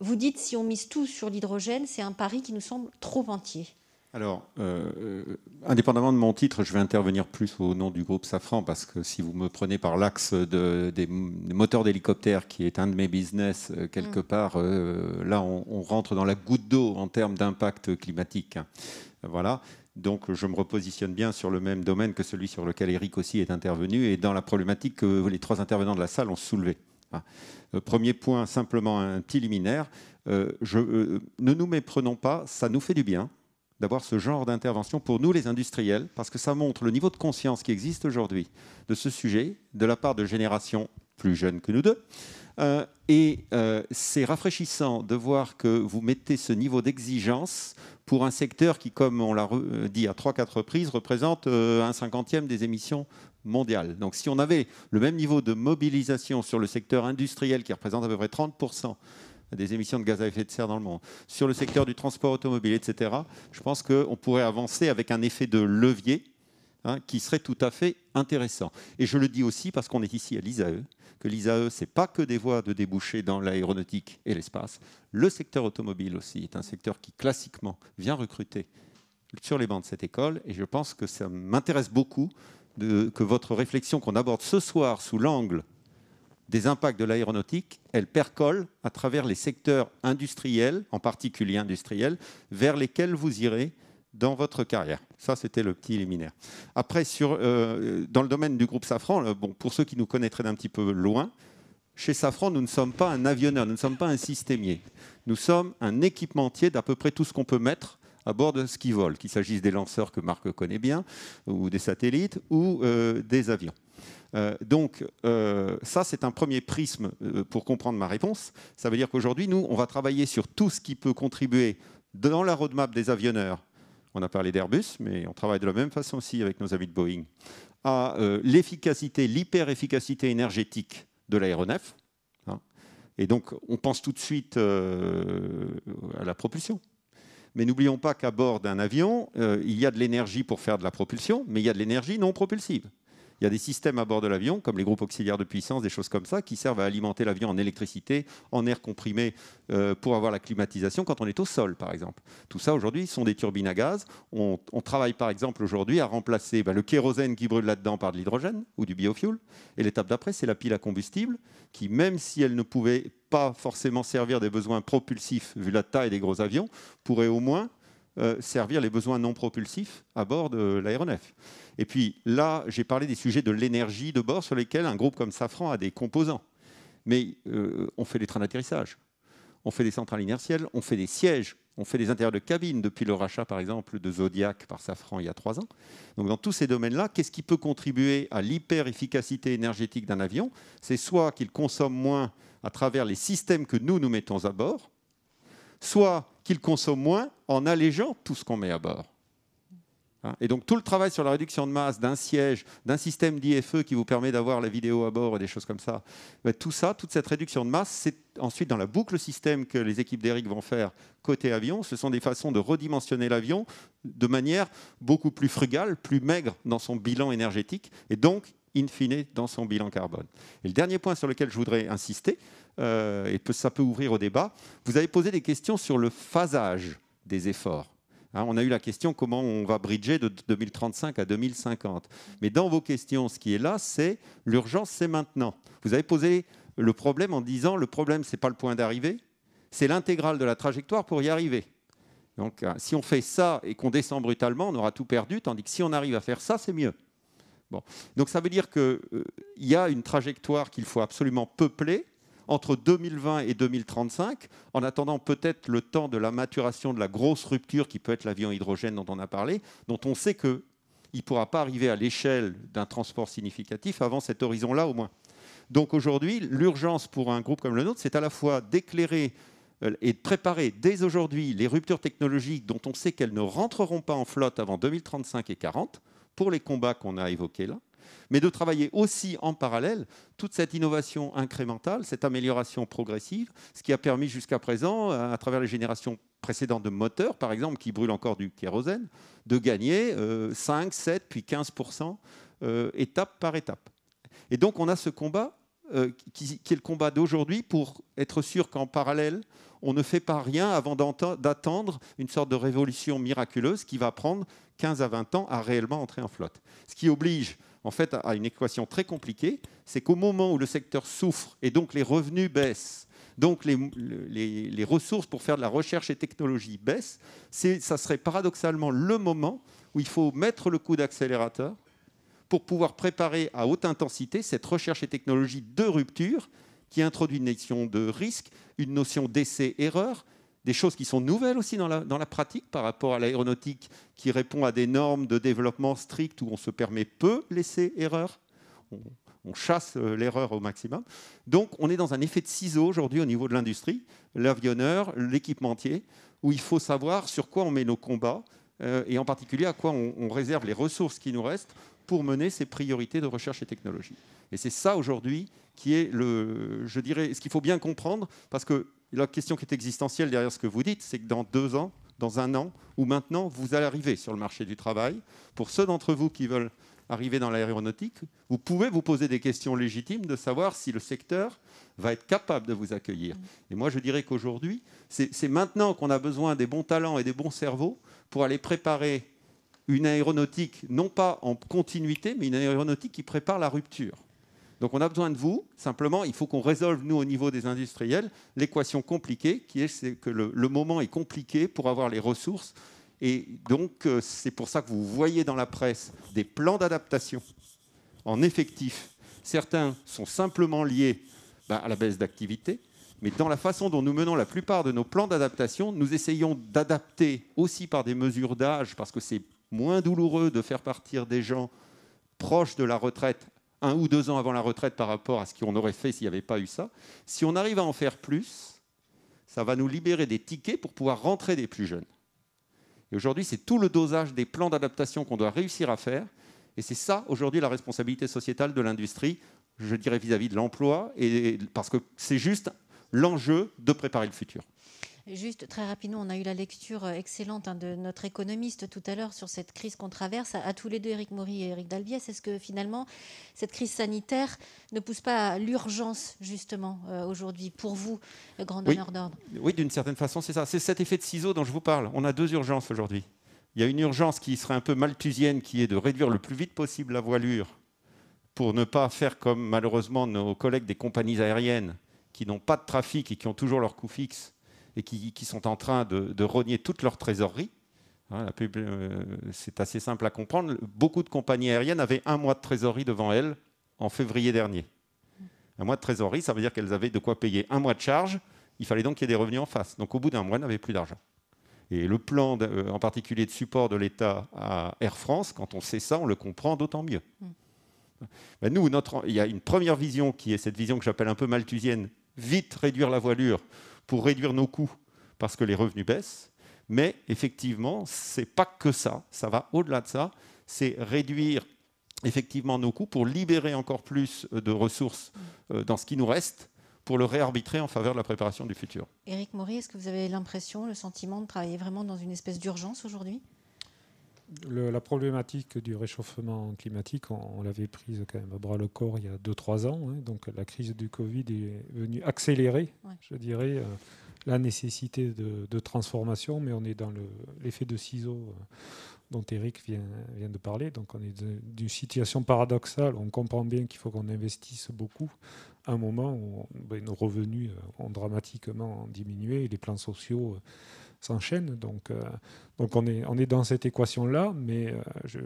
Vous dites si on mise tout sur l'hydrogène, c'est un pari qui nous semble trop entier. Alors, euh, euh, indépendamment de mon titre, je vais intervenir plus au nom du groupe Safran, parce que si vous me prenez par l'axe des moteurs d'hélicoptères, qui est un de mes business, euh, quelque mm. part, là, on, on, rentre dans la goutte d'eau en termes d'impact climatique. Hein. Voilà. Donc je me repositionne bien sur le même domaine que celui sur lequel Eric aussi est intervenu et dans la problématique que les trois intervenants de la salle ont soulevée. Hein. Euh, premier point, simplement un petit liminaire. Euh, euh, ne nous méprenons pas, ça nous fait du bien d'avoir ce genre d'intervention pour nous les industriels, parce que ça montre le niveau de conscience qui existe aujourd'hui de ce sujet de la part de générations plus jeunes que nous deux, euh, et euh, c'est rafraîchissant de voir que vous mettez ce niveau d'exigence pour un secteur qui, comme on l'a euh, dit à trois, quatre reprises, représente un cinquantième des émissions mondiales. Donc si on avait le même niveau de mobilisation sur le secteur industriel qui représente à peu près 30% des émissions de gaz à effet de serre dans le monde, sur le secteur du transport automobile, etc., je pense qu'on pourrait avancer avec un effet de levier Hein, qui serait tout à fait intéressant. Et je le dis aussi parce qu'on est ici à l'ISAE, que l'ISAE, ce n'est pas que des voies de débouchés dans l'aéronautique et l'espace. Le secteur automobile aussi est un secteur qui, classiquement, vient recruter sur les bancs de cette école. Et je pense que ça m'intéresse beaucoup que votre réflexion qu'on aborde ce soir sous l'angle des impacts de l'aéronautique, elle percole à travers les secteurs industriels, en particulier industriels, vers lesquels vous irez dans votre carrière. Ça, c'était le petit éliminaire. Après, sur, euh, dans le domaine du groupe Safran, euh, bon, pour ceux qui nous connaîtraient d'un petit peu loin, chez Safran, nous ne sommes pas un avionneur, nous ne sommes pas un systémier. Nous sommes un équipementier d'à peu près tout ce qu'on peut mettre à bord de ce qui vole, qu'il s'agisse des lanceurs que Marc connaît bien, ou des satellites, ou euh, des avions. donc ça, c'est un premier prisme pour comprendre ma réponse. Ça veut dire qu'aujourd'hui, nous, on va travailler sur tout ce qui peut contribuer dans la roadmap des avionneurs on a parlé d'Airbus, mais on travaille de la même façon aussi avec nos amis de Boeing, à euh, l'efficacité, l'hyper-efficacité énergétique de l'aéronef. Hein. Et donc, on pense tout de suite euh, à la propulsion. Mais n'oublions pas qu'à bord d'un avion, euh, il y a de l'énergie pour faire de la propulsion, mais il y a de l'énergie non propulsive il y a des systèmes à bord de l'avion, comme les groupes auxiliaires de puissance, des choses comme ça, qui servent à alimenter l'avion en électricité, en air comprimé, euh, pour avoir la climatisation quand on est au sol, par exemple. Tout ça, aujourd'hui, sont des turbines à gaz. On, travaille, par exemple, aujourd'hui à remplacer ben, le kérosène qui brûle là-dedans par de l'hydrogène ou du biofuel. Et l'étape d'après, c'est la pile à combustible, qui, même si elle ne pouvait pas forcément servir des besoins propulsifs, vu la taille des gros avions, pourrait au moins euh, servir les besoins non propulsifs à bord de l'aéronef. Et puis là, j'ai parlé des sujets de l'énergie de bord sur lesquels un groupe comme Safran a des composants. Mais euh, on fait des trains d'atterrissage, on fait des centrales inertielles, on fait des sièges, on fait des intérieurs de cabine depuis le rachat, par exemple, de Zodiac par Safran il y a trois ans. Donc dans tous ces domaines-là, qu'est-ce qui peut contribuer à l'hyper-efficacité énergétique d'un avion C'est soit qu'il consomme moins à travers les systèmes que nous, nous mettons à bord, soit qu'il consomme moins en allégeant tout ce qu'on met à bord. Hein, et donc tout le travail sur la réduction de masse, d'un siège, d'un système d'IFE qui vous permet d'avoir la vidéo à bord et des choses comme ça, bah, tout ça, toute cette réduction de masse, c'est ensuite dans la boucle système que les équipes d'Eric vont faire côté avion. Ce sont des façons de redimensionner l'avion de manière beaucoup plus frugale, plus maigre dans son bilan énergétique et donc, in fine, dans son bilan carbone. Et le dernier point sur lequel je voudrais insister, euh, et ça peut ouvrir au débat. Vous avez posé des questions sur le phasage des efforts. Hein, on a eu la question comment on va bridger de 2035 à 2050. Mais dans vos questions, ce qui est là, c'est l'urgence, c'est maintenant. Vous avez posé le problème en disant le problème, ce n'est pas le point d'arrivée, c'est l'intégrale de la trajectoire pour y arriver. Donc hein, si on fait ça et qu'on descend brutalement, on aura tout perdu, tandis que si on arrive à faire ça, c'est mieux. Donc ça veut dire qu'il euh, y a une trajectoire qu'il faut absolument peupler, entre 2020 et 2035, en attendant peut-être le temps de la maturation de la grosse rupture qui peut être l'avion hydrogène dont on a parlé, dont on sait qu'il ne pourra pas arriver à l'échelle d'un transport significatif avant cet horizon-là au moins. Donc aujourd'hui, l'urgence pour un groupe comme le nôtre, c'est à la fois d'éclairer euh, et de préparer dès aujourd'hui les ruptures technologiques dont on sait qu'elles ne rentreront pas en flotte avant 2035 et 40 pour les combats qu'on a évoqués là, mais de travailler aussi en parallèle toute cette innovation incrémentale, cette amélioration progressive, ce qui a permis jusqu'à présent, euh, à travers les générations précédentes de moteurs, par exemple, qui brûlent encore du kérosène, de gagner 5, euh, 7, puis 15 euh, étape par étape. Et donc on a ce combat qui, qui, est le combat d'aujourd'hui pour être sûr qu'en parallèle, on ne fait pas rien avant d'attendre une sorte de révolution miraculeuse qui va prendre 15 à 20 ans à réellement entrer en flotte. Ce qui oblige en fait, à une équation très compliquée. C'est qu'au moment où le secteur souffre et donc les revenus baissent, donc les, ressources pour faire de la recherche et technologie baissent, ça serait paradoxalement le moment où il faut mettre le coup d'accélérateur pour pouvoir préparer à haute intensité cette recherche et technologie de rupture qui introduit une notion de risque, une notion d'essai-erreur, des choses qui sont nouvelles aussi dans la, dans la pratique par rapport à l'aéronautique qui répond à des normes de développement strictes où on se permet peu laisser erreur. On, chasse euh, l'erreur au maximum. Donc on est dans un effet de ciseau aujourd'hui au niveau de l'industrie, l'avionneur, l'équipementier, où il faut savoir sur quoi on met nos combats euh, et en particulier à quoi on, on réserve les ressources qui nous restent pour mener ces priorités de recherche et technologie. Et c'est ça aujourd'hui qui est le, je dirais, ce qu'il faut bien comprendre, parce que la question qui est existentielle derrière ce que vous dites, c'est que dans deux ans, dans un an ou maintenant, vous allez arriver sur le marché du travail. Pour ceux d'entre vous qui veulent arriver dans l'aéronautique, vous pouvez vous poser des questions légitimes de savoir si le secteur va être capable de vous accueillir. Mm. Et moi, je dirais qu'aujourd'hui, c'est maintenant qu'on a besoin des bons talents et des bons cerveaux pour aller préparer une aéronautique, non pas en continuité, mais une aéronautique qui prépare la rupture. Donc on a besoin de vous, simplement il faut qu'on résolve, nous, au niveau des industriels, l'équation compliquée, qui est, que le, moment est compliqué pour avoir les ressources. Et donc euh, c'est pour ça que vous voyez dans la presse des plans d'adaptation en effectif. Certains sont simplement liés bah, à la baisse d'activité, mais dans la façon dont nous menons la plupart de nos plans d'adaptation, nous essayons d'adapter aussi par des mesures d'âge, parce que c'est moins douloureux de faire partir des gens proches de la retraite un ou deux ans avant la retraite par rapport à ce qu'on aurait fait s'il n'y avait pas eu ça. Si on arrive à en faire plus, ça va nous libérer des tickets pour pouvoir rentrer des plus jeunes. Et aujourd'hui, c'est tout le dosage des plans d'adaptation qu'on doit réussir à faire. Et c'est ça, aujourd'hui, la responsabilité sociétale de l'industrie, je dirais vis-à-vis de l'emploi, parce que c'est juste l'enjeu de préparer le futur. Juste très rapidement, on a eu la lecture euh, excellente hein, de notre économiste tout à l'heure sur cette crise qu'on traverse, à, tous les deux, Éric Maury et Éric Dalbiès. Est-ce que finalement, cette crise sanitaire ne pousse pas à l'urgence, justement, euh, aujourd'hui, pour vous, euh, grand donneur d'ordre Oui, d'une certaine façon, c'est ça. C'est cet effet de ciseaux dont je vous parle. On a deux urgences aujourd'hui. Il y a une urgence qui serait un peu malthusienne, qui est de réduire le plus vite possible la voilure pour ne pas faire comme malheureusement nos collègues des compagnies aériennes qui n'ont pas de trafic et qui ont toujours leur coût fixe et qui, sont en train de, de, toute leur trésorerie. Hein, euh, c'est assez simple à comprendre. Beaucoup de compagnies aériennes avaient un mois de trésorerie devant elles en février dernier. Un mois de trésorerie, ça veut dire qu'elles avaient de quoi payer un mois de charge. Il fallait donc qu'il y ait des revenus en face. Donc au bout d'un mois, elles n'avaient plus d'argent. Et le plan, euh, en particulier de support de l'État à Air France, quand on sait ça, on le comprend d'autant mieux. Hmm. Ben, nous, notre, il y a une première vision qui est cette vision que j'appelle un peu malthusienne, vite réduire la voilure pour réduire nos coûts parce que les revenus baissent. Mais effectivement, ce n'est pas que ça, ça va au-delà de ça, c'est réduire effectivement nos coûts pour libérer encore plus euh, de ressources euh, dans ce qui nous reste pour le réarbitrer en faveur de la préparation du futur. Éric Maury, est-ce que vous avez l'impression, le sentiment de travailler vraiment dans une espèce d'urgence aujourd'hui la problématique du réchauffement climatique, on, l'avait prise quand même à bras le corps il y a 2-3 ans. Hein. donc la crise du Covid est venue accélérer, je dirais, euh, la nécessité de, transformation, mais on est dans l'effet de ciseaux euh, dont Eric vient, de parler. Donc on est d'une situation paradoxale. On comprend bien qu'il faut qu'on investisse beaucoup à un moment où ben, nos revenus euh, ont dramatiquement diminué les plans sociaux s'enchaîne Donc, euh, donc on, est, on est dans cette équation-là, mais euh, je,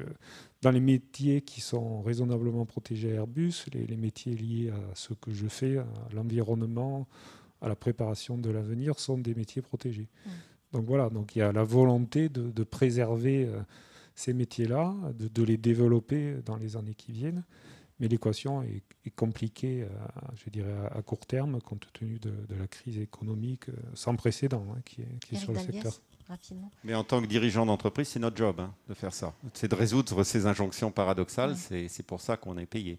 dans les métiers qui sont raisonnablement protégés à Airbus, les, métiers liés à ce que je fais, à l'environnement, à la préparation de l'avenir, sont des métiers protégés. Mmh. Donc voilà, donc il y a la volonté de, préserver euh, ces métiers-là, de, de, les développer dans les années qui viennent. Mais l'équation est, compliquée, je dirais, à, court terme, compte tenu de, la crise économique euh, sans précédent hein, qui est, sur le secteur. Mais en tant que dirigeant d'entreprise, c'est notre job hein, de faire ça. C'est de résoudre ces injonctions paradoxales. C'est pour ça qu'on est payé.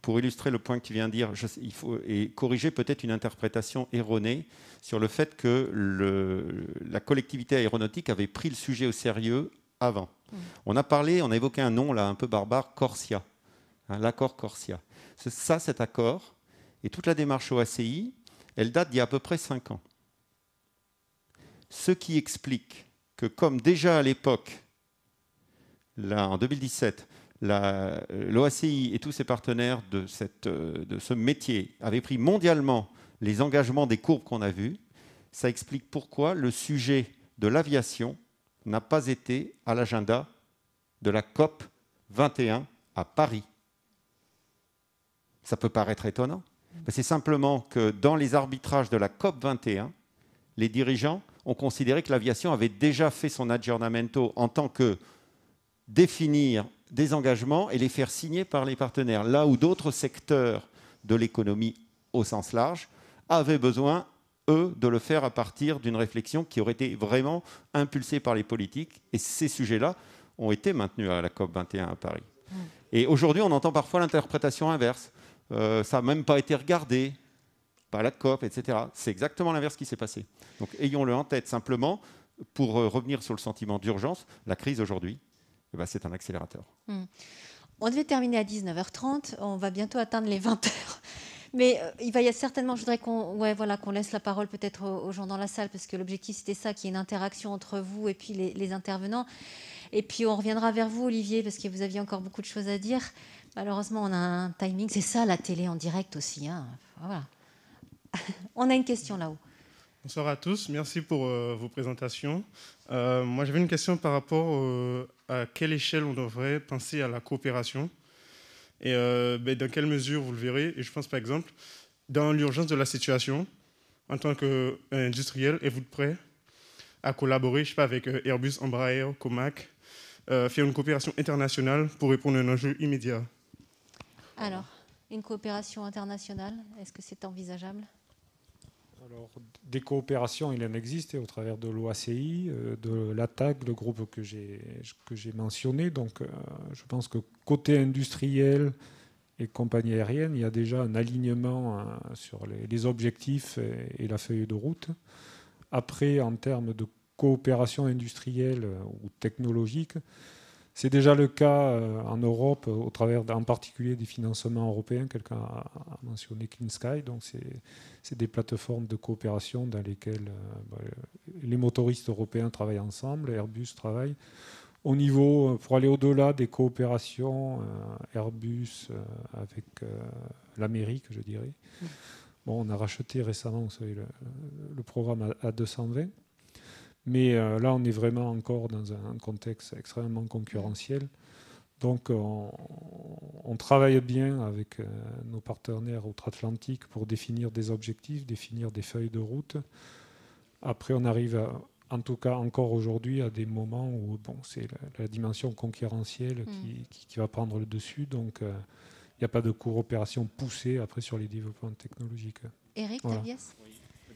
Pour illustrer le point que tu viens de dire, il faut et corriger peut-être une interprétation erronée sur le fait que la collectivité aéronautique avait pris le sujet au sérieux avant. On a parlé, on a évoqué un nom là un peu barbare, Corsia. Hein, l'accord Corsia. Ça, cet accord, et toute la démarche OACI, elle date d'il y a à peu près 5 ans. Ce qui explique que comme déjà à l'époque, en 2017, l'OACI et tous ses partenaires de, euh, de, ce métier avaient pris mondialement les engagements des courbes qu'on a vues, ça explique pourquoi le sujet de l'aviation n'a pas été à l'agenda de la COP 21 à Paris. Ça peut paraître étonnant. C'est simplement que dans les arbitrages de la COP 21, les dirigeants ont considéré que l'aviation avait déjà fait son aggiornamento en tant que définir des engagements et les faire signer par les partenaires, là où d'autres secteurs de l'économie au sens large avaient besoin, eux, de le faire à partir d'une réflexion qui aurait été vraiment impulsée par les politiques. Et ces sujets-là ont été maintenus à la COP 21 à Paris. Mmh. Et aujourd'hui, on entend parfois l'interprétation inverse. Euh, ça n'a même pas été regardé par la COP, etc. C'est exactement l'inverse qui s'est passé. Donc ayons-le en tête simplement, pour euh, revenir sur le sentiment d'urgence, la crise aujourd'hui, eh ben, c'est un accélérateur. Hmm. On devait terminer à 19h30, on va bientôt atteindre les 20h. Mais euh, il va y a certainement, je voudrais qu'on voilà, qu'on laisse la parole peut-être aux, gens dans la salle, parce que l'objectif c'était ça, qu'il y ait une interaction entre vous et puis les, intervenants. Et puis on reviendra vers vous, Olivier, parce que vous aviez encore beaucoup de choses à dire. Malheureusement, on a un timing. C'est ça la télé en direct aussi. Hein. Voilà. on a une question là-haut. Bonsoir à tous. Merci pour euh, vos présentations. Euh, moi, j'avais une question par rapport à quelle échelle on devrait penser à la coopération et euh, ben, dans quelle mesure, vous le verrez. Et je pense par exemple, dans l'urgence de la situation, en tant qu'industriel, êtes-vous prêt à collaborer, je sais pas, avec Airbus, Embraer, Comac, faire une coopération internationale pour répondre à un enjeu immédiat alors, une coopération internationale, est-ce que c'est envisageable alors, des coopérations, il en existe au travers de l'OACI, euh, de l'ATAC, le groupe que j'ai mentionné. Donc, euh, je pense que côté industriel et compagnie aérienne, il y a déjà un alignement hein, sur les, objectifs et, la feuille de route. Après, en termes de coopération industrielle euh, ou technologique, c'est déjà le cas euh, en Europe, euh, au travers en particulier des financements européens. Quelqu'un a mentionné Clean Sky, donc c'est des plateformes de coopération dans lesquelles euh, bah, les motoristes européens travaillent ensemble, Airbus travaille. Au niveau, pour aller au-delà des coopérations Airbus avec l'Amérique, je dirais. Mmh. Bon, on a racheté récemment le, le, programme à 220 mais euh, là, on est vraiment encore dans un contexte extrêmement concurrentiel. Donc, euh, on, travaille bien avec euh, nos partenaires outre-Atlantique pour définir des objectifs, définir des feuilles de route. Après, on arrive, en tout cas encore aujourd'hui, à des moments où bon, c'est la, dimension concurrentielle mm. qui, va prendre le dessus. Donc, il n'y a pas de coopération poussée après sur les développements technologiques. Eric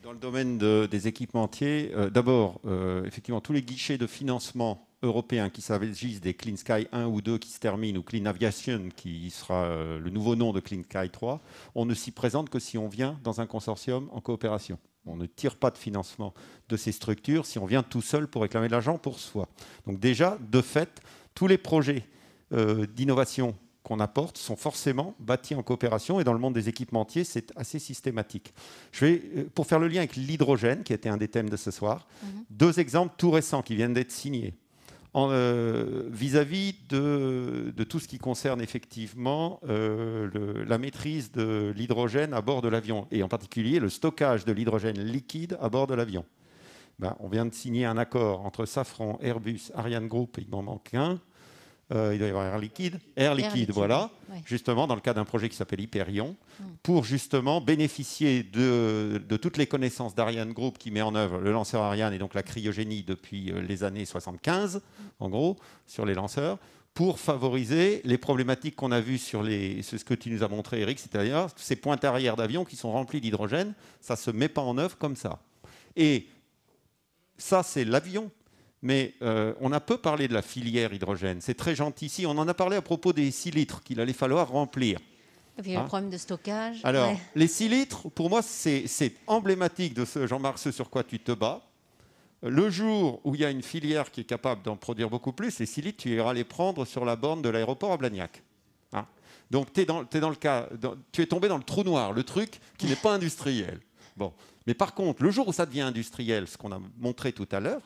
dans le domaine des équipementiers, euh, d'abord, euh, effectivement, tous les guichets de financement européens, qui s'agissent des Clean Sky 1 ou 2 qui se terminent, ou Clean Aviation qui sera euh, le nouveau nom de Clean Sky 3, on ne s'y présente que si on vient dans un consortium en coopération. On ne tire pas de financement de ces structures si on vient tout seul pour réclamer de l'argent pour soi. Donc déjà, de fait, tous les projets d'innovation qu'on apporte sont forcément bâtis en coopération et dans le monde des équipementiers, c'est assez systématique. Je vais, euh, pour faire le lien avec l'hydrogène, qui était un des thèmes de ce soir, mhm. deux exemples tout récents qui viennent d'être signés euh, vis-à-vis de, tout ce qui concerne effectivement euh, la maîtrise de l'hydrogène à bord de l'avion, et en particulier le stockage de l'hydrogène liquide à bord de l'avion. Ben, on vient de signer un accord entre Safran, Airbus, Ariane Group, il m'en manque un, euh, il doit y avoir air liquide, air liquide, voilà, justement dans le cas d'un projet qui s'appelle Hyperion, hmm. pour justement bénéficier de, toutes les connaissances d'Ariane Group qui met en œuvre le lanceur Ariane et donc la cryogénie depuis euh, les années 75, hmm. en gros, sur les lanceurs, pour favoriser les problématiques qu'on a vues sur les, ce que tu nous as montré, Eric, c'est-à-dire ces pointes arrière d'avions qui sont remplies d'hydrogène, ça ne se met pas en œuvre comme ça. Et ça, c'est l'avion mais euh, on a peu parlé de la filière hydrogène. C'est très gentil ici. on en a parlé à propos des 6 litres qu'il allait falloir remplir. Et puis hein? le problème de stockage. Alors, les 6 litres, pour moi, c'est emblématique de ce, Jean-Marc, sur quoi tu te bats. Le jour où il y a une filière qui est capable d'en produire beaucoup plus, les 6 litres, tu iras les prendre sur la borne de l'aéroport à Blagnac. Hein Donc, es dans le cas, tu es tombé dans le trou noir, le truc qui n'est pas industriel. Bon. Mais par contre, le jour où ça devient industriel, ce qu'on a montré tout à l'heure,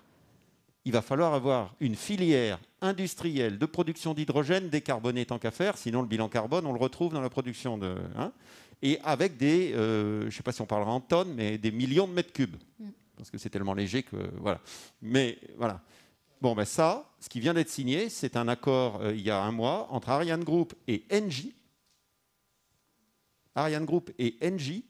il va falloir avoir une filière industrielle de production d'hydrogène décarbonée tant qu'à faire, sinon le bilan carbone, on le retrouve dans la production de... Hein, et avec des, euh, je ne sais pas si on parlera en tonnes, mais des millions de mètres cubes. Mm. Parce que c'est tellement léger que... Voilà. Mais voilà. Bon, ben ça, ce qui vient d'être signé, c'est un accord euh, il y a un mois entre Ariane Group et Engie. Ariane Group et Engie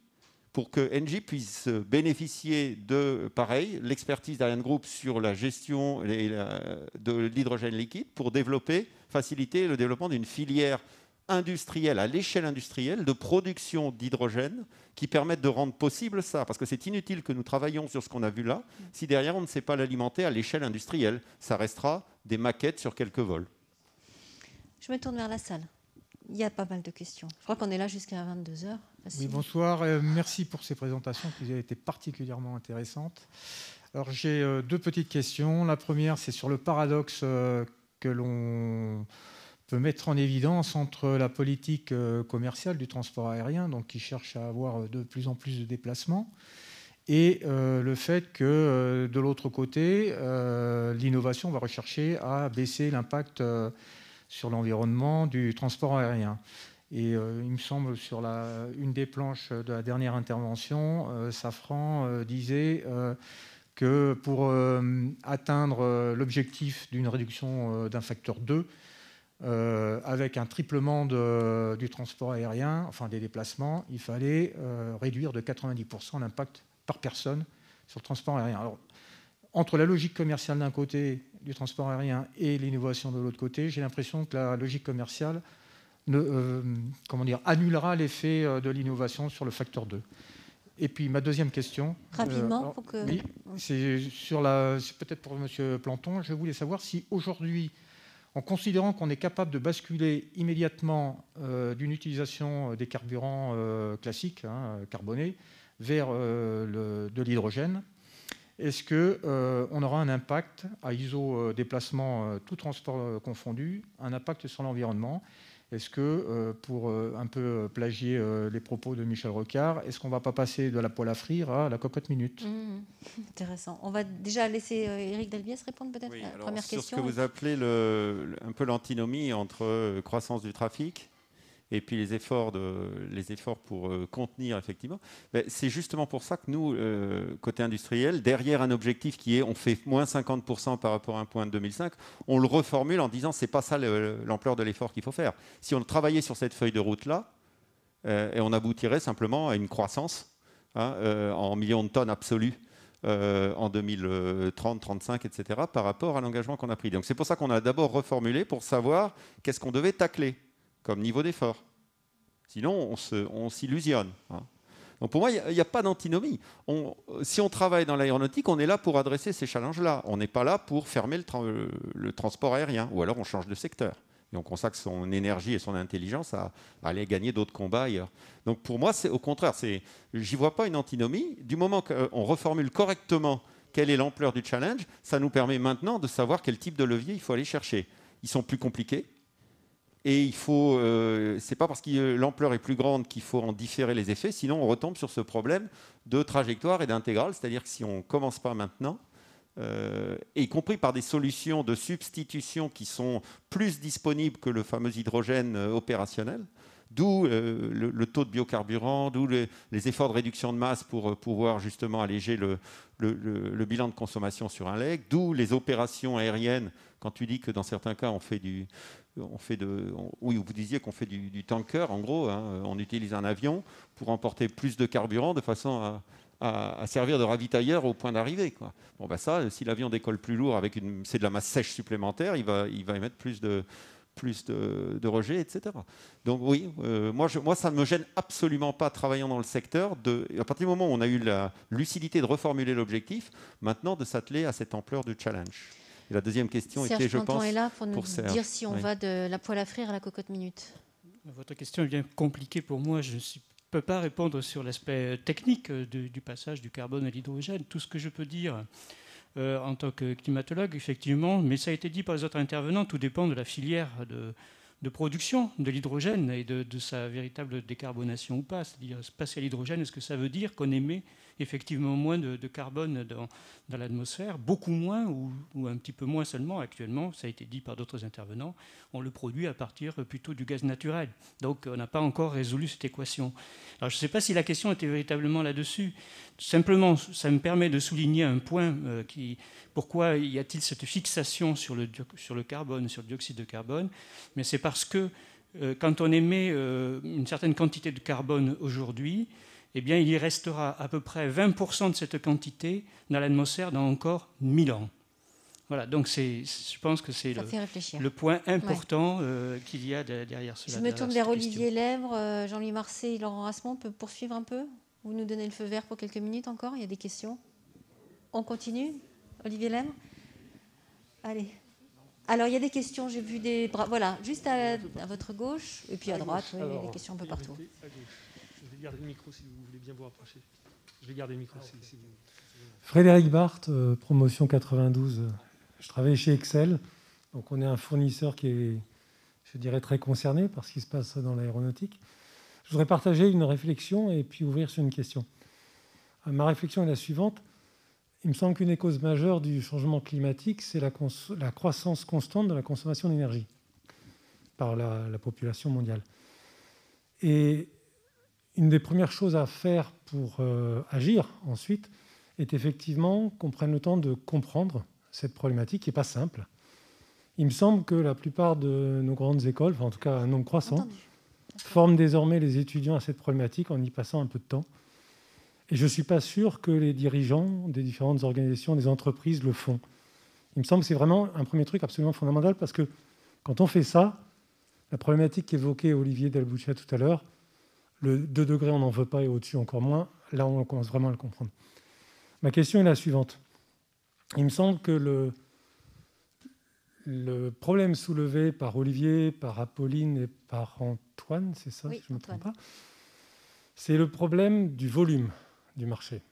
pour que Engie puisse bénéficier de, pareil, l'expertise d'Ariane Group sur la gestion de l'hydrogène liquide pour développer, faciliter le développement d'une filière industrielle, à l'échelle industrielle, de production d'hydrogène qui permette de rendre possible ça. Parce que c'est inutile que nous travaillions sur ce qu'on a vu là si derrière on ne sait pas l'alimenter à l'échelle industrielle. Ça restera des maquettes sur quelques vols. Je me tourne vers la salle il y a pas mal de questions. Je crois qu'on est là jusqu'à 22h. Oui, bonsoir, euh, merci pour ces présentations qui ont été particulièrement intéressantes. Alors j'ai euh, deux petites questions. La première, c'est sur le paradoxe euh, que l'on peut mettre en évidence entre la politique commerciale du transport aérien, donc qui cherche à avoir de plus en plus de déplacements, et le fait que de l'autre côté, l'innovation va rechercher à baisser l'impact sur l'environnement du transport aérien. Et euh, il me semble, sur une des planches de la dernière intervention, euh, Safran euh, disait que pour atteindre l'objectif d'une réduction d'un facteur 2, avec un triplement du transport aérien, enfin des déplacements, il fallait réduire de 90% l'impact par personne sur le transport aérien. Alors, entre la logique commerciale d'un côté du transport aérien et l'innovation de l'autre côté, j'ai l'impression que la logique commerciale ne, euh, comment dire, annulera l'effet euh, de l'innovation sur le facteur 2. Et puis ma deuxième question. Euh, Rapidement, que... c'est sur la, peut-être pour Monsieur Planton. Je voulais savoir si aujourd'hui, en considérant qu'on est capable de basculer immédiatement d'une utilisation des carburants classiques, hein, carbonés, vers de l'hydrogène, est-ce qu'on euh, aura un impact, à ISO euh, déplacement, euh, tout transport confondu, un impact sur l'environnement Est-ce que, pour un peu plagier les propos de Michel Rocard, est-ce qu'on ne va pas passer de la poêle à frire à la cocotte minute mmh. Intéressant. On va déjà laisser Eric Delbiès répondre peut-être à la première question. Sur ce que vous appelez un peu l'antinomie entre croissance du trafic et puis les efforts, de, les efforts pour euh, contenir, effectivement, c'est justement pour ça que nous, euh, côté industriel, derrière un objectif qui est on fait moins 50% par rapport à un point de 2005, on le reformule en disant c'est pas ça l'ampleur de l'effort qu'il faut faire. Si on travaillait sur cette feuille de route-là, euh, et on aboutirait simplement à une croissance hein, en millions de tonnes absolues en 2030, 35, etc., par rapport à l'engagement qu'on a pris. Donc c'est pour ça qu'on a d'abord reformulé pour savoir qu'est-ce qu'on devait tacler comme niveau d'effort. Sinon, on s'illusionne. Hein. Donc pour moi, il n'y a, pas d'antinomie. si on travaille dans l'aéronautique, on est là pour adresser ces challenges-là. On n'est pas là pour fermer le, transport aérien, ou alors on change de secteur. Et on consacre son énergie et son intelligence à, aller gagner d'autres combats ailleurs. Donc pour moi, c'est au contraire, j'y vois pas une antinomie. Du moment qu'on reformule correctement quelle est l'ampleur du challenge, ça nous permet maintenant de savoir quel type de levier il faut aller chercher. Ils sont plus compliqués, et il faut, euh, c'est pas parce que euh, l'ampleur est plus grande qu'il faut en différer les effets, sinon on retombe sur ce problème de trajectoire et d'intégrale, c'est-à-dire que si on commence pas maintenant, euh, y compris par des solutions de substitution qui sont plus disponibles que le fameux hydrogène opérationnel, d'où le, taux de biocarburant, d'où les efforts de réduction de masse pour pouvoir justement alléger le, le, bilan de consommation sur un leg, d'où les opérations aériennes, quand tu dis que dans certains cas on fait du, on fait de, vous disiez qu'on fait du, tanker, en gros, hein. on utilise un avion pour emporter plus de carburant de façon à, servir de ravitailleur au point d'arrivée. Bon, bah ça, si l'avion décolle plus lourd avec une, c'est de la masse sèche supplémentaire, il va, émettre plus de, plus de, rejets, etc. Donc oui, euh, moi, ça ne me gêne absolument pas, travaillant dans le secteur, à partir du moment où on a eu la lucidité de reformuler l'objectif, maintenant de s'atteler à cette ampleur de challenge la deuxième question était, je pense, est là pour nous dire si on va de la poêle à frire à la cocotte minute. Votre question est bien compliquée pour moi. Je ne peux pas répondre sur l'aspect euh, technique euh, du passage du carbone à l'hydrogène. Tout ce que je peux dire euh, en tant que climatologue, effectivement, mais ça a été dit par les autres intervenants, tout dépend de la filière de, production de l'hydrogène et de, sa véritable décarbonation ou pas. C'est-à-dire, passer à l'hydrogène, est-ce que ça veut dire qu'on émet effectivement moins de, carbone dans, l'atmosphère, beaucoup moins ou, un petit peu moins seulement actuellement, ça a été dit par d'autres intervenants, on le produit à partir plutôt du gaz naturel. Donc on n'a pas encore résolu cette équation. Alors je ne sais pas si la question était véritablement là-dessus. Simplement, ça me permet de souligner un point euh, qui, pourquoi y a-t-il cette fixation sur le carbone, sur le dioxyde de carbone Mais c'est parce que euh, quand on émet euh, une certaine quantité de carbone aujourd'hui, eh bien, il y restera à peu près 20% de cette quantité dans l'atmosphère dans encore 1000 ans. Voilà, donc je pense que c'est le, le, point important euh, qu'il y a derrière cela. Je me tourne vers Olivier Lèvre, euh, Jean-Louis Marseille, Laurent Rassemont on peut poursuivre un peu Vous nous donnez le feu vert pour quelques minutes encore Il y a des questions On continue Olivier Lèvre Allez. Alors, il y a des questions, j'ai vu des bras. Voilà, juste à, votre gauche, et puis à droite, il y a des questions un peu partout garder le micro si vous voulez bien vous rapprocher. Je vais garder le micro ah, Frédéric Barthes, euh, promotion 92. Je travaille chez Excel. Donc on est un fournisseur qui est, je dirais, très concerné par ce qui se passe dans l'aéronautique. Je voudrais partager une réflexion et puis ouvrir sur une question. Euh, ma réflexion est la suivante. Il me semble qu'une des causes majeures du changement climatique, c'est la, croissance constante de la consommation d'énergie par la, la population mondiale. Et une des premières choses à faire pour euh, agir ensuite est effectivement qu'on prenne le temps de comprendre cette problématique qui n'est pas simple. Il me semble que la plupart de nos grandes écoles, enfin en tout cas un nombre croissant, forment désormais les étudiants à cette problématique en y passant un peu de temps. Et je ne suis pas sûr que les dirigeants des différentes organisations, des entreprises le font. Il me semble que c'est vraiment un premier truc absolument fondamental parce que quand on fait ça, la problématique qu'évoquait Olivier Delbouchet tout à l'heure, le 2 degrés, on n'en veut pas et au-dessus encore moins. Là, on commence vraiment à le comprendre. Ma question est la suivante. Il me semble que le, problème soulevé par Olivier, par Apolline et par Antoine, c'est ça, je ne me trompe pas, c'est le problème du volume du marché.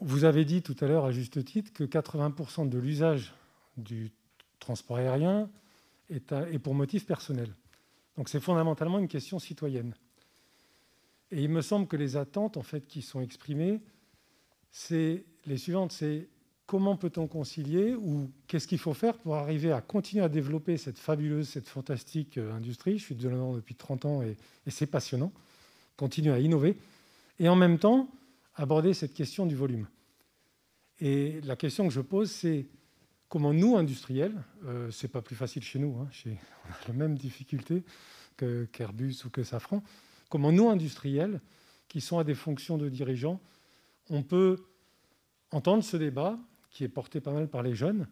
Vous avez dit tout à l'heure, à juste titre, que 80% de l'usage du transport aérien est, pour motif personnel. Donc c'est fondamentalement une question citoyenne. Et il me semble que les attentes en fait, qui sont exprimées, c'est les suivantes, c'est comment peut-on concilier ou qu'est-ce qu'il faut faire pour arriver à continuer à développer cette fabuleuse, cette fantastique euh, industrie. Je suis dedans depuis 30 ans et c'est passionnant. Continuer à innover et en même temps aborder cette question du volume. Et la question que je pose, c'est comment nous, industriels, ce euh, c'est pas plus facile chez nous, hein, on a la même difficulté que Kerbus ou que Safran, comment nous, industriels, qui sont à des fonctions de dirigeants, on peut entendre ce débat qui est porté pas mal par les jeunes,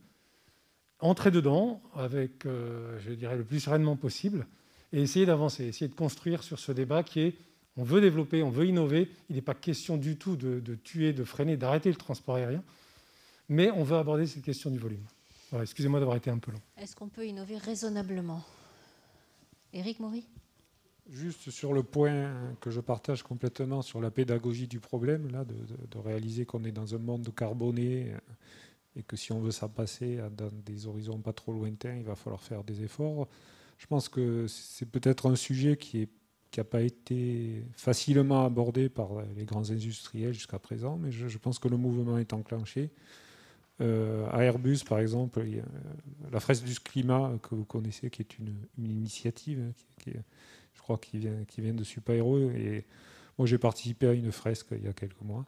entrer dedans avec, euh, je dirais, le plus sereinement possible et essayer d'avancer, essayer de construire sur ce débat qui est on veut développer, on veut innover, il n'est pas question du tout de tuer, de freiner, d'arrêter le transport aérien mais on veut aborder cette question du volume. Excusez-moi d'avoir été un peu long. Est-ce qu'on peut innover raisonnablement Éric Maury Juste sur le point que je partage complètement sur la pédagogie du problème, là, de, réaliser qu'on est dans un monde carboné euh, et que si on veut s'en passer dans des horizons pas trop lointains, il va falloir faire des efforts. Je pense que c'est peut-être un sujet qui est n'a pas été facilement abordé par les grands industriels jusqu'à présent, mais je, je, pense que le mouvement est enclenché euh, Airbus, par exemple, euh, la fresque du climat euh, que vous connaissez, qui est une, initiative, hein, qui, je crois, qui vient, qui vient de Superhero Et moi, j'ai participé à une fresque il y a quelques mois.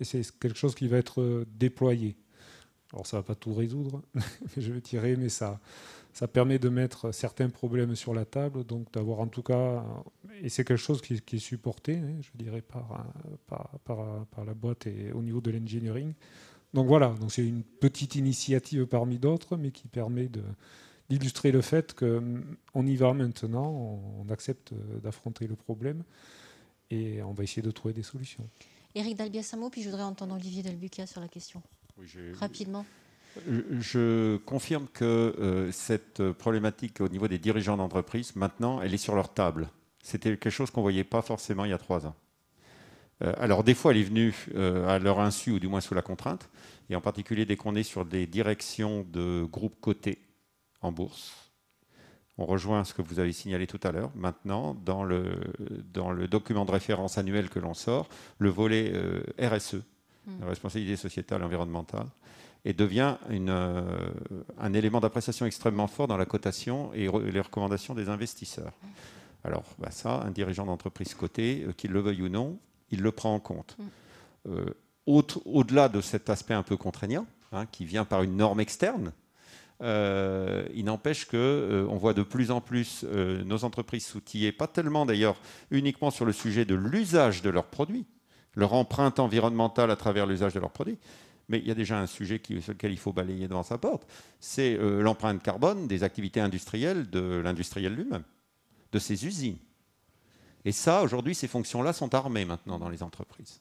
Et c'est quelque chose qui va être déployé. Alors, ça ne va pas tout résoudre, je vais tirer, mais ça, ça permet de mettre certains problèmes sur la table, donc d'avoir en tout cas, et c'est quelque chose qui, est supporté, hein, je dirais, par, par, par, la boîte et au niveau de l'engineering, donc voilà, donc c'est une petite initiative parmi d'autres, mais qui permet d'illustrer le fait qu'on mm, y va maintenant, on, accepte euh, d'affronter le problème et on va essayer de trouver des solutions. Éric samo puis je voudrais entendre Olivier Delbuca sur la question. Rapidement. Je confirme que euh, cette problématique au niveau des dirigeants d'entreprise, maintenant, elle est sur leur table. C'était quelque chose qu'on ne voyait pas forcément il y a trois ans. Euh, alors des fois, elle est venue euh, à leur insu ou du moins sous la contrainte, et en particulier dès qu'on est sur des directions de groupes cotés en bourse. On rejoint ce que vous avez signalé tout à l'heure. Maintenant, dans le, dans le document de référence annuel que l'on sort, le volet euh, RSE, hmm. responsabilité sociétale et environnementale, et devient un élément d'appréciation extrêmement fort dans la cotation et les recommandations des investisseurs. Hmm. Alors, bah, ça, un dirigeant d'entreprise cotée, qu'il le veuille ou non, il le prend en compte. Mm. Euh, au-delà de cet aspect un peu contraignant, hein, qui vient par une norme externe, euh, il n'empêche que euh, on voit de plus en plus nos entreprises s'outiller, pas tellement d'ailleurs uniquement sur le sujet de l'usage de leurs produits, leur empreinte environnementale à travers l'usage de leurs produits, mais il y a déjà un sujet qui, sur lequel il faut balayer devant sa porte, c'est l'empreinte carbone des activités industrielles de l'industriel lui-même, de ses usines. Et ça, aujourd'hui, ces fonctions-là sont armées maintenant dans les entreprises.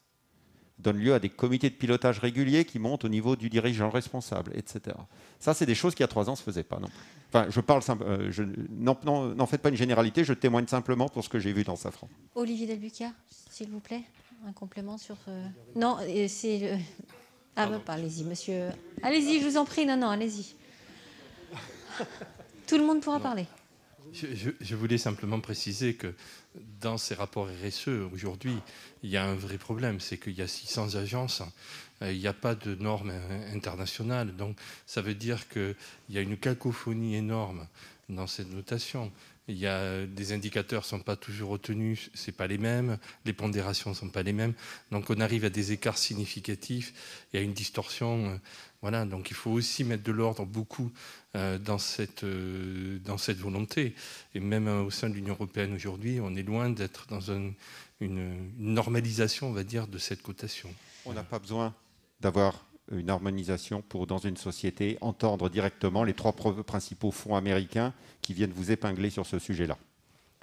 donnent lieu à des comités de pilotage réguliers qui montent au niveau du dirigeant responsable, etc. Ça, c'est des choses qui, il y a trois ans, ne se faisaient pas. Non. Enfin, je parle simplement... Euh, je, n'en faites pas une généralité, je témoigne simplement pour ce que j'ai vu dans Safran. Olivier Delbucard, s'il vous plaît, un complément sur. Euh, non, c'est. Euh, ah, bah, allez-y, monsieur. Allez-y, je vous en prie. Non, non, allez-y. Tout le monde pourra parler. je, voulais simplement préciser que dans ces rapports RSE, aujourd'hui, il y a un vrai problème, c'est qu'il y a 600 agences, euh, il n'y a pas de normes internationales, donc ça veut dire qu'il y a une cacophonie énorme dans cette notation. Il y a des indicateurs ne sont pas toujours retenus, n'est pas les mêmes, les pondérations ne sont pas les mêmes, donc on arrive à des écarts significatifs et à une distorsion euh, voilà, donc il faut aussi mettre de l'ordre beaucoup euh, dans, cette, euh, dans cette volonté. Et même euh, au sein de l'Union européenne aujourd'hui, on est loin d'être dans une, une, normalisation, on va dire, de cette cotation. On n'a pas besoin d'avoir une harmonisation pour, dans une société, entendre directement les trois principaux fonds américains qui viennent vous épingler sur ce sujet-là.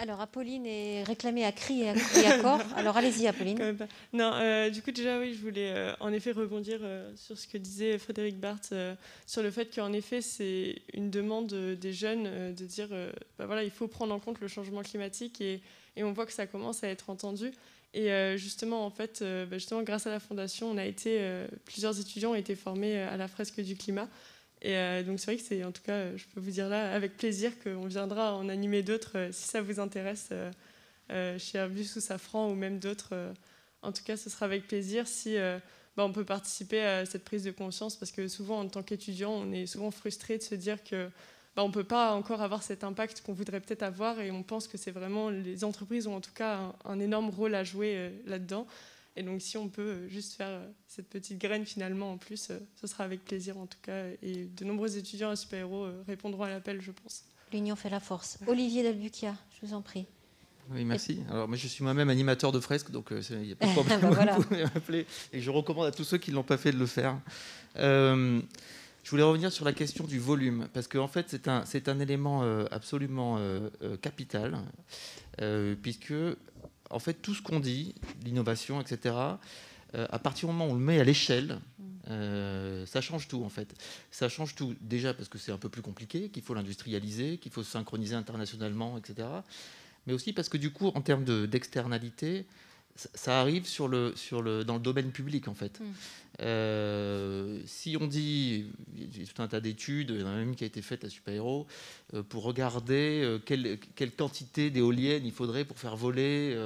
Alors, Apolline est réclamée à cri et à, corps. Alors, allez-y, Apolline. Non, euh, du coup, déjà, oui, je voulais euh, en effet rebondir euh, sur ce que disait Frédéric Barthes, sur le fait qu'en effet, c'est une demande des jeunes de dire bah voilà, il faut prendre en compte le changement climatique et, on voit que ça commence à être entendu. Et justement, en fait, bah justement, grâce à la Fondation, on a été, plusieurs étudiants ont été formés à la fresque du climat et euh, donc c'est vrai que c'est, en tout cas, euh, je peux vous dire là, avec plaisir, qu'on viendra en animer d'autres euh, si ça vous intéresse, euh, chez Airbus ou Safran ou même d'autres. en tout cas, ce sera avec plaisir si bah, on peut participer à cette prise de conscience, parce que souvent, en tant qu'étudiant, on est souvent frustré de se dire que bah, on ne peut pas encore avoir cet impact qu'on voudrait peut-être avoir, et on pense que c'est vraiment les entreprises ont en tout cas un énorme rôle à jouer là-dedans. Et donc si on peut euh, juste faire euh, cette petite graine finalement en plus, euh, ce sera avec plaisir en tout cas. Et de nombreux étudiants Super Héros répondront à l'appel, je pense. L'union fait la force. Olivier Dalbuquia, je vous en prie. Oui, merci. Alors, moi, je suis moi-même animateur de fresques, donc il n'y a pas de problème. Bah, m'appeler. Et je recommande à tous ceux qui ne l'ont pas fait de le faire. je voulais revenir sur la question du volume, parce qu'en fait, c'est un, un, élément absolument capital, puisque en fait, tout ce qu'on dit, l'innovation, etc., euh, à partir du moment où on le met à l'échelle, euh, ça change tout en fait. Ça change tout déjà parce que c'est un peu plus compliqué, qu'il faut l'industrialiser, qu'il faut synchroniser internationalement, etc. Mais aussi parce que du coup, en termes d'externalité, ça arrive dans le domaine public en fait. Mm. Euh, si on dit, il y a tout un tas d'études, il y en a même qui a été faite à Super euh, pour regarder euh, quelle, quelle, quantité d'éoliennes il faudrait pour faire voler.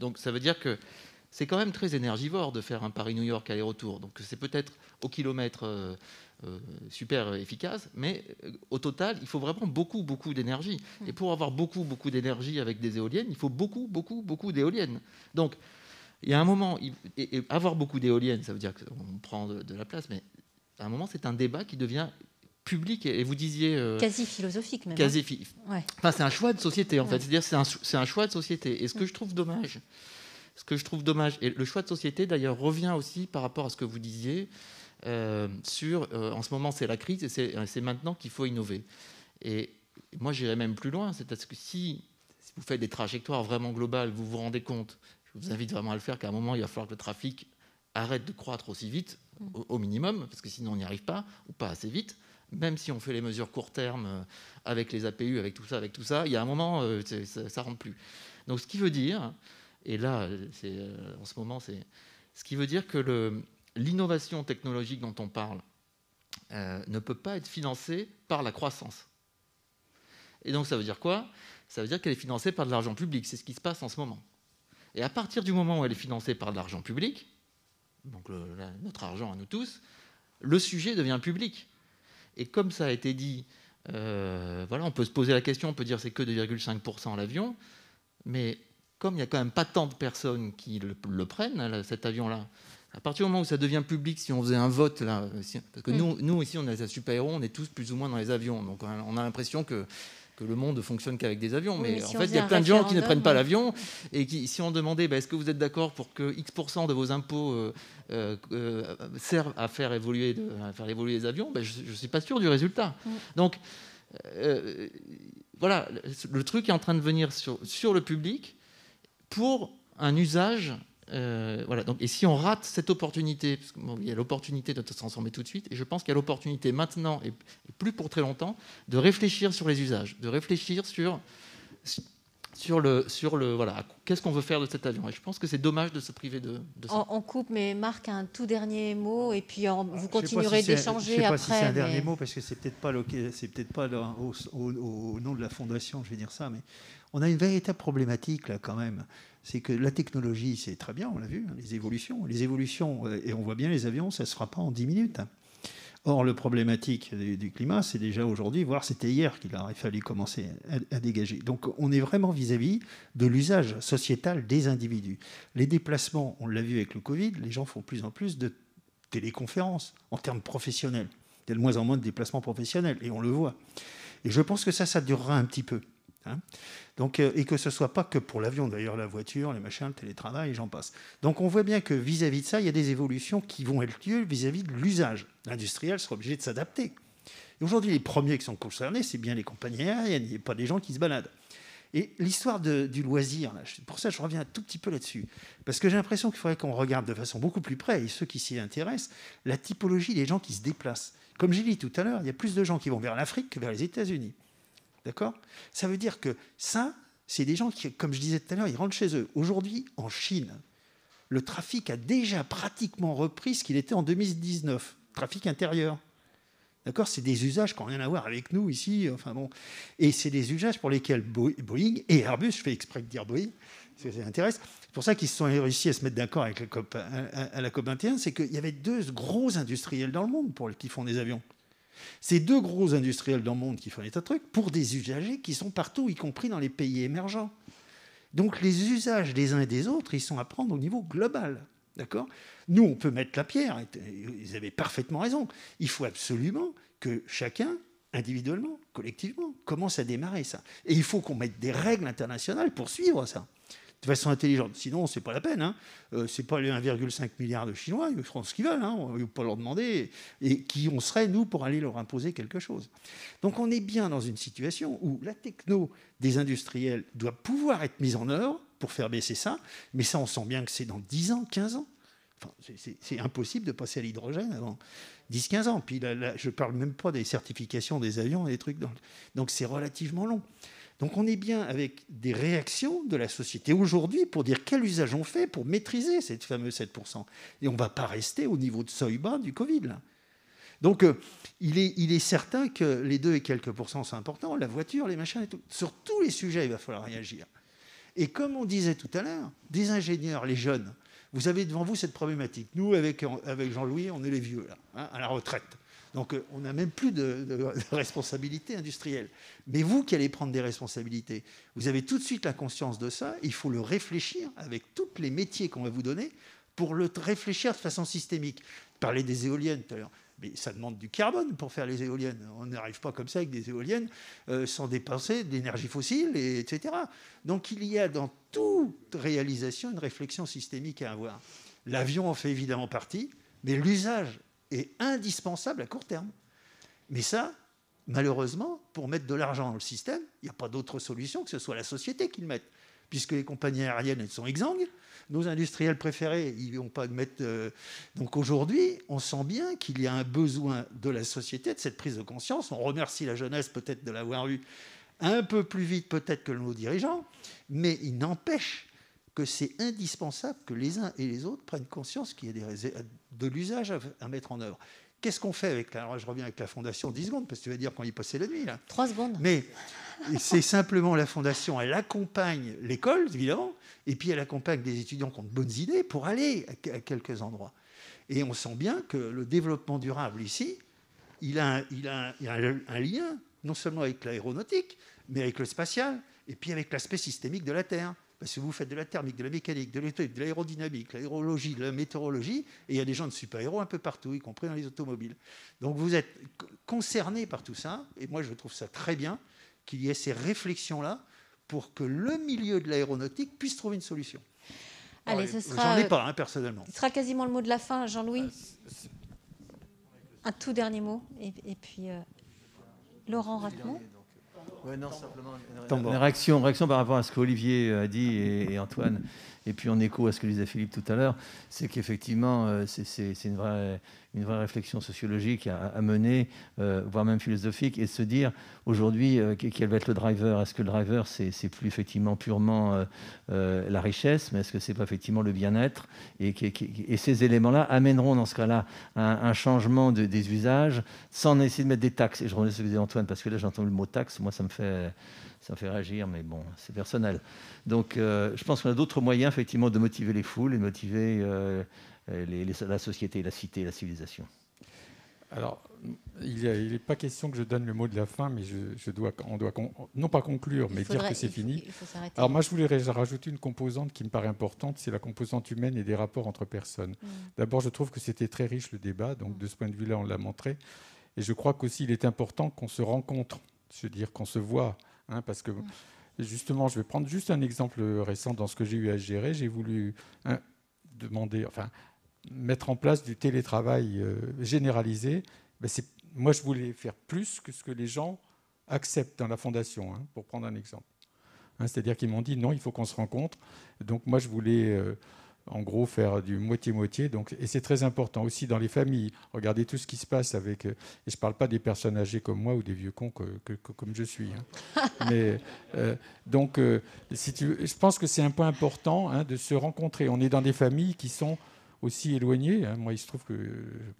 donc ça veut dire que c'est quand même très énergivore de faire un Paris-New York aller-retour. Donc c'est peut-être au kilomètre super efficace, mais au total, il faut vraiment beaucoup, beaucoup d'énergie. Mmh. Et pour avoir beaucoup, beaucoup d'énergie avec des éoliennes, il faut beaucoup, beaucoup, beaucoup d'éoliennes. Donc il y a un moment, et, avoir beaucoup d'éoliennes, ça veut dire qu'on prend de, la place, mais à un moment, c'est un débat qui devient public. Et, vous disiez. Euh, quasi philosophique, même. Quasi hein. enfin, c'est un choix de société, en fait. C'est-à-dire, c'est un, choix de société. Et ce que je trouve dommage, ce que je trouve dommage, et le choix de société, d'ailleurs, revient aussi par rapport à ce que vous disiez euh, sur. Euh, en ce moment, c'est la crise, et c'est maintenant qu'il faut innover. Et moi, j'irais même plus loin. C'est à dire que si, si vous faites des trajectoires vraiment globales, vous vous rendez compte je vous invite vraiment à le faire, qu'à un moment, il va falloir que le trafic arrête de croître aussi vite, mm. au, minimum, parce que sinon on n'y arrive pas, ou pas assez vite. Même si on fait les mesures court terme euh, avec les APU, avec tout ça, avec tout ça, il y a un moment, euh, ça, ne rentre plus. Donc ce qui veut dire, et là, euh, en ce moment, c'est ce qui veut dire que l'innovation technologique dont on parle ne peut pas être financée par la croissance. Et donc ça veut dire quoi Ça veut dire qu'elle est financée par de l'argent public. C'est ce qui se passe en ce moment. Et à partir du moment où elle est financée par de l'argent public, donc notre argent à nous tous, le sujet devient public. Et comme ça a été dit, euh, voilà, on peut se poser la question, on peut dire c'est que 2,5% l'avion, mais comme il n'y a quand même pas tant de personnes qui le, prennent, cet avion-là, à partir du moment où ça devient public, si on faisait un vote, là, parce que mm. nous, nous, ici, on est à super-héros, on est tous plus ou moins dans les avions, donc on a l'impression que que le monde fonctionne qu'avec des avions. mais, en fait, il y a plein de gens qui ne prennent pas l'avion euh. et qui, si on demandait, bah, est-ce que vous êtes d'accord pour que X% de vos impôts euh, euh, servent à faire évoluer, à faire évoluer les avions, bah, je ne suis pas sûr du résultat. Mm. Donc, voilà, le truc est en train de venir sur, sur le public pour un usage euh, voilà. Donc, et si on rate cette opportunité, il y a l'opportunité de se transformer tout de suite, et je pense qu'il y a l'opportunité maintenant, et plus pour très longtemps, de réfléchir sur les usages, de réfléchir sur, sur le, sur le voilà, qu'est-ce qu'on veut faire de cet avion. Et je pense que c'est dommage de se priver de, ça. On, coupe, mais Marc a un tout dernier mot, et puis vous continuerez d'échanger après. Je ne sais pas si c'est un dernier mot, parce que c'est peut-être pas, peut pas au, au, nom de la fondation, je vais dire ça, mais on a une véritable problématique là quand même c'est que la technologie, c'est très bien, on l'a vu, hein, les évolutions. Les évolutions, euh, et on voit bien les avions, ça ne se pas en 10 minutes. Hein. Or, le problématique du, climat, c'est déjà aujourd'hui, voire c'était hier qu'il aurait fallu commencer à, dégager. Donc, on est vraiment vis-à-vis de l'usage sociétal des individus. Les déplacements, on l'a vu avec le Covid, les gens font plus en plus de téléconférences en termes professionnels. Il y a de moins en moins de déplacements professionnels, et on le voit. Et je pense que ça, ça durera un petit peu. Hein. Donc, euh, et que ce ne soit pas que pour l'avion, d'ailleurs, la voiture, les machins, le télétravail, j'en passe. Donc on voit bien que vis-à-vis de ça, il y a des évolutions qui vont être lieu vis-à-vis de l'usage. L'industriel sera obligé de s'adapter. Aujourd'hui, les premiers qui sont concernés, c'est bien les compagnies aériennes, il n'y a pas des gens qui se baladent. Et l'histoire du loisir, pour ça, je reviens un tout petit peu là-dessus. Parce que j'ai l'impression qu'il faudrait qu'on regarde de façon beaucoup plus près, et ceux qui s'y intéressent, la typologie des gens qui se déplacent. Comme j'ai dit tout à l'heure, il y a plus de gens qui vont vers l'Afrique que vers les États-Unis. D'accord Ça veut dire que ça, c'est des gens qui, comme je disais tout à l'heure, ils rentrent chez eux. Aujourd'hui, en Chine, le trafic a déjà pratiquement repris ce qu'il était en 2019, trafic intérieur. D'accord C'est des usages qui n'ont rien à voir avec nous ici. Enfin bon. Et c'est des usages pour lesquels Boeing et Airbus, je fais exprès de dire Boeing, parce que ça intéresse – c'est pour ça qu'ils sont réussi à se mettre d'accord avec la COP, à, la COP 21, c'est qu'il y avait deux gros industriels dans le monde pour, qui font des avions. C'est deux gros industriels dans le monde qui font des tas de trucs pour des usagers qui sont partout, y compris dans les pays émergents. Donc les usages des uns et des autres, ils sont à prendre au niveau global. D'accord Nous, on peut mettre la pierre. Ils avaient parfaitement raison. Il faut absolument que chacun, individuellement, collectivement, commence à démarrer ça. Et il faut qu'on mette des règles internationales pour suivre ça de façon intelligente. Sinon, c'est pas la peine. Hein. n'est euh, c'est pas les 1,5 milliard de Chinois, ils feront ce qu'ils veulent, hein. on ne pas leur demander, et, qui on serait, nous, pour aller leur imposer quelque chose. Donc on est bien dans une situation où la techno des industriels doit pouvoir être mise en œuvre pour faire baisser ça, mais ça, on sent bien que c'est dans 10 ans, 15 ans. Enfin, c'est impossible de passer à l'hydrogène avant 10-15 ans. Puis je ne parle même pas des certifications des avions et des trucs. Donc c'est relativement long. Donc on est bien avec des réactions de la société aujourd'hui pour dire quel usage on fait pour maîtriser cette fameuse 7%. Et on ne va pas rester au niveau de seuil bas du Covid. Donc euh, il est, certain que les 2 et quelques pourcents sont importants, la voiture, les machins et tout. Sur tous les sujets, il va falloir réagir. Et comme on disait tout à l'heure, des ingénieurs, les jeunes, vous avez devant vous cette problématique. Nous, avec, avec Jean-Louis, on est les vieux, là, hein, à la retraite. Donc euh, on n'a même plus de, responsabilité industrielle. Mais vous qui allez prendre des responsabilités, vous avez tout de suite la conscience de ça, il faut le réfléchir avec tous les métiers qu'on va vous donner pour le réfléchir de façon systémique. Parler des éoliennes tout à l'heure. Mais ça demande du carbone pour faire les éoliennes. On n'arrive pas comme ça avec des éoliennes euh, sans dépenser d'énergie fossile, et, etc. Donc il y a dans toute réalisation une réflexion systémique à avoir. L'avion en fait évidemment partie, mais l'usage est indispensable à court terme. Mais ça, malheureusement, pour mettre de l'argent dans le système, il n'y a pas d'autre solution que ce soit la société qui le mette. Puisque les compagnies aériennes, elles sont exsangues. Nos industriels préférés, ils n'ont pas de mettre. Euh, donc aujourd'hui, on sent bien qu'il y a un besoin de la société, de cette prise de conscience. On remercie la jeunesse peut-être de l'avoir eu un peu plus vite, peut-être que nos dirigeants. Mais il n'empêche que c'est indispensable que les uns et les autres prennent conscience qu'il y a des, de l'usage à, mettre en œuvre. Qu'est-ce qu'on fait avec la... Alors je reviens avec la fondation 10 secondes, parce que tu vas dire qu'on y passait la nuit. Là. 3 secondes. Mais c'est simplement la fondation, elle accompagne l'école, évidemment, et puis elle accompagne des étudiants qui ont de bonnes idées pour aller à quelques endroits. Et on sent bien que le développement durable ici, il a, il a, il a un lien non seulement avec l'aéronautique, mais avec le spatial, et puis avec l'aspect systémique de la Terre. Parce que vous faites de la thermique, de la mécanique, de de l'aérodynamique, de l'aérologie, de la météorologie, et il y a des gens de super-héros un peu partout, y compris dans les automobiles. Donc vous êtes concerné par tout ça, et moi je trouve ça très bien qu'il y ait ces réflexions-là pour que le milieu de l'aéronautique puisse trouver une solution. Allez, ce sera. J'en ai euh, pas, hein, personnellement. Ce sera quasiment le mot de la fin, Jean-Louis. Ah, un tout dernier mot, et, puis euh, Laurent Ratemont. Oui, non, simplement une, réaction, par rapport à ce qu'Olivier a dit et, et, Antoine, et puis en écho à ce que disait Philippe tout à l'heure, c'est qu'effectivement, euh, c'est une vraie une vraie réflexion sociologique à, mener, euh, voire même philosophique, et se dire aujourd'hui euh, quel va être le driver. Est-ce que le driver, c'est, plus effectivement purement euh, la richesse, mais est-ce que c'est pas effectivement le bien-être et, et, ces éléments-là amèneront dans ce cas-là un, changement des usages sans essayer de mettre des taxes. Et je reviens ce que disait Antoine, parce que là j'entends le mot taxe, moi ça me fait ça fait réagir, mais bon, c'est personnel. Donc, je pense qu'on a d'autres moyens, effectivement, de motiver les foules et de motiver euh, la société, la cité, la civilisation. Alors, il n'est pas question que je donne le mot de la fin, mais je, dois, on doit non pas conclure, mais dire que c'est fini. Alors moi, je voulais rajouter une composante qui me paraît importante, c'est la composante humaine et des rapports entre personnes. Mm. D'abord, je trouve que c'était très riche le débat, donc de ce point de vue-là, on l'a montré. Et je crois qu'aussi, il est important qu'on se rencontre, se dire qu'on se voit, hein, parce que mm. justement, je vais prendre juste un exemple récent dans ce que j'ai eu à gérer. J'ai voulu hein, demander, enfin, mettre en place du télétravail euh, généralisé, ben, moi je voulais faire plus que ce que les gens acceptent dans la fondation, hein, pour prendre un exemple. Hein, c'est-à-dire qu'ils m'ont dit non, il faut qu'on se rencontre. Donc moi je voulais euh, en gros faire du moitié-moitié. Donc, et c'est très important aussi dans les familles. Regardez tout ce qui se passe avec. Euh, et je ne parle pas des personnes âgées comme moi ou des vieux cons que, comme je suis. Hein. Mais donc, si je pense que c'est un point important de se rencontrer. On est dans des familles qui sont aussi éloignés. Hein. Moi, il se trouve que,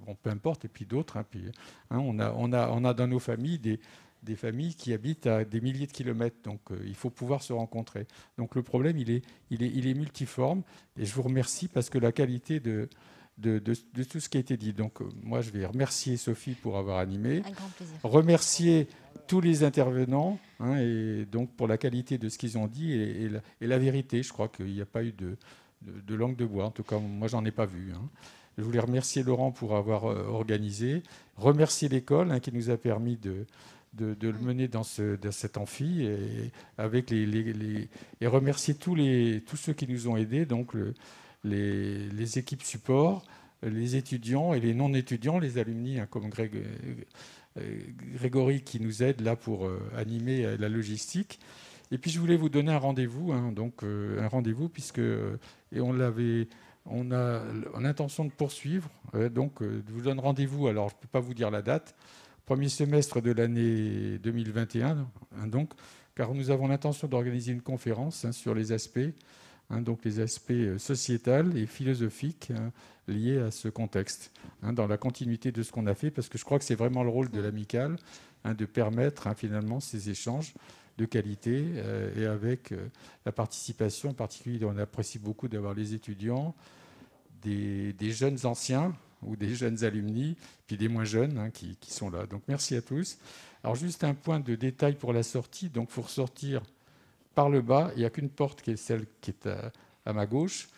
bon, peu importe, et puis d'autres. Hein, puis, hein, on, a, on, a, on a dans nos familles des, des familles qui habitent à des milliers de kilomètres. Donc euh, il faut pouvoir se rencontrer. Donc le problème, il est, il est, il est multiforme. Et je vous remercie parce que la qualité de, de, de, tout ce qui a été dit. Donc euh, moi, je vais remercier Sophie pour avoir animé. Un grand plaisir. Remercier tous les intervenants et donc pour la qualité de ce qu'ils ont dit et, et la, vérité. Je crois qu'il n'y a pas eu de de, langue de bois. En tout cas, moi, j'en ai pas vu. Hein. Je voulais remercier Laurent pour avoir euh, organisé, remercier l'école hein, qui nous a permis de, de, le mener dans, ce, cet amphi et, avec les, et remercier tous, les, tous ceux qui nous ont aidés, donc les, équipes support, les étudiants et les non-étudiants, les alumni, hein, comme euh, euh, Grégory qui nous aide là pour animer la logistique. Et puis je voulais vous donner un rendez-vous, donc un rendez-vous puisque et on l'avait. On a l'intention de poursuivre. Donc, euh, je vous donne rendez-vous. Alors, je ne peux pas vous dire la date. Premier semestre de l'année 2021, hein, donc, car nous avons l'intention d'organiser une conférence hein, sur les aspects, hein, donc les aspects euh, sociétal et philosophiques liés à ce contexte, dans la continuité de ce qu'on a fait, parce que je crois que c'est vraiment le rôle de l'AMICAL de permettre finalement ces échanges qualité euh, et avec euh, la participation en particulier. On apprécie beaucoup d'avoir les étudiants, des, jeunes anciens ou des jeunes alumni, puis des moins jeunes hein, qui, sont là. Donc merci à tous. Alors juste un point de détail pour la sortie. Donc pour sortir par le bas, il n'y a qu'une porte qui est celle qui est à, à ma gauche.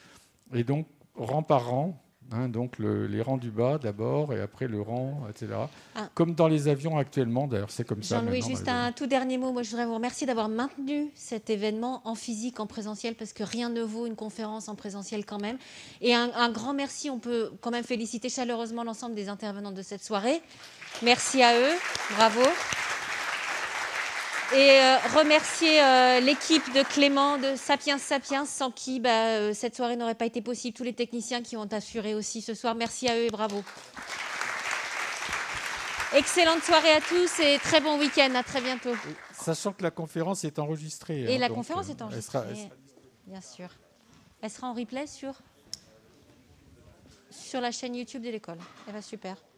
Et donc rang par rang, Hein, donc les rangs du bas d'abord et après le rang, etc. Ah. Comme dans les avions actuellement, d'ailleurs c'est comme ça. Jean-Louis, juste euh, un tout dernier mot. Moi je voudrais vous remercier d'avoir maintenu cet événement en physique, en présentiel, parce que rien ne vaut une conférence en présentiel quand même. Et un, un grand merci, on peut quand même féliciter chaleureusement l'ensemble des intervenants de cette soirée. Merci à eux, bravo et euh, remercier euh, l'équipe de Clément de Sapiens Sapiens, sans qui bah, euh, cette soirée n'aurait pas été possible. Tous les techniciens qui ont assuré aussi ce soir, merci à eux et bravo. Excellente soirée à tous et très bon week-end. À très bientôt. Sachant que la conférence est enregistrée. Et hein, la conférence est enregistrée. Elle sera, Bien sûr. Elle sera en replay sur, sur la chaîne YouTube de l'école. Elle eh ben, va super.